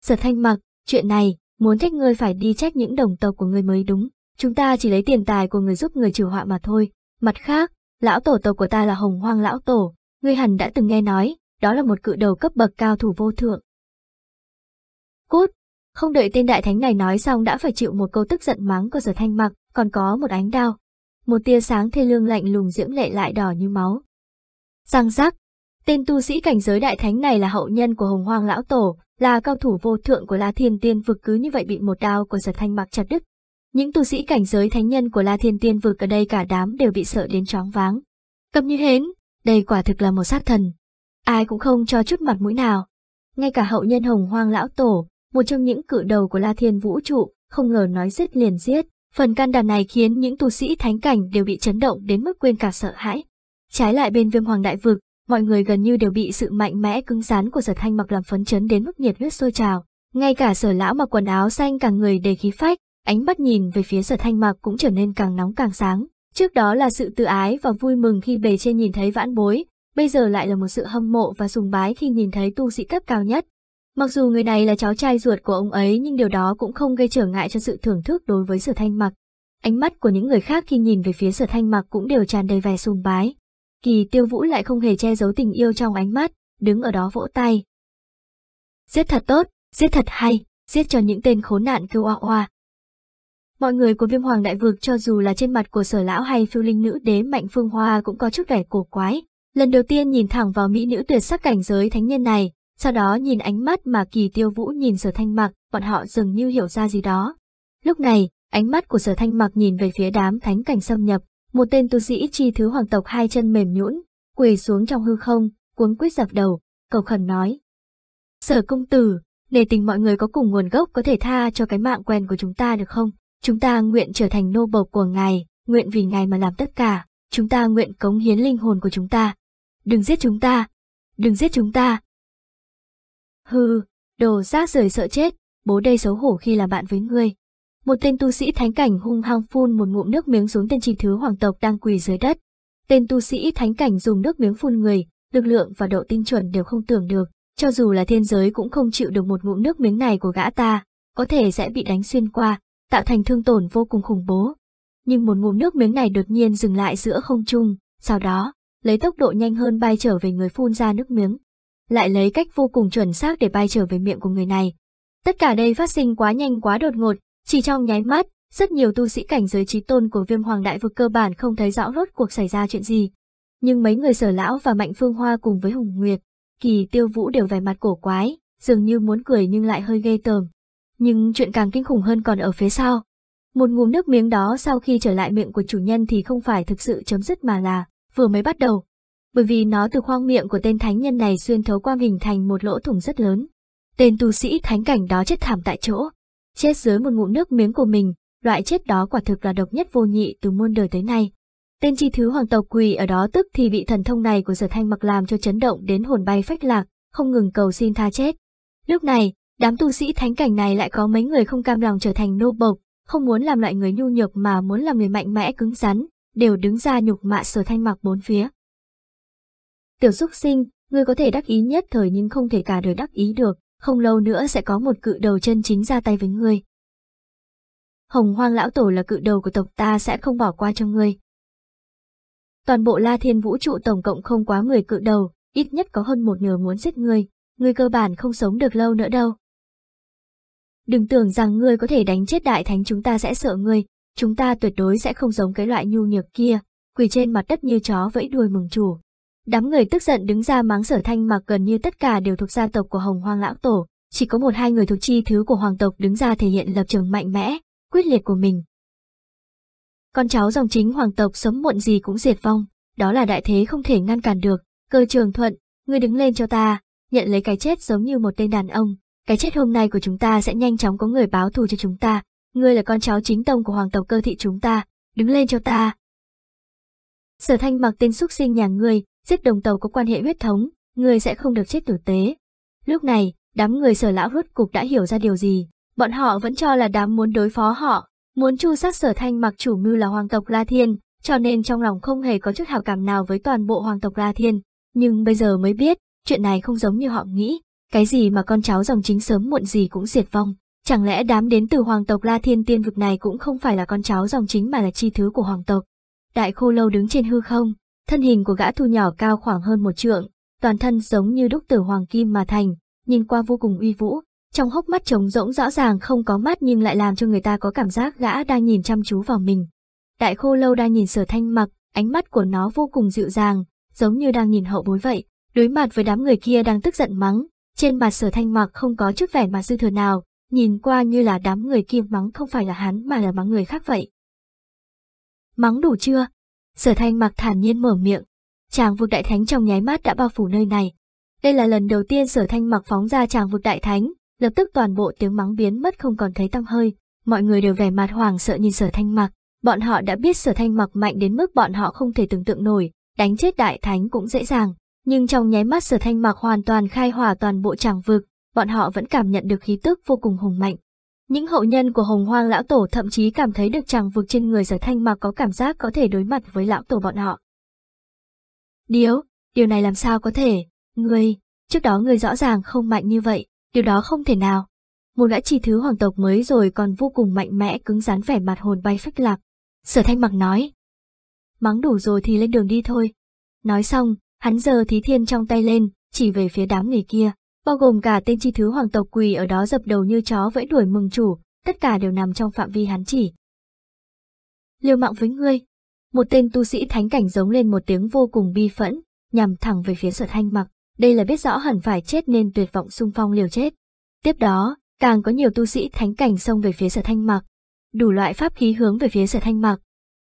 Sở thanh mặc, chuyện này, muốn trách ngươi phải đi trách những đồng tộc của ngươi mới đúng. Chúng ta chỉ lấy tiền tài của người giúp người trừ họa mà thôi. Mặt khác, lão tổ tộc của ta là hồng hoang lão tổ, ngươi hẳn đã từng nghe nói, đó là một cự đầu cấp bậc cao thủ vô thượng. Cút, không đợi tên đại thánh này nói xong đã phải chịu một câu tức giận mắng của sở thanh mặc, còn có một ánh đao. Một tia sáng thê lương lạnh lùng diễm lệ lại đỏ như máu. Răng rắc, tên tu sĩ cảnh giới đại thánh này là hậu nhân của hồng hoang lão tổ, là cao thủ vô thượng của La Thiên Tiên vực cứ như vậy bị một đao của giật thanh mặc chặt đứt. Những tu sĩ cảnh giới thánh nhân của La Thiên Tiên vực ở đây cả đám đều bị sợ đến chóng váng. Cầm như hến, đây quả thực là một sát thần. Ai cũng không cho chút mặt mũi nào. Ngay cả hậu nhân hồng hoang lão tổ, một trong những cự đầu của La Thiên vũ trụ, không ngờ nói giết liền giết. Phần can đảm này khiến những tu sĩ thánh cảnh đều bị chấn động đến mức quên cả sợ hãi. Trái lại bên viêm hoàng đại vực, mọi người gần như đều bị sự mạnh mẽ cứng rắn của sở thanh mặc làm phấn chấn đến mức nhiệt huyết sôi trào. Ngay cả sở lão mặc quần áo xanh càng người đầy khí phách, ánh mắt nhìn về phía sở thanh mặc cũng trở nên càng nóng càng sáng. Trước đó là sự tự ái và vui mừng khi bề trên nhìn thấy vãn bối, bây giờ lại là một sự hâm mộ và sùng bái khi nhìn thấy tu sĩ cấp cao nhất. Mặc dù người này là cháu trai ruột của ông ấy nhưng điều đó cũng không gây trở ngại cho sự thưởng thức đối với sở thanh mặc. Ánh mắt của những người khác khi nhìn về phía sở thanh mặc cũng đều tràn đầy vẻ sùng bái. Kỳ tiêu vũ lại không hề che giấu tình yêu trong ánh mắt, đứng ở đó vỗ tay. Giết thật tốt, giết thật hay, giết cho những tên khốn nạn kêu oa oa. Mọi người của viêm hoàng đại vực cho dù là trên mặt của sở lão hay phiêu linh nữ đế mạnh phương hoa cũng có chút vẻ cổ quái. Lần đầu tiên nhìn thẳng vào mỹ nữ tuyệt sắc cảnh giới thánh nhân này, sau đó nhìn ánh mắt mà kỳ tiêu vũ nhìn sở thanh mặc, bọn họ dường như hiểu ra gì đó. Lúc này, ánh mắt của sở thanh mặc nhìn về phía đám thánh cảnh xâm nhập, một tên tu sĩ chi thứ hoàng tộc hai chân mềm nhũn, quỳ xuống trong hư không, cuốn quýt dập đầu, cầu khẩn nói. Sở công tử, nề tình mọi người có cùng nguồn gốc có thể tha cho cái mạng quen của chúng ta được không? Chúng ta nguyện trở thành nô bộc của ngài, nguyện vì ngài mà làm tất cả, chúng ta nguyện cống hiến linh hồn của chúng ta. Đừng giết chúng ta, đừng giết chúng ta. hư đồ rác rời sợ chết, bố đây xấu hổ khi làm bạn với ngươi một tên tu sĩ thánh cảnh hung hăng phun một ngụm nước miếng xuống tên trì thứ hoàng tộc đang quỳ dưới đất. Tên tu sĩ thánh cảnh dùng nước miếng phun người, lực lượng và độ tinh chuẩn đều không tưởng được, cho dù là thiên giới cũng không chịu được một ngụm nước miếng này của gã ta, có thể sẽ bị đánh xuyên qua, tạo thành thương tổn vô cùng khủng bố. Nhưng một ngụm nước miếng này đột nhiên dừng lại giữa không trung, sau đó, lấy tốc độ nhanh hơn bay trở về người phun ra nước miếng, lại lấy cách vô cùng chuẩn xác để bay trở về miệng của người này. Tất cả đây phát sinh quá nhanh quá đột ngột, chỉ trong nháy mắt, rất nhiều tu sĩ cảnh giới trí tôn của viêm hoàng đại vực cơ bản không thấy rõ rốt cuộc xảy ra chuyện gì. Nhưng mấy người sở lão và mạnh phương hoa cùng với Hùng Nguyệt, kỳ tiêu vũ đều vẻ mặt cổ quái, dường như muốn cười nhưng lại hơi ghê tởm. Nhưng chuyện càng kinh khủng hơn còn ở phía sau. Một ngụm nước miếng đó sau khi trở lại miệng của chủ nhân thì không phải thực sự chấm dứt mà là vừa mới bắt đầu. Bởi vì nó từ khoang miệng của tên thánh nhân này xuyên thấu qua hình thành một lỗ thủng rất lớn. Tên tu sĩ thánh cảnh đó chết thảm tại chỗ chết dưới một ngụm nước miếng của mình, loại chết đó quả thực là độc nhất vô nhị từ muôn đời tới nay. Tên chi thứ hoàng tộc quỳ ở đó tức thì bị thần thông này của sở thanh mặc làm cho chấn động đến hồn bay phách lạc, không ngừng cầu xin tha chết. Lúc này, đám tu sĩ thánh cảnh này lại có mấy người không cam lòng trở thành nô bộc, không muốn làm loại người nhu nhược mà muốn làm người mạnh mẽ cứng rắn, đều đứng ra nhục mạ sở thanh mặc bốn phía. Tiểu xúc sinh, ngươi có thể đắc ý nhất thời nhưng không thể cả đời đắc ý được không lâu nữa sẽ có một cự đầu chân chính ra tay với ngươi. Hồng hoang lão tổ là cự đầu của tộc ta sẽ không bỏ qua cho ngươi. Toàn bộ la thiên vũ trụ tổng cộng không quá 10 cự đầu, ít nhất có hơn một nửa muốn giết ngươi, ngươi cơ bản không sống được lâu nữa đâu. Đừng tưởng rằng ngươi có thể đánh chết đại thánh chúng ta sẽ sợ ngươi, chúng ta tuyệt đối sẽ không giống cái loại nhu nhược kia, quỳ trên mặt đất như chó vẫy đuôi mừng chủ. Đám người tức giận đứng ra máng sở thanh mà gần như tất cả đều thuộc gia tộc của Hồng Hoang Lão Tổ, chỉ có một hai người thuộc chi thứ của hoàng tộc đứng ra thể hiện lập trường mạnh mẽ, quyết liệt của mình. Con cháu dòng chính hoàng tộc sớm muộn gì cũng diệt vong, đó là đại thế không thể ngăn cản được, cơ trường thuận, ngươi đứng lên cho ta, nhận lấy cái chết giống như một tên đàn ông, cái chết hôm nay của chúng ta sẽ nhanh chóng có người báo thù cho chúng ta, ngươi là con cháu chính tông của hoàng tộc cơ thị chúng ta, đứng lên cho ta. Sở thanh mặc tên xúc sinh nhà ngươi, giết đồng tàu có quan hệ huyết thống, người sẽ không được chết tử tế. Lúc này, đám người sở lão rốt cục đã hiểu ra điều gì, bọn họ vẫn cho là đám muốn đối phó họ, muốn chu sát sở thanh mặc chủ mưu là hoàng tộc La Thiên, cho nên trong lòng không hề có chút hào cảm nào với toàn bộ hoàng tộc La Thiên. Nhưng bây giờ mới biết, chuyện này không giống như họ nghĩ, cái gì mà con cháu dòng chính sớm muộn gì cũng diệt vong. Chẳng lẽ đám đến từ hoàng tộc La Thiên tiên vực này cũng không phải là con cháu dòng chính mà là chi thứ của hoàng tộc. Đại khô lâu đứng trên hư không, Thân hình của gã thu nhỏ cao khoảng hơn một trượng, toàn thân giống như đúc từ hoàng kim mà thành, nhìn qua vô cùng uy vũ. Trong hốc mắt trống rỗng rõ ràng không có mắt nhưng lại làm cho người ta có cảm giác gã đang nhìn chăm chú vào mình. Đại khô lâu đang nhìn sở thanh mặc, ánh mắt của nó vô cùng dịu dàng, giống như đang nhìn hậu bối vậy. Đối mặt với đám người kia đang tức giận mắng, trên mặt sở thanh mặc không có chút vẻ mặt dư thừa nào, nhìn qua như là đám người kia mắng không phải là hắn mà là mắng người khác vậy. Mắng đủ chưa, Sở thanh mặc thản nhiên mở miệng. Tràng vực đại thánh trong nháy mắt đã bao phủ nơi này. Đây là lần đầu tiên sở thanh mặc phóng ra tràng vực đại thánh, lập tức toàn bộ tiếng mắng biến mất không còn thấy tăm hơi. Mọi người đều vẻ mặt hoảng sợ nhìn sở thanh mặc. Bọn họ đã biết sở thanh mặc mạnh đến mức bọn họ không thể tưởng tượng nổi, đánh chết đại thánh cũng dễ dàng. Nhưng trong nháy mắt sở thanh mặc hoàn toàn khai hỏa toàn bộ tràng vực, bọn họ vẫn cảm nhận được khí tức vô cùng hùng mạnh. Những hậu nhân của Hồng Hoang Lão Tổ thậm chí cảm thấy được chàng vực trên người Sở Thanh mà có cảm giác có thể đối mặt với Lão Tổ bọn họ. Điếu, điều này làm sao có thể, ngươi, trước đó ngươi rõ ràng không mạnh như vậy, điều đó không thể nào. Một gã chỉ thứ hoàng tộc mới rồi còn vô cùng mạnh mẽ cứng rắn vẻ mặt hồn bay phách lạc. Sở Thanh mặc nói. Mắng đủ rồi thì lên đường đi thôi. Nói xong, hắn giờ thí thiên trong tay lên, chỉ về phía đám người kia bao gồm cả tên chi thứ hoàng tộc quỳ ở đó dập đầu như chó vẫy đuổi mừng chủ, tất cả đều nằm trong phạm vi hắn chỉ. Liều mạng với ngươi, một tên tu sĩ thánh cảnh giống lên một tiếng vô cùng bi phẫn, nhằm thẳng về phía sở thanh mặc, đây là biết rõ hẳn phải chết nên tuyệt vọng xung phong liều chết. Tiếp đó, càng có nhiều tu sĩ thánh cảnh xông về phía sở thanh mặc, đủ loại pháp khí hướng về phía sở thanh mặc.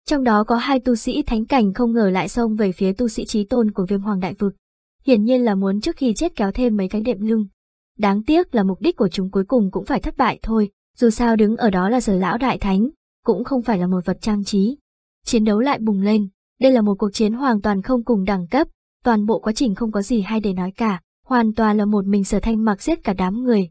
Trong đó có hai tu sĩ thánh cảnh không ngờ lại xông về phía tu sĩ trí tôn của viêm hoàng đại vực hiển nhiên là muốn trước khi chết kéo thêm mấy cái đệm lưng. Đáng tiếc là mục đích của chúng cuối cùng cũng phải thất bại thôi, dù sao đứng ở đó là sở lão đại thánh, cũng không phải là một vật trang trí. Chiến đấu lại bùng lên, đây là một cuộc chiến hoàn toàn không cùng đẳng cấp, toàn bộ quá trình không có gì hay để nói cả, hoàn toàn là một mình sở thanh mặc giết cả đám người.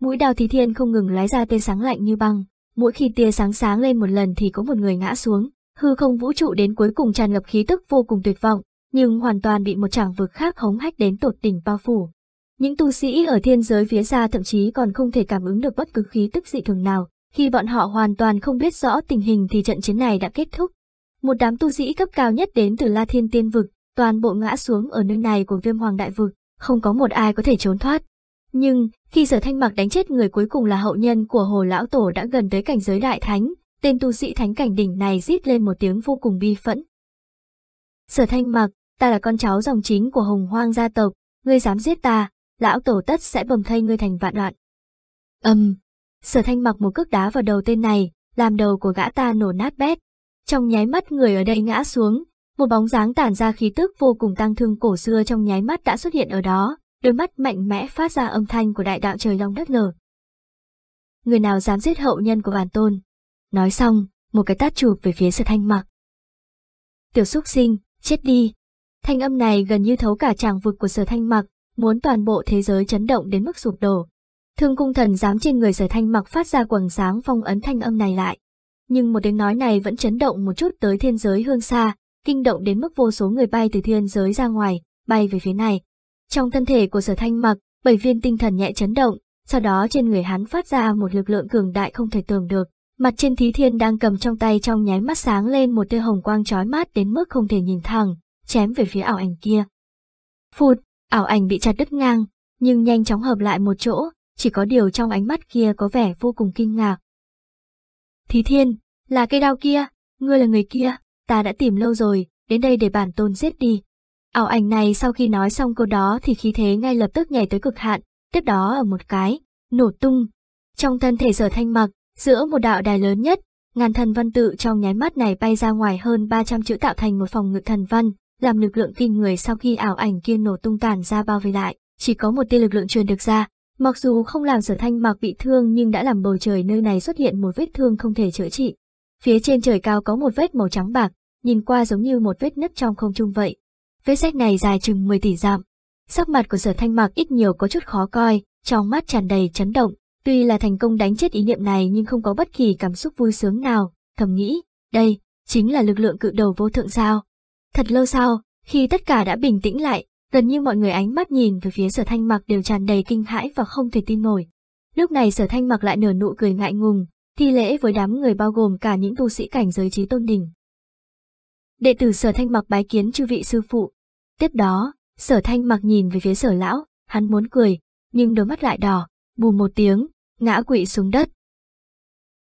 Mũi đào thí thiên không ngừng lái ra tia sáng lạnh như băng, mỗi khi tia sáng sáng lên một lần thì có một người ngã xuống, hư không vũ trụ đến cuối cùng tràn ngập khí tức vô cùng tuyệt vọng, nhưng hoàn toàn bị một trảng vực khác hống hách đến tột đỉnh bao phủ. Những tu sĩ ở thiên giới phía xa thậm chí còn không thể cảm ứng được bất cứ khí tức dị thường nào, khi bọn họ hoàn toàn không biết rõ tình hình thì trận chiến này đã kết thúc. Một đám tu sĩ cấp cao nhất đến từ La Thiên Tiên Vực, toàn bộ ngã xuống ở nơi này của viêm hoàng đại vực, không có một ai có thể trốn thoát. Nhưng, khi sở thanh mặc đánh chết người cuối cùng là hậu nhân của hồ lão tổ đã gần tới cảnh giới đại thánh, tên tu sĩ thánh cảnh đỉnh này rít lên một tiếng vô cùng bi phẫn, Sở thanh mặc, ta là con cháu dòng chính của hồng hoang gia tộc, ngươi dám giết ta, lão tổ tất sẽ bầm thay ngươi thành vạn đoạn. Âm, um, sở thanh mặc một cước đá vào đầu tên này, làm đầu của gã ta nổ nát bét. Trong nháy mắt người ở đây ngã xuống, một bóng dáng tản ra khí tức vô cùng tăng thương cổ xưa trong nháy mắt đã xuất hiện ở đó, đôi mắt mạnh mẽ phát ra âm thanh của đại đạo trời long đất lở. Người nào dám giết hậu nhân của bản tôn? Nói xong, một cái tát chụp về phía sở thanh mặc. Tiểu xúc sinh, chết đi. Thanh âm này gần như thấu cả tràng vực của sở thanh mặc, muốn toàn bộ thế giới chấn động đến mức sụp đổ. Thương cung thần dám trên người sở thanh mặc phát ra quầng sáng phong ấn thanh âm này lại. Nhưng một tiếng nói này vẫn chấn động một chút tới thiên giới hương xa, kinh động đến mức vô số người bay từ thiên giới ra ngoài, bay về phía này. Trong thân thể của sở thanh mặc, bảy viên tinh thần nhẹ chấn động, sau đó trên người hắn phát ra một lực lượng cường đại không thể tưởng được. Mặt trên Thí Thiên đang cầm trong tay trong nháy mắt sáng lên một tia hồng quang chói mắt đến mức không thể nhìn thẳng, chém về phía ảo ảnh kia. Phụt, ảo ảnh bị chặt đứt ngang, nhưng nhanh chóng hợp lại một chỗ, chỉ có điều trong ánh mắt kia có vẻ vô cùng kinh ngạc. Thí Thiên, là cây đao kia, ngươi là người kia, ta đã tìm lâu rồi, đến đây để bản tôn giết đi. Ảo ảnh này sau khi nói xong câu đó thì khí thế ngay lập tức nhảy tới cực hạn, tiếp đó ở một cái, nổ tung. Trong thân thể sở thanh mặc, Giữa một đạo đài lớn nhất, ngàn thần văn tự trong nháy mắt này bay ra ngoài hơn 300 chữ tạo thành một phòng ngự thần văn, làm lực lượng kinh người sau khi ảo ảnh kia nổ tung tàn ra bao vây lại, chỉ có một tia lực lượng truyền được ra. Mặc dù không làm sở thanh mặc bị thương nhưng đã làm bầu trời nơi này xuất hiện một vết thương không thể chữa trị. Phía trên trời cao có một vết màu trắng bạc, nhìn qua giống như một vết nứt trong không trung vậy. Vết rách này dài chừng 10 tỷ dặm. Sắc mặt của sở thanh mặc ít nhiều có chút khó coi, trong mắt tràn đầy chấn động, Tuy là thành công đánh chết ý niệm này nhưng không có bất kỳ cảm xúc vui sướng nào, thầm nghĩ, đây, chính là lực lượng cự đầu vô thượng sao. Thật lâu sau, khi tất cả đã bình tĩnh lại, gần như mọi người ánh mắt nhìn về phía sở thanh mặc đều tràn đầy kinh hãi và không thể tin nổi. Lúc này sở thanh mặc lại nở nụ cười ngại ngùng, thi lễ với đám người bao gồm cả những tu sĩ cảnh giới trí tôn đỉnh. Đệ tử sở thanh mặc bái kiến chư vị sư phụ. Tiếp đó, sở thanh mặc nhìn về phía sở lão, hắn muốn cười, nhưng đôi mắt lại đỏ, bù một tiếng, ngã quỵ xuống đất.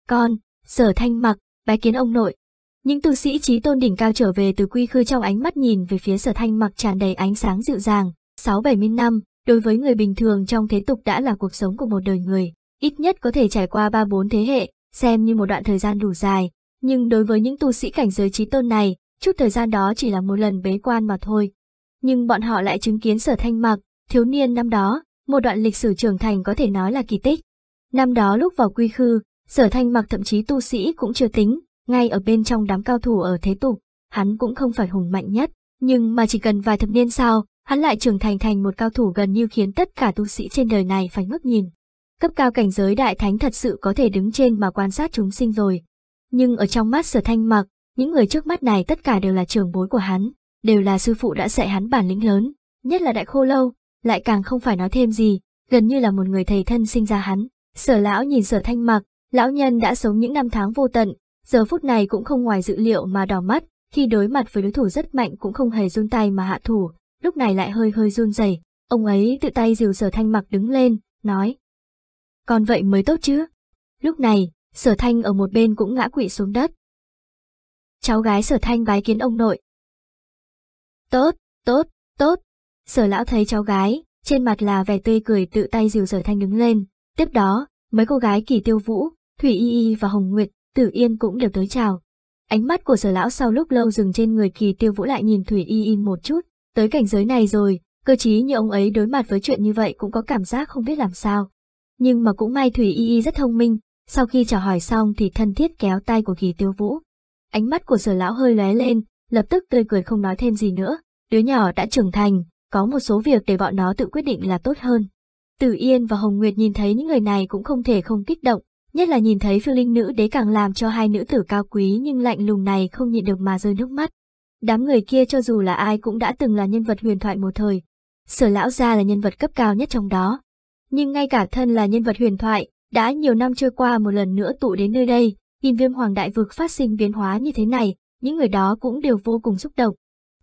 Con, sở thanh mặc, bái kiến ông nội. Những tu sĩ trí tôn đỉnh cao trở về từ quy khư trong ánh mắt nhìn về phía sở thanh mặc tràn đầy ánh sáng dịu dàng, 6-70 năm, đối với người bình thường trong thế tục đã là cuộc sống của một đời người, ít nhất có thể trải qua 3-4 thế hệ, xem như một đoạn thời gian đủ dài, nhưng đối với những tu sĩ cảnh giới trí tôn này, chút thời gian đó chỉ là một lần bế quan mà thôi. Nhưng bọn họ lại chứng kiến sở thanh mặc, thiếu niên năm đó, một đoạn lịch sử trưởng thành có thể nói là kỳ tích, Năm đó lúc vào quy khư, sở thanh mặc thậm chí tu sĩ cũng chưa tính, ngay ở bên trong đám cao thủ ở thế tục, hắn cũng không phải hùng mạnh nhất, nhưng mà chỉ cần vài thập niên sau, hắn lại trưởng thành thành một cao thủ gần như khiến tất cả tu sĩ trên đời này phải ngước nhìn. Cấp cao cảnh giới đại thánh thật sự có thể đứng trên mà quan sát chúng sinh rồi. Nhưng ở trong mắt sở thanh mặc, những người trước mắt này tất cả đều là trường bối của hắn, đều là sư phụ đã dạy hắn bản lĩnh lớn, nhất là đại khô lâu, lại càng không phải nói thêm gì, gần như là một người thầy thân sinh ra hắn. Sở lão nhìn sở thanh mặc, lão nhân đã sống những năm tháng vô tận, giờ phút này cũng không ngoài dự liệu mà đỏ mắt, khi đối mặt với đối thủ rất mạnh cũng không hề run tay mà hạ thủ, lúc này lại hơi hơi run rẩy. ông ấy tự tay dìu sở thanh mặc đứng lên, nói. Còn vậy mới tốt chứ? Lúc này, sở thanh ở một bên cũng ngã quỵ xuống đất. Cháu gái sở thanh bái kiến ông nội. Tốt, tốt, tốt. Sở lão thấy cháu gái, trên mặt là vẻ tươi cười tự tay dìu sở thanh đứng lên, Tiếp đó, mấy cô gái kỳ tiêu vũ, Thủy Y Y và Hồng Nguyệt, Tử Yên cũng đều tới chào. Ánh mắt của sở lão sau lúc lâu dừng trên người kỳ tiêu vũ lại nhìn Thủy Y Y một chút, tới cảnh giới này rồi, cơ chí như ông ấy đối mặt với chuyện như vậy cũng có cảm giác không biết làm sao. Nhưng mà cũng may Thủy Y Y rất thông minh, sau khi chào hỏi xong thì thân thiết kéo tay của kỳ tiêu vũ. Ánh mắt của sở lão hơi lóe lên, lập tức tươi cười không nói thêm gì nữa, đứa nhỏ đã trưởng thành, có một số việc để bọn nó tự quyết định là tốt hơn. Tử Yên và Hồng Nguyệt nhìn thấy những người này cũng không thể không kích động, nhất là nhìn thấy phiêu linh nữ đế càng làm cho hai nữ tử cao quý nhưng lạnh lùng này không nhịn được mà rơi nước mắt. Đám người kia cho dù là ai cũng đã từng là nhân vật huyền thoại một thời. Sở lão gia là nhân vật cấp cao nhất trong đó. Nhưng ngay cả thân là nhân vật huyền thoại, đã nhiều năm trôi qua một lần nữa tụ đến nơi đây, nhìn viêm hoàng đại vực phát sinh biến hóa như thế này, những người đó cũng đều vô cùng xúc động.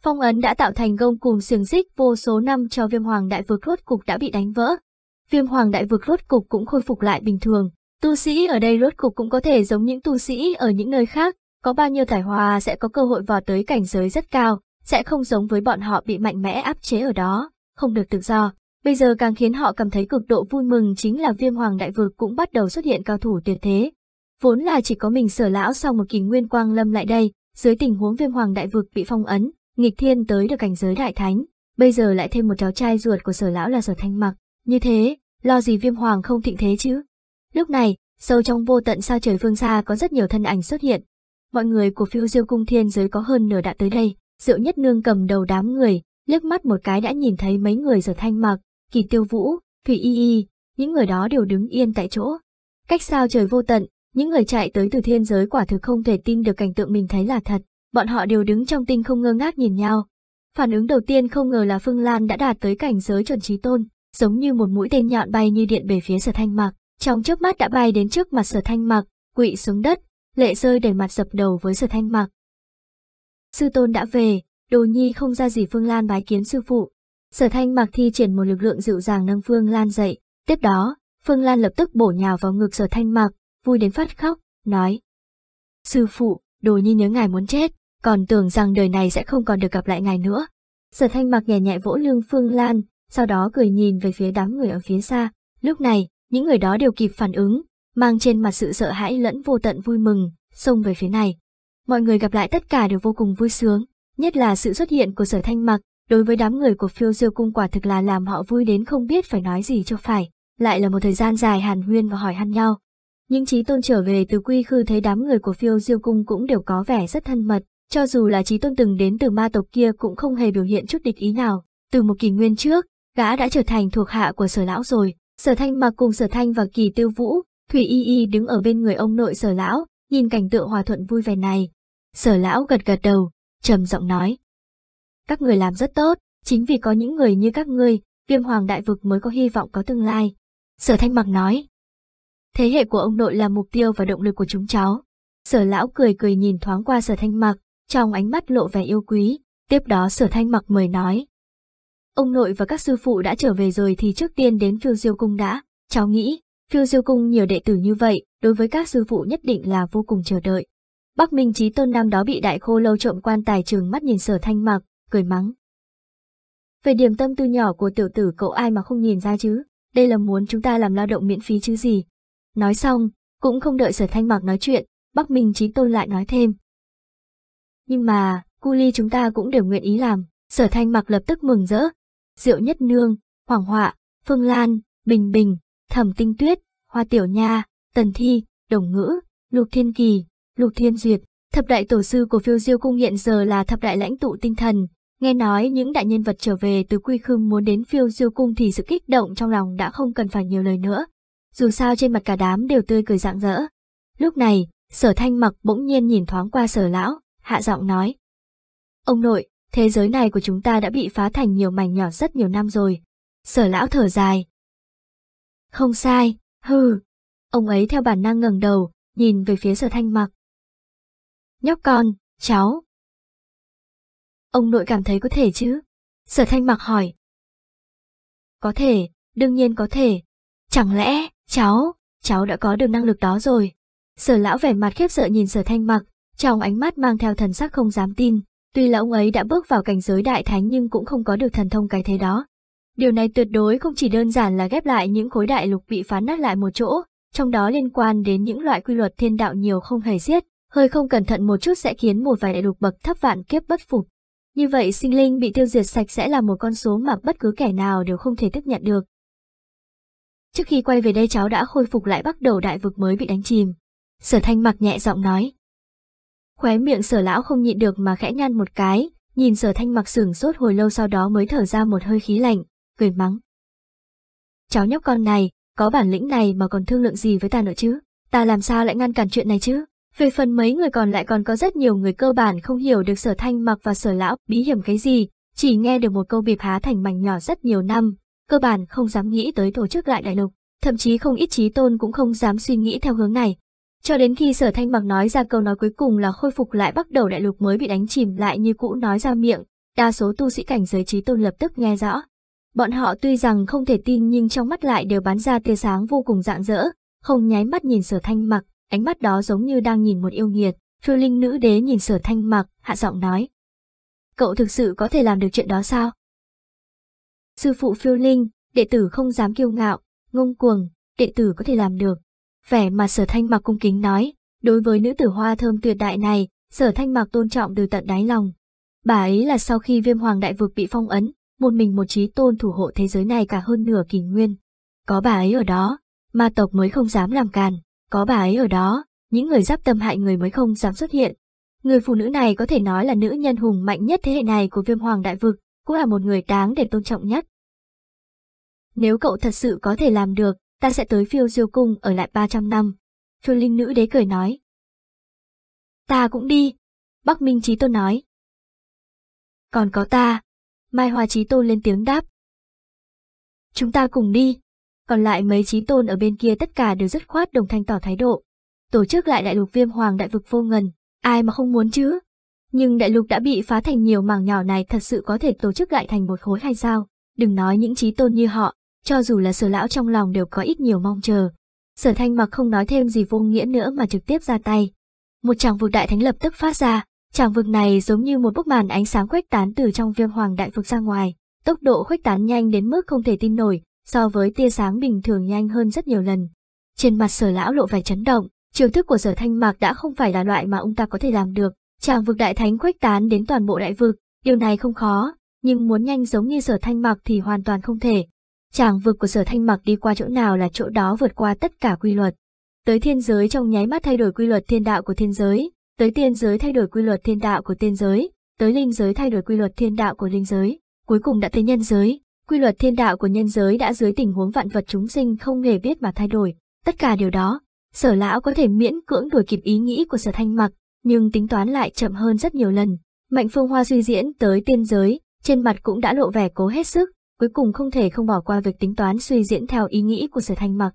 Phong ấn đã tạo thành gông cùng xiềng xích vô số năm cho viêm hoàng đại vực rốt cục đã bị đánh vỡ, viêm hoàng đại vực rốt cục cũng khôi phục lại bình thường. Tu sĩ ở đây rốt cục cũng có thể giống những tu sĩ ở những nơi khác, có bao nhiêu tài hòa sẽ có cơ hội vào tới cảnh giới rất cao, sẽ không giống với bọn họ bị mạnh mẽ áp chế ở đó, không được tự do. Bây giờ càng khiến họ cảm thấy cực độ vui mừng chính là viêm hoàng đại vực cũng bắt đầu xuất hiện cao thủ tuyệt thế. Vốn là chỉ có mình sở lão sau một kỳ nguyên quang lâm lại đây, dưới tình huống viêm hoàng đại vực bị phong ấn, nghịch thiên tới được cảnh giới đại thánh, bây giờ lại thêm một cháu trai ruột của sở lão là sở thanh mặc. Như thế, lo gì viêm hoàng không thịnh thế chứ. Lúc này, sâu trong vô tận sao trời phương xa có rất nhiều thân ảnh xuất hiện. Mọi người của phiêu diêu cung thiên giới có hơn nửa đã tới đây, Diệu Nhất Nương cầm đầu đám người, liếc mắt một cái đã nhìn thấy mấy người giờ thanh mặc, kỳ tiêu vũ, thủy y y, những người đó đều đứng yên tại chỗ. Cách sao trời vô tận, những người chạy tới từ thiên giới quả thực không thể tin được cảnh tượng mình thấy là thật, bọn họ đều đứng trong tinh không ngơ ngác nhìn nhau. Phản ứng đầu tiên không ngờ là Phương Lan đã đạt tới cảnh giới chuẩn trí tôn, giống như một mũi tên nhọn bay như điện về phía sở thanh mặc trong chớp mắt đã bay đến trước mặt sở thanh mặc quỵ xuống đất, lệ rơi đầy mặt dập đầu với sở thanh mặc Sư tôn đã về, đồ nhi không ra gì Phương Lan bái kiến sư phụ. Sở thanh mặc thi triển một lực lượng dịu dàng nâng Phương Lan dậy, tiếp đó, Phương Lan lập tức bổ nhào vào ngực sở thanh mặc vui đến phát khóc, nói. Sư phụ, đồ nhi nhớ ngài muốn chết, còn tưởng rằng đời này sẽ không còn được gặp lại ngài nữa. Sở thanh mặc nhẹ nhẹ vỗ lưng Phương Lan, sau đó cười nhìn về phía đám người ở phía xa. Lúc này, những người đó đều kịp phản ứng, mang trên mặt sự sợ hãi lẫn vô tận vui mừng, xông về phía này. Mọi người gặp lại tất cả đều vô cùng vui sướng, nhất là sự xuất hiện của sở thanh mặc, đối với đám người của phiêu diêu cung quả thực là làm họ vui đến không biết phải nói gì cho phải, lại là một thời gian dài hàn huyên và hỏi han nhau. Những trí tôn trở về từ quy khư thấy đám người của phiêu diêu cung cũng đều có vẻ rất thân mật, cho dù là trí tôn từng đến từ ma tộc kia cũng không hề biểu hiện chút địch ý nào. Từ một kỷ nguyên trước, gã đã trở thành thuộc hạ của sở lão rồi. Sở thanh mặc cùng sở thanh và kỳ tiêu vũ, Thủy Y Y đứng ở bên người ông nội sở lão, nhìn cảnh tượng hòa thuận vui vẻ này. Sở lão gật gật đầu, trầm giọng nói. Các người làm rất tốt, chính vì có những người như các ngươi, viêm hoàng đại vực mới có hy vọng có tương lai. Sở thanh mặc nói. Thế hệ của ông nội là mục tiêu và động lực của chúng cháu. Sở lão cười cười nhìn thoáng qua sở thanh mặc, trong ánh mắt lộ vẻ yêu quý, tiếp đó sở thanh mặc mời nói ông nội và các sư phụ đã trở về rồi thì trước tiên đến phiêu diêu cung đã. Cháu nghĩ, phiêu diêu cung nhiều đệ tử như vậy, đối với các sư phụ nhất định là vô cùng chờ đợi. Bắc Minh trí Tôn năm đó bị đại khô lâu trộm quan tài trường mắt nhìn sở thanh mặc, cười mắng. Về điểm tâm tư nhỏ của tiểu tử cậu ai mà không nhìn ra chứ, đây là muốn chúng ta làm lao động miễn phí chứ gì. Nói xong, cũng không đợi sở thanh mặc nói chuyện, Bắc Minh trí Tôn lại nói thêm. Nhưng mà, cu ly chúng ta cũng đều nguyện ý làm, sở thanh mặc lập tức mừng rỡ, Diệu Nhất Nương, Hoàng Họa, Phương Lan, Bình Bình, Thẩm Tinh Tuyết, Hoa Tiểu Nha, Tần Thi, Đồng Ngữ, Lục Thiên Kỳ, Lục Thiên Duyệt, thập đại tổ sư của phiêu diêu cung hiện giờ là thập đại lãnh tụ tinh thần. Nghe nói những đại nhân vật trở về từ quy khương muốn đến phiêu diêu cung thì sự kích động trong lòng đã không cần phải nhiều lời nữa. Dù sao trên mặt cả đám đều tươi cười rạng rỡ. Lúc này, sở thanh mặc bỗng nhiên nhìn thoáng qua sở lão, hạ giọng nói. Ông nội, Thế giới này của chúng ta đã bị phá thành nhiều mảnh nhỏ rất nhiều năm rồi. Sở lão thở dài. Không sai, hừ. Ông ấy theo bản năng ngẩng đầu, nhìn về phía sở thanh mặc. Nhóc con, cháu. Ông nội cảm thấy có thể chứ? Sở thanh mặc hỏi. Có thể, đương nhiên có thể. Chẳng lẽ, cháu, cháu đã có được năng lực đó rồi. Sở lão vẻ mặt khiếp sợ nhìn sở thanh mặc, trong ánh mắt mang theo thần sắc không dám tin. Tuy là ông ấy đã bước vào cảnh giới đại thánh nhưng cũng không có được thần thông cái thế đó. Điều này tuyệt đối không chỉ đơn giản là ghép lại những khối đại lục bị phá nát lại một chỗ, trong đó liên quan đến những loại quy luật thiên đạo nhiều không hề xiết, hơi không cẩn thận một chút sẽ khiến một vài đại lục bậc thấp vạn kiếp bất phục. Như vậy sinh linh bị tiêu diệt sạch sẽ là một con số mà bất cứ kẻ nào đều không thể tiếp nhận được. Trước khi quay về đây cháu đã khôi phục lại bắt đầu đại vực mới bị đánh chìm. Sở thanh mặc nhẹ giọng nói. Khóe miệng sở lão không nhịn được mà khẽ nhăn một cái, nhìn sở thanh mặc sửng sốt hồi lâu sau đó mới thở ra một hơi khí lạnh, cười mắng. Cháu nhóc con này, có bản lĩnh này mà còn thương lượng gì với ta nữa chứ, ta làm sao lại ngăn cản chuyện này chứ. Về phần mấy người còn lại còn có rất nhiều người cơ bản không hiểu được sở thanh mặc và sở lão bí hiểm cái gì, chỉ nghe được một câu bịp há thành mảnh nhỏ rất nhiều năm, cơ bản không dám nghĩ tới tổ chức lại đại lục, thậm chí không ít trí tôn cũng không dám suy nghĩ theo hướng này. Cho đến khi sở thanh bằng nói ra câu nói cuối cùng là khôi phục lại bắt đầu đại lục mới bị đánh chìm lại như cũ nói ra miệng, đa số tu sĩ cảnh giới trí tôn lập tức nghe rõ. Bọn họ tuy rằng không thể tin nhưng trong mắt lại đều bắn ra tia sáng vô cùng rạng rỡ, không nháy mắt nhìn sở thanh mặc, ánh mắt đó giống như đang nhìn một yêu nghiệt, phiêu linh nữ đế nhìn sở thanh mặc, hạ giọng nói. Cậu thực sự có thể làm được chuyện đó sao? Sư phụ phiêu linh, đệ tử không dám kiêu ngạo, ngông cuồng, đệ tử có thể làm được, vẻ mà sở thanh mặc cung kính nói, đối với nữ tử hoa thơm tuyệt đại này, sở thanh mặc tôn trọng từ tận đáy lòng. Bà ấy là sau khi viêm hoàng đại vực bị phong ấn, một mình một trí tôn thủ hộ thế giới này cả hơn nửa kỳ nguyên. Có bà ấy ở đó, ma tộc mới không dám làm càn, có bà ấy ở đó, những người giáp tâm hại người mới không dám xuất hiện. Người phụ nữ này có thể nói là nữ nhân hùng mạnh nhất thế hệ này của viêm hoàng đại vực, cũng là một người đáng để tôn trọng nhất. Nếu cậu thật sự có thể làm được, ta sẽ tới phiêu diêu cung ở lại 300 năm. Chu linh nữ đế cười nói. Ta cũng đi, Bắc Minh Trí Tôn nói. Còn có ta, Mai Hoa Trí Tôn lên tiếng đáp. Chúng ta cùng đi, còn lại mấy Trí Tôn ở bên kia tất cả đều rất khoát đồng thanh tỏ thái độ. Tổ chức lại đại lục viêm hoàng đại vực vô ngần, ai mà không muốn chứ? Nhưng đại lục đã bị phá thành nhiều mảng nhỏ này thật sự có thể tổ chức lại thành một khối hay sao? Đừng nói những trí tôn như họ, cho dù là sở lão trong lòng đều có ít nhiều mong chờ. Sở thanh mặc không nói thêm gì vô nghĩa nữa mà trực tiếp ra tay. Một tràng vực đại thánh lập tức phát ra, tràng vực này giống như một bức màn ánh sáng khuếch tán từ trong viêm hoàng đại vực ra ngoài, tốc độ khuếch tán nhanh đến mức không thể tin nổi, so với tia sáng bình thường nhanh hơn rất nhiều lần. Trên mặt sở lão lộ vẻ chấn động, chiêu thức của sở thanh mạc đã không phải là loại mà ông ta có thể làm được, tràng vực đại thánh khuếch tán đến toàn bộ đại vực, điều này không khó, nhưng muốn nhanh giống như sở thanh mạc thì hoàn toàn không thể, Chàng vực của sở thanh mặc đi qua chỗ nào là chỗ đó vượt qua tất cả quy luật. Tới thiên giới trong nháy mắt thay đổi quy luật thiên đạo của thiên giới, tới tiên giới thay đổi quy luật thiên đạo của tiên giới, tới linh giới thay đổi quy luật thiên đạo của linh giới, cuối cùng đã tới nhân giới. Quy luật thiên đạo của nhân giới đã dưới tình huống vạn vật chúng sinh không hề biết mà thay đổi. Tất cả điều đó, sở lão có thể miễn cưỡng đuổi kịp ý nghĩ của sở thanh mặc, nhưng tính toán lại chậm hơn rất nhiều lần. Mạnh phương hoa suy diễn tới tiên giới, trên mặt cũng đã lộ vẻ cố hết sức, cuối cùng không thể không bỏ qua việc tính toán suy diễn theo ý nghĩ của sở thanh mặc.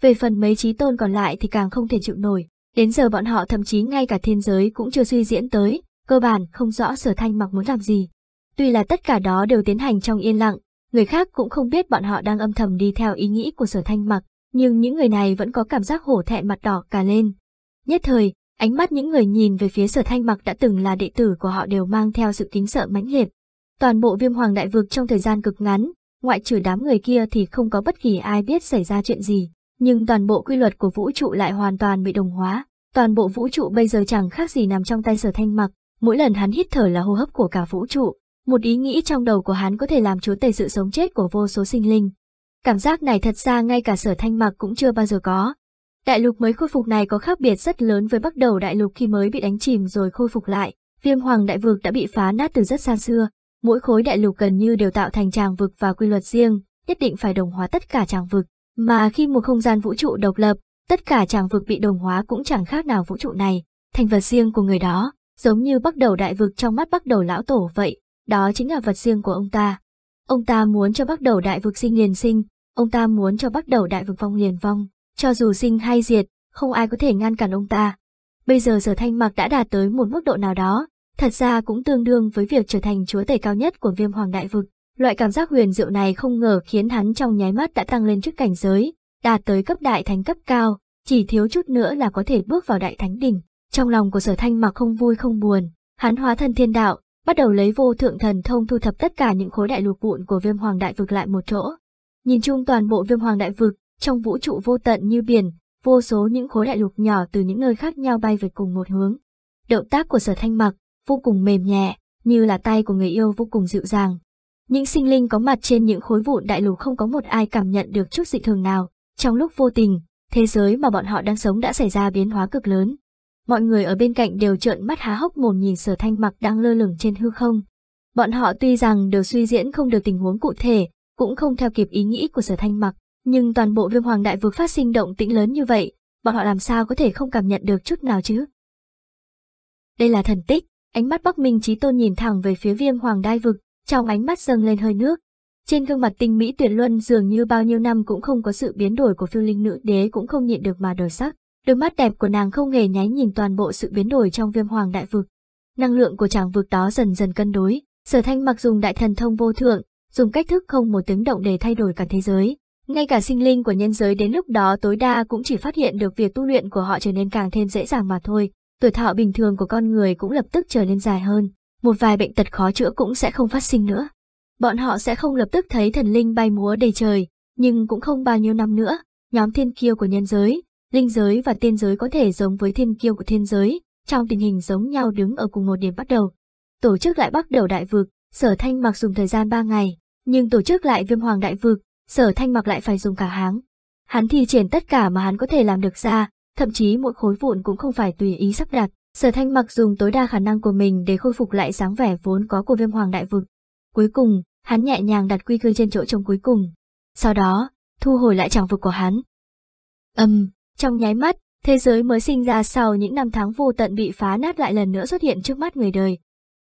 Về phần mấy trí tôn còn lại thì càng không thể chịu nổi, đến giờ bọn họ thậm chí ngay cả thiên giới cũng chưa suy diễn tới, cơ bản không rõ sở thanh mặc muốn làm gì. Tuy là tất cả đó đều tiến hành trong yên lặng, người khác cũng không biết bọn họ đang âm thầm đi theo ý nghĩ của sở thanh mặc, nhưng những người này vẫn có cảm giác hổ thẹn mặt đỏ cả lên. Nhất thời, ánh mắt những người nhìn về phía sở thanh mặc đã từng là đệ tử của họ đều mang theo sự kính sợ mãnh liệt, Toàn bộ viêm hoàng đại vực trong thời gian cực ngắn, ngoại trừ đám người kia thì không có bất kỳ ai biết xảy ra chuyện gì, nhưng toàn bộ quy luật của vũ trụ lại hoàn toàn bị đồng hóa. Toàn bộ vũ trụ bây giờ chẳng khác gì nằm trong tay sở thanh mặc, mỗi lần hắn hít thở là hô hấp của cả vũ trụ, một ý nghĩ trong đầu của hắn có thể làm chúa tể sự sống chết của vô số sinh linh. Cảm giác này thật ra ngay cả sở thanh mặc cũng chưa bao giờ có. Đại lục mới khôi phục này có khác biệt rất lớn với bắt đầu đại lục khi mới bị đánh chìm rồi khôi phục lại, viêm hoàng đại vực đã bị phá nát từ rất xa xưa, Mỗi khối đại lục gần như đều tạo thành tràng vực và quy luật riêng, nhất định phải đồng hóa tất cả tràng vực. Mà khi một không gian vũ trụ độc lập, tất cả tràng vực bị đồng hóa cũng chẳng khác nào vũ trụ này, thành vật riêng của người đó, giống như bắt đầu đại vực trong mắt bắt đầu lão tổ vậy, đó chính là vật riêng của ông ta. Ông ta muốn cho bắt đầu đại vực sinh liền sinh, ông ta muốn cho bắt đầu đại vực vong liền vong, cho dù sinh hay diệt, không ai có thể ngăn cản ông ta. Bây giờ sở thanh mặc đã đạt tới một mức độ nào đó, thật ra cũng tương đương với việc trở thành chúa tể cao nhất của viêm hoàng đại vực. Loại cảm giác huyền diệu này không ngờ khiến hắn trong nháy mắt đã tăng lên trước cảnh giới, đạt tới cấp đại thánh cấp cao, chỉ thiếu chút nữa là có thể bước vào đại thánh đỉnh. Trong lòng của sở thanh mặc không vui không buồn, hắn hóa thân thiên đạo, bắt đầu lấy vô thượng thần thông thu thập tất cả những khối đại lục vụn của viêm hoàng đại vực lại một chỗ. Nhìn chung toàn bộ viêm hoàng đại vực, trong vũ trụ vô tận như biển, vô số những khối đại lục nhỏ từ những nơi khác nhau bay về cùng một hướng. Động tác của sở thanh mặc vô cùng mềm nhẹ, như là tay của người yêu vô cùng dịu dàng. Những sinh linh có mặt trên những khối vụn đại lục không có một ai cảm nhận được chút dị thường nào, trong lúc vô tình, thế giới mà bọn họ đang sống đã xảy ra biến hóa cực lớn. Mọi người ở bên cạnh đều trợn mắt há hốc mồm nhìn sở thanh mặc đang lơ lửng trên hư không. Bọn họ tuy rằng đều suy diễn không được tình huống cụ thể, cũng không theo kịp ý nghĩ của sở thanh mặc, nhưng toàn bộ viêm hoàng đại vực phát sinh động tĩnh lớn như vậy, bọn họ làm sao có thể không cảm nhận được chút nào chứ? Đây là thần tích, Ánh mắt Bắc Minh Chí Tôn nhìn thẳng về phía Viêm Hoàng Đai vực, trong ánh mắt dâng lên hơi nước. Trên gương mặt tinh mỹ tuyệt luân dường như bao nhiêu năm cũng không có sự biến đổi của phiêu linh nữ đế cũng không nhịn được mà đổi sắc. Đôi mắt đẹp của nàng không hề nháy nhìn toàn bộ sự biến đổi trong Viêm Hoàng Đại vực. Năng lượng của chàng vực đó dần dần cân đối, Sở Thanh mặc dùng đại thần thông vô thượng, dùng cách thức không một tiếng động để thay đổi cả thế giới, ngay cả sinh linh của nhân giới đến lúc đó tối đa cũng chỉ phát hiện được việc tu luyện của họ trở nên càng thêm dễ dàng mà thôi, tuổi thọ bình thường của con người cũng lập tức trở nên dài hơn, một vài bệnh tật khó chữa cũng sẽ không phát sinh nữa. Bọn họ sẽ không lập tức thấy thần linh bay múa đầy trời, nhưng cũng không bao nhiêu năm nữa, nhóm thiên kiêu của nhân giới, linh giới và tiên giới có thể giống với thiên kiêu của thiên giới, trong tình hình giống nhau đứng ở cùng một điểm bắt đầu. Tổ chức lại bắt đầu đại vực, sở thanh mặc dùng thời gian 3 ngày, nhưng tổ chức lại viêm hoàng đại vực, sở thanh mặc lại phải dùng cả tháng. Hắn thi triển tất cả mà hắn có thể làm được ra, thậm chí mỗi khối vụn cũng không phải tùy ý sắp đặt. Sở Thanh mặc dùng tối đa khả năng của mình để khôi phục lại dáng vẻ vốn có của Viêm Hoàng Đại Vực. Cuối cùng, hắn nhẹ nhàng đặt quy cương trên chỗ trống cuối cùng. Sau đó, thu hồi lại tràng vực của hắn. Âm, um, trong nháy mắt, thế giới mới sinh ra sau những năm tháng vô tận bị phá nát lại lần nữa xuất hiện trước mắt người đời.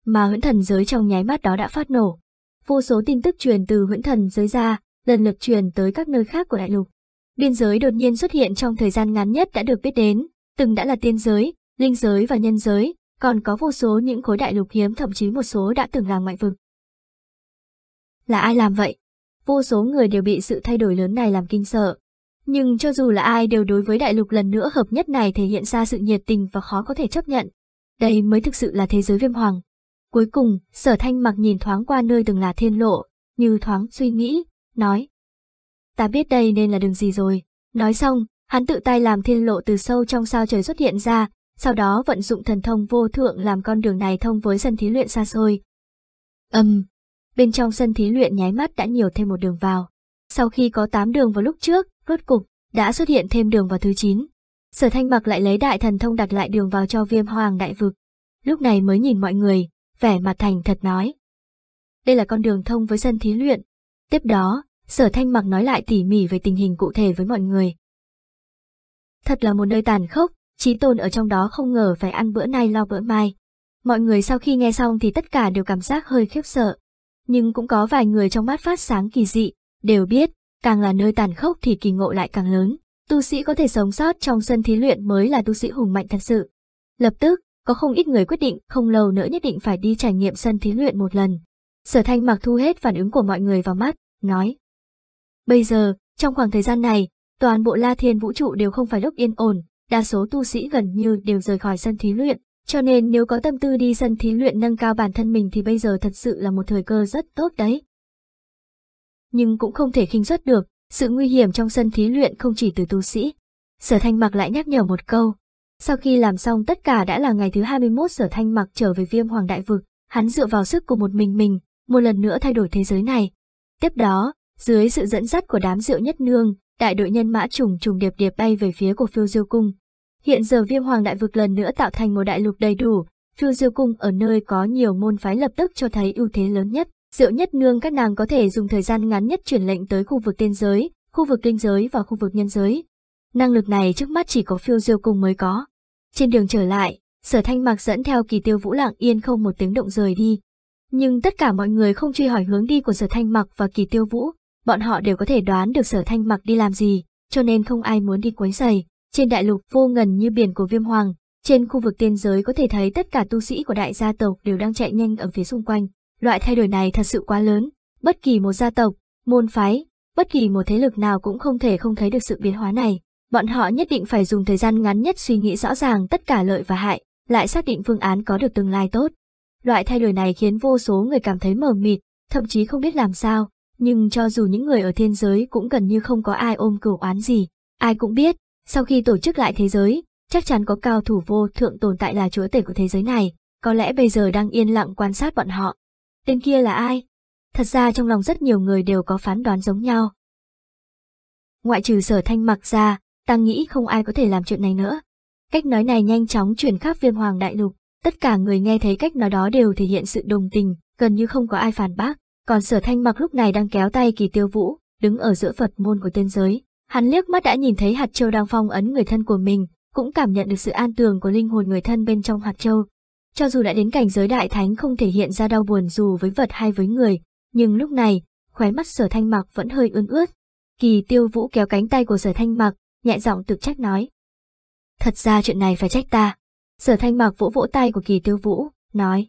Mà huyễn thần giới trong nháy mắt đó đã phát nổ. Vô số tin tức truyền từ huyễn thần giới ra, lần lượt truyền tới các nơi khác của đại lục. Biên giới đột nhiên xuất hiện trong thời gian ngắn nhất đã được biết đến, từng đã là tiên giới, linh giới và nhân giới, còn có vô số những khối đại lục hiếm thậm chí một số đã từng là ngoại vực. Là ai làm vậy? Vô số người đều bị sự thay đổi lớn này làm kinh sợ. Nhưng cho dù là ai đều đối với đại lục lần nữa hợp nhất này thể hiện ra sự nhiệt tình và khó có thể chấp nhận. Đây mới thực sự là thế giới viêm hoàng. Cuối cùng, sở thanh mặc nhìn thoáng qua nơi từng là thiên lộ, như thoáng suy nghĩ, nói, ta biết đây nên là đường gì rồi. Nói xong, hắn tự tay làm thiên lộ từ sâu trong sao trời xuất hiện ra, sau đó vận dụng thần thông vô thượng làm con đường này thông với sân thí luyện xa xôi. Âm, um, bên trong sân thí luyện nháy mắt đã nhiều thêm một đường vào. Sau khi có 8 đường vào lúc trước, rốt cục, đã xuất hiện thêm đường vào thứ 9. Sở thanh mặc lại lấy đại thần thông đặt lại đường vào cho viêm hoàng đại vực. Lúc này mới nhìn mọi người, vẻ mặt thành thật nói. Đây là con đường thông với sân thí luyện. Tiếp đó, Sở Thanh Mặc nói lại tỉ mỉ về tình hình cụ thể với mọi người. Thật là một nơi tàn khốc, Chí Tôn ở trong đó không ngờ phải ăn bữa nay lo bữa mai. Mọi người sau khi nghe xong thì tất cả đều cảm giác hơi khiếp sợ. Nhưng cũng có vài người trong mắt phát sáng kỳ dị, đều biết, càng là nơi tàn khốc thì kỳ ngộ lại càng lớn. Tu sĩ có thể sống sót trong sân thí luyện mới là tu sĩ hùng mạnh thật sự. Lập tức, có không ít người quyết định không lâu nữa nhất định phải đi trải nghiệm sân thí luyện một lần. Sở thanh mặc thu hết phản ứng của mọi người vào mắt, nói. Bây giờ, trong khoảng thời gian này, toàn bộ La Thiên vũ trụ đều không phải lúc yên ổn, đa số tu sĩ gần như đều rời khỏi sân thí luyện, cho nên nếu có tâm tư đi sân thí luyện nâng cao bản thân mình thì bây giờ thật sự là một thời cơ rất tốt đấy. Nhưng cũng không thể khinh suất được, sự nguy hiểm trong sân thí luyện không chỉ từ tu sĩ. Sở Thanh Mặc lại nhắc nhở một câu. Sau khi làm xong tất cả đã là ngày thứ 21 Sở Thanh Mặc trở về viêm hoàng đại vực, hắn dựa vào sức của một mình mình, một lần nữa thay đổi thế giới này. Tiếp đó, dưới sự dẫn dắt của đám rượu nhất nương, đại đội nhân mã trùng trùng điệp điệp bay về phía của phiêu diêu cung. Hiện giờ viêm hoàng đại vực lần nữa tạo thành một đại lục đầy đủ, phiêu diêu cung ở nơi có nhiều môn phái lập tức cho thấy ưu thế lớn nhất. Rượu nhất nương các nàng có thể dùng thời gian ngắn nhất chuyển lệnh tới khu vực tiên giới, khu vực kinh giới và khu vực nhân giới. Năng lực này trước mắt chỉ có phiêu diêu cung mới có. Trên đường trở lại, sở thanh mạc dẫn theo kỳ tiêu vũ lặng yên không một tiếng động rời đi. Nhưng tất cả mọi người không truy hỏi hướng đi của sở thanh mặc và kỳ tiêu vũ, bọn họ đều có thể đoán được sở thanh mặc đi làm gì, cho nên không ai muốn đi quấy giày. Trên đại lục vô ngần như biển của viêm hoàng, trên khu vực tiên giới có thể thấy tất cả tu sĩ của đại gia tộc đều đang chạy nhanh ở phía xung quanh. Loại thay đổi này thật sự quá lớn, bất kỳ một gia tộc, môn phái, bất kỳ một thế lực nào cũng không thể không thấy được sự biến hóa này. Bọn họ nhất định phải dùng thời gian ngắn nhất suy nghĩ rõ ràng tất cả lợi và hại, lại xác định phương án có được tương lai tốt. Loại thay đổi này khiến vô số người cảm thấy mờ mịt, thậm chí không biết làm sao, nhưng cho dù những người ở thiên giới cũng gần như không có ai ôm cửu oán gì. Ai cũng biết, sau khi tổ chức lại thế giới, chắc chắn có cao thủ vô thượng tồn tại là chúa tể của thế giới này, có lẽ bây giờ đang yên lặng quan sát bọn họ. Tên kia là ai? Thật ra trong lòng rất nhiều người đều có phán đoán giống nhau. Ngoại trừ sở thanh mặc ra, ta nghĩ không ai có thể làm chuyện này nữa. Cách nói này nhanh chóng chuyển khắp viêm hoàng đại lục, tất cả người nghe thấy cách nói đó đều thể hiện sự đồng tình, gần như không có ai phản bác. Còn sở thanh mặc lúc này đang kéo tay kỳ tiêu vũ, đứng ở giữa Phật môn của tiên giới. Hắn liếc mắt đã nhìn thấy hạt châu đang phong ấn người thân của mình, cũng cảm nhận được sự an tường của linh hồn người thân bên trong hạt châu. Cho dù đã đến cảnh giới đại thánh không thể hiện ra đau buồn dù với vật hay với người, nhưng lúc này, khóe mắt sở thanh mặc vẫn hơi ươn ướt. Kỳ tiêu vũ kéo cánh tay của sở thanh mặc, nhẹ giọng tự trách nói. Thật ra chuyện này phải trách ta. Sở thanh mặc vỗ vỗ tay của kỳ tiêu vũ, nói.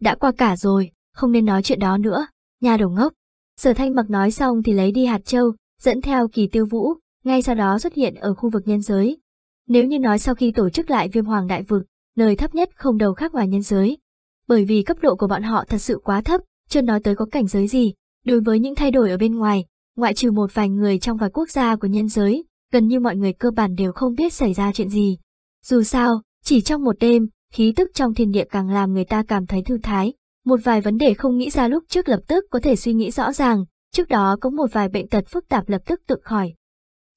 Đã qua cả rồi, không nên nói chuyện đó nữa, nhà đầu ngốc. Sở thanh mặc nói xong thì lấy đi hạt châu, dẫn theo kỳ tiêu vũ, ngay sau đó xuất hiện ở khu vực nhân giới. Nếu như nói sau khi tổ chức lại viêm hoàng đại vực, nơi thấp nhất không đầu khác ngoài nhân giới. Bởi vì cấp độ của bọn họ thật sự quá thấp, chưa nói tới có cảnh giới gì, đối với những thay đổi ở bên ngoài, ngoại trừ một vài người trong vài quốc gia của nhân giới, gần như mọi người cơ bản đều không biết xảy ra chuyện gì. Dù sao, chỉ trong một đêm, khí tức trong thiên địa càng làm người ta cảm thấy thư thái, một vài vấn đề không nghĩ ra lúc trước lập tức có thể suy nghĩ rõ ràng, trước đó có một vài bệnh tật phức tạp lập tức tự khỏi.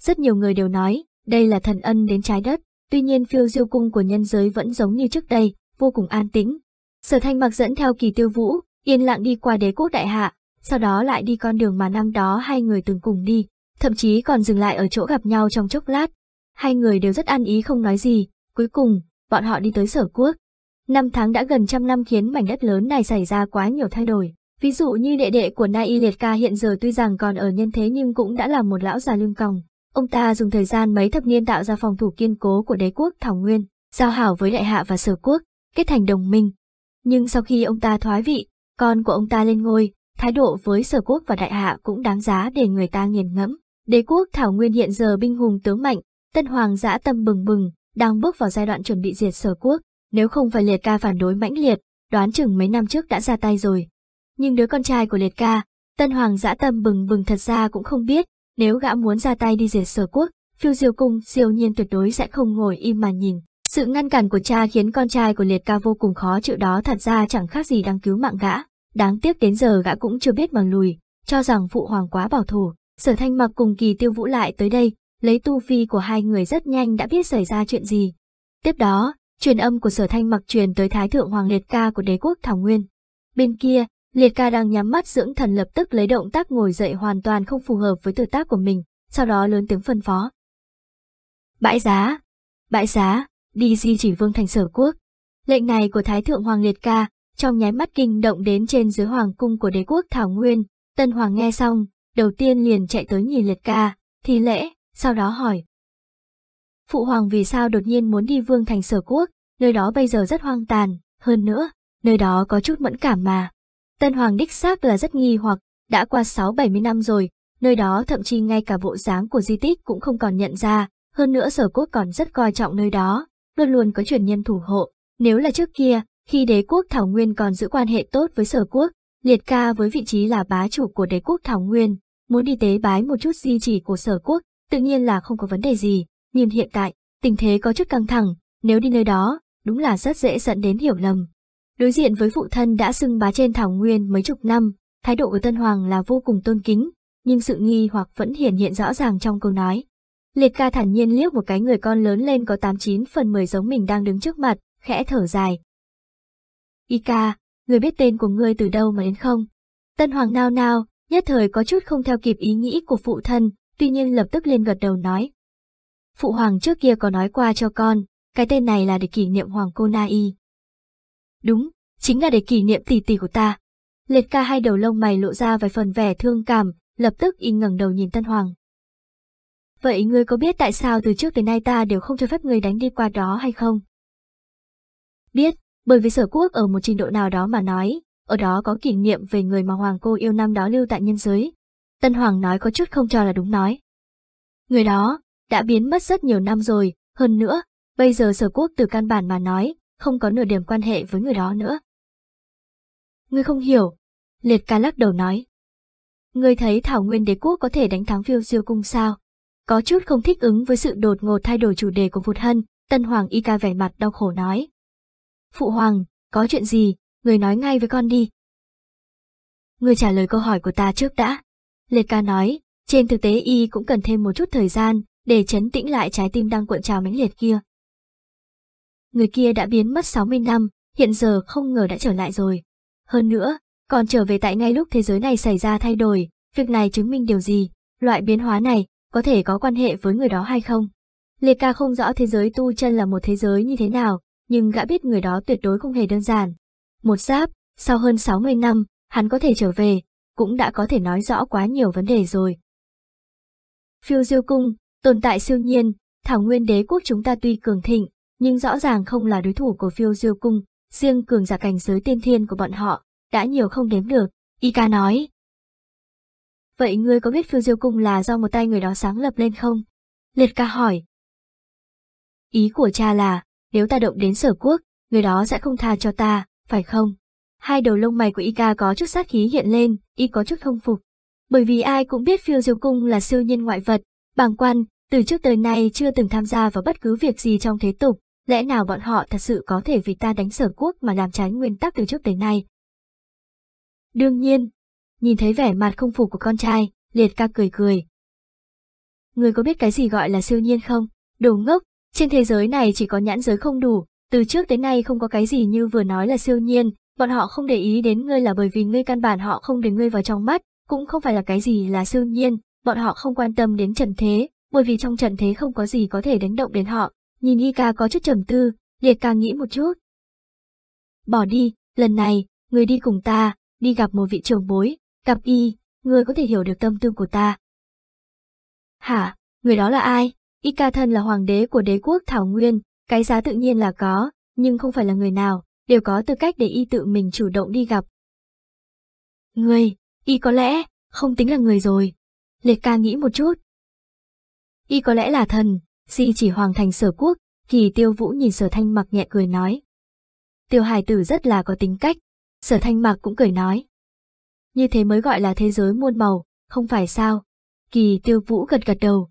Rất nhiều người đều nói, đây là thần ân đến trái đất, tuy nhiên phiêu diêu cung của nhân giới vẫn giống như trước đây, vô cùng an tĩnh. Sở thanh mặc dẫn theo kỳ tiêu vũ, yên lặng đi qua đế quốc đại hạ, sau đó lại đi con đường mà năm đó hai người từng cùng đi, thậm chí còn dừng lại ở chỗ gặp nhau trong chốc lát. Hai người đều rất an ý không nói gì, cuối cùng, bọn họ đi tới sở quốc. Năm tháng đã gần trăm năm khiến mảnh đất lớn này xảy ra quá nhiều thay đổi. Ví dụ như đệ đệ của Nai Liệt Ca hiện giờ tuy rằng còn ở nhân thế nhưng cũng đã là một lão già lưng còng. Ông ta dùng thời gian mấy thập niên tạo ra phòng thủ kiên cố của đế quốc Thảo Nguyên, giao hảo với đại hạ và sở quốc, kết thành đồng minh. Nhưng sau khi ông ta thoái vị, con của ông ta lên ngôi, thái độ với sở quốc và đại hạ cũng đáng giá để người ta nghiền ngẫm. Đế quốc Thảo Nguyên hiện giờ binh hùng tướng mạnh, tân hoàng dã tâm bừng bừng, đang bước vào giai đoạn chuẩn bị diệt sở quốc. Nếu không phải Liệt ca phản đối mãnh liệt, đoán chừng mấy năm trước đã ra tay rồi. Nhưng đứa con trai của Liệt ca, Tân Hoàng dã tâm bừng bừng thật ra cũng không biết, nếu gã muốn ra tay đi diệt sở quốc, phiêu diêu cung siêu nhiên tuyệt đối sẽ không ngồi im mà nhìn. Sự ngăn cản của cha khiến con trai của Liệt ca vô cùng khó chịu đó thật ra chẳng khác gì đang cứu mạng gã. Đáng tiếc đến giờ gã cũng chưa biết mà lùi, cho rằng phụ hoàng quá bảo thủ. Sở thanh mặc cùng kỳ tiêu vũ lại tới đây, lấy tu phi của hai người rất nhanh đã biết xảy ra chuyện gì. Tiếp đó, truyền âm của sở thanh mặc truyền tới thái thượng hoàng liệt ca của đế quốc thảo nguyên bên kia liệt ca đang nhắm mắt dưỡng thần lập tức lấy động tác ngồi dậy hoàn toàn không phù hợp với tuổi tác của mình sau đó lớn tiếng phân phó bãi giá bãi giá đi di chỉ vương thành sở quốc lệnh này của thái thượng hoàng liệt ca trong nháy mắt kinh động đến trên dưới hoàng cung của đế quốc thảo nguyên tân hoàng nghe xong đầu tiên liền chạy tới nhìn liệt ca thi lễ sau đó hỏi phụ hoàng vì sao đột nhiên muốn đi vương thành sở quốc, nơi đó bây giờ rất hoang tàn, hơn nữa, nơi đó có chút mẫn cảm mà. Tân hoàng đích xác là rất nghi hoặc, đã qua 6-70 năm rồi, nơi đó thậm chí ngay cả bộ dáng của di tích cũng không còn nhận ra, hơn nữa sở quốc còn rất coi trọng nơi đó, luôn luôn có truyền nhân thủ hộ. Nếu là trước kia, khi đế quốc Thảo Nguyên còn giữ quan hệ tốt với sở quốc, liệt ca với vị trí là bá chủ của đế quốc Thảo Nguyên, muốn đi tế bái một chút di chỉ của sở quốc, tự nhiên là không có vấn đề gì. Nhìn hiện tại, tình thế có chút căng thẳng, nếu đi nơi đó, đúng là rất dễ dẫn đến hiểu lầm. Đối diện với phụ thân đã xưng bá trên thảo nguyên mấy chục năm, thái độ của Tân Hoàng là vô cùng tôn kính, nhưng sự nghi hoặc vẫn hiển hiện rõ ràng trong câu nói. Liệt ca thản nhiên liếc một cái người con lớn lên có 89 phần 10 giống mình đang đứng trước mặt, khẽ thở dài. Y ca, người biết tên của ngươi từ đâu mà đến không? Tân Hoàng nao nao, nhất thời có chút không theo kịp ý nghĩ của phụ thân, tuy nhiên lập tức lên gật đầu nói, Phụ hoàng trước kia có nói qua cho con, cái tên này là để kỷ niệm hoàng cô Na Y. Đúng, chính là để kỷ niệm tỷ tỷ của ta. Liệt ca hai đầu lông mày lộ ra vài phần vẻ thương cảm, lập tức y ngẩng đầu nhìn Tân Hoàng. Vậy ngươi có biết tại sao từ trước đến nay ta đều không cho phép ngươi đánh đi qua đó hay không? Biết, bởi vì sở quốc ở một trình độ nào đó mà nói, ở đó có kỷ niệm về người mà hoàng cô yêu năm đó lưu tại nhân giới. Tân Hoàng nói có chút không cho là đúng nói. Người đó, đã biến mất rất nhiều năm rồi, hơn nữa, bây giờ sở quốc từ căn bản mà nói, không có nửa điểm quan hệ với người đó nữa. Ngươi không hiểu, liệt ca lắc đầu nói. Ngươi thấy Thảo Nguyên đế quốc có thể đánh thắng phiêu diêu cung sao? Có chút không thích ứng với sự đột ngột thay đổi chủ đề của Vụt Hân, Tân Hoàng Y ca vẻ mặt đau khổ nói. Phụ Hoàng, có chuyện gì, người nói ngay với con đi. Ngươi trả lời câu hỏi của ta trước đã. Liệt ca nói, trên thực tế Y cũng cần thêm một chút thời gian, để chấn tĩnh lại trái tim đang cuộn trào mãnh liệt kia. Người kia đã biến mất 60 năm, hiện giờ không ngờ đã trở lại rồi. Hơn nữa, còn trở về tại ngay lúc thế giới này xảy ra thay đổi, việc này chứng minh điều gì, loại biến hóa này có thể có quan hệ với người đó hay không. Liệt ca không rõ thế giới tu chân là một thế giới như thế nào, nhưng gã biết người đó tuyệt đối không hề đơn giản. Một giáp, sau hơn 60 năm, hắn có thể trở về, cũng đã có thể nói rõ quá nhiều vấn đề rồi. Phiêu diêu cung, Tồn tại siêu nhiên, Thảo Nguyên Đế quốc chúng ta tuy cường thịnh, nhưng rõ ràng không là đối thủ của phiêu diêu cung, riêng cường giả cảnh giới tiên thiên của bọn họ, đã nhiều không đếm được, Y ca nói. Vậy ngươi có biết phiêu diêu cung là do một tay người đó sáng lập lên không? Liệt ca hỏi. Ý của cha là, nếu ta động đến sở quốc, người đó sẽ không tha cho ta, phải không? Hai đầu lông mày của Y ca có chút sát khí hiện lên, Y có chút không phục. Bởi vì ai cũng biết phiêu diêu cung là siêu nhiên ngoại vật, bàng quan, từ trước tới nay chưa từng tham gia vào bất cứ việc gì trong thế tục, lẽ nào bọn họ thật sự có thể vì ta đánh sở quốc mà làm trái nguyên tắc từ trước tới nay? Đương nhiên, nhìn thấy vẻ mặt không phục của con trai, liệt ca cười cười. Người có biết cái gì gọi là siêu nhiên không? Đồ ngốc, trên thế giới này chỉ có nhãn giới không đủ, từ trước tới nay không có cái gì như vừa nói là siêu nhiên, bọn họ không để ý đến ngươi là bởi vì ngươi căn bản họ không để ngươi vào trong mắt, cũng không phải là cái gì là siêu nhiên, bọn họ không quan tâm đến trần thế, bởi vì trong trận thế không có gì có thể đánh động đến họ. Nhìn y ca có chút trầm tư, liệt ca nghĩ một chút. Bỏ đi, lần này, người đi cùng ta, đi gặp một vị trưởng bối, gặp y, người có thể hiểu được tâm tư của ta. Hả, người đó là ai? Y ca thân là hoàng đế của đế quốc Thảo Nguyên, cái giá tự nhiên là có, nhưng không phải là người nào, đều có tư cách để y tự mình chủ động đi gặp. Người, y có lẽ, không tính là người rồi. Liệt ca nghĩ một chút, y có lẽ là thần, di chỉ hoàng thành sở quốc, kỳ tiêu vũ nhìn sở thanh mặc nhẹ cười nói. Tiêu hải tử rất là có tính cách, sở thanh mặc cũng cười nói. Như thế mới gọi là thế giới muôn màu, không phải sao? Kỳ tiêu vũ gật gật đầu.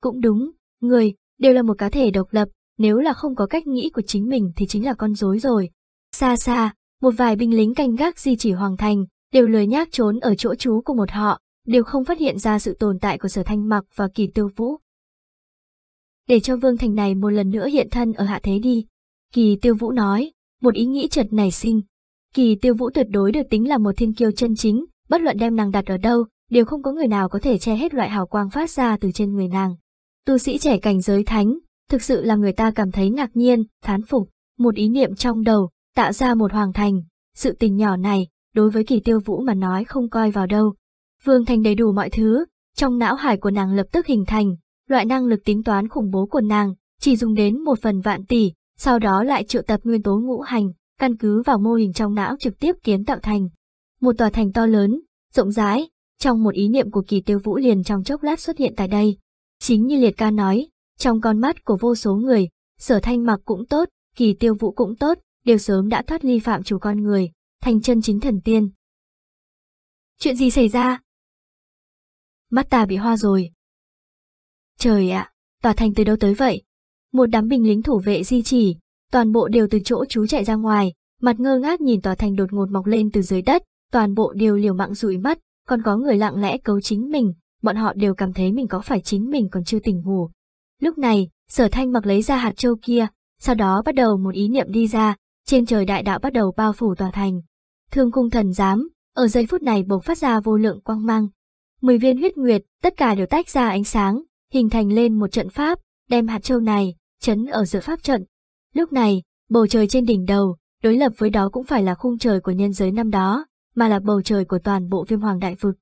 Cũng đúng, người, đều là một cá thể độc lập, nếu là không có cách nghĩ của chính mình thì chính là con rối rồi. Xa xa, một vài binh lính canh gác di chỉ hoàng thành, đều lười nhác trốn ở chỗ trú của một họ, đều không phát hiện ra sự tồn tại của sở thanh mặc và kỳ tiêu vũ. Để cho vương thành này một lần nữa hiện thân ở hạ thế đi, kỳ tiêu vũ nói, một ý nghĩ chợt nảy sinh. Kỳ tiêu vũ tuyệt đối được tính là một thiên kiêu chân chính, bất luận đem nàng đặt ở đâu, đều không có người nào có thể che hết loại hào quang phát ra từ trên người nàng. Tu sĩ trẻ cảnh giới thánh, thực sự là người ta cảm thấy ngạc nhiên, thán phục, một ý niệm trong đầu, tạo ra một hoàng thành, sự tình nhỏ này, đối với kỳ tiêu vũ mà nói không coi vào đâu, Vương Thành đầy đủ mọi thứ, trong não hải của nàng lập tức hình thành, loại năng lực tính toán khủng bố của nàng, chỉ dùng đến một phần vạn tỷ, sau đó lại triệu tập nguyên tố ngũ hành, căn cứ vào mô hình trong não trực tiếp kiến tạo thành. Một tòa thành to lớn, rộng rãi, trong một ý niệm của kỳ tiêu vũ liền trong chốc lát xuất hiện tại đây. Chính như liệt ca nói, trong con mắt của vô số người, sở thanh mặc cũng tốt, kỳ tiêu vũ cũng tốt, đều sớm đã thoát ly phạm chủ con người, thành chân chính thần tiên. Chuyện gì xảy ra? mắt ta bị hoa rồi. Trời ạ, tòa thành từ đâu tới vậy? Một đám binh lính thủ vệ di chỉ, toàn bộ đều từ chỗ chú chạy ra ngoài, mặt ngơ ngác nhìn tòa thành đột ngột mọc lên từ dưới đất, toàn bộ đều liều mạng rụi mắt, còn có người lặng lẽ cấu chính mình, bọn họ đều cảm thấy mình có phải chính mình còn chưa tỉnh ngủ. Lúc này, sở thanh mặc lấy ra hạt châu kia, sau đó bắt đầu một ý niệm đi ra, trên trời đại đạo bắt đầu bao phủ tòa thành. Thương cung thần giám, ở giây phút này bộc phát ra vô lượng quang mang, 10 viên huyết nguyệt, tất cả đều tách ra ánh sáng, hình thành lên một trận pháp, đem hạt châu này, chấn ở giữa pháp trận. Lúc này, bầu trời trên đỉnh đầu, đối lập với đó cũng phải là khung trời của nhân giới năm đó, mà là bầu trời của toàn bộ viêm hoàng đại vực.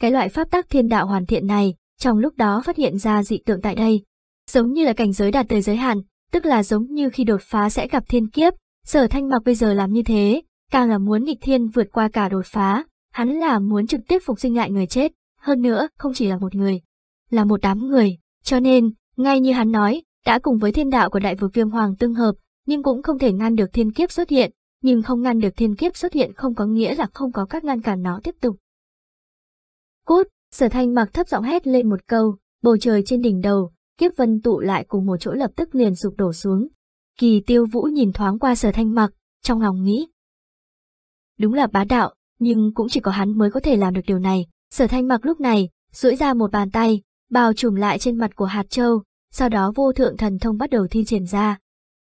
Cái loại pháp tác thiên đạo hoàn thiện này, trong lúc đó phát hiện ra dị tượng tại đây. Giống như là cảnh giới đạt tới giới hạn, tức là giống như khi đột phá sẽ gặp thiên kiếp, sở thanh mặc bây giờ làm như thế, càng là muốn nghịch thiên vượt qua cả đột phá, hắn là muốn trực tiếp phục sinh lại người chết hơn nữa không chỉ là một người, là một đám người, cho nên, ngay như hắn nói, đã cùng với thiên đạo của đại vực viêm hoàng tương hợp, nhưng cũng không thể ngăn được thiên kiếp xuất hiện, nhưng không ngăn được thiên kiếp xuất hiện không có nghĩa là không có các ngăn cản nó tiếp tục. Cút, sở thanh mặc thấp giọng hét lên một câu, bầu trời trên đỉnh đầu, kiếp vân tụ lại cùng một chỗ lập tức liền sụp đổ xuống. Kỳ tiêu vũ nhìn thoáng qua sở thanh mặc, trong lòng nghĩ. Đúng là bá đạo, nhưng cũng chỉ có hắn mới có thể làm được điều này, Sở thanh mặc lúc này, duỗi ra một bàn tay, bao trùm lại trên mặt của hạt châu, sau đó vô thượng thần thông bắt đầu thi triển ra,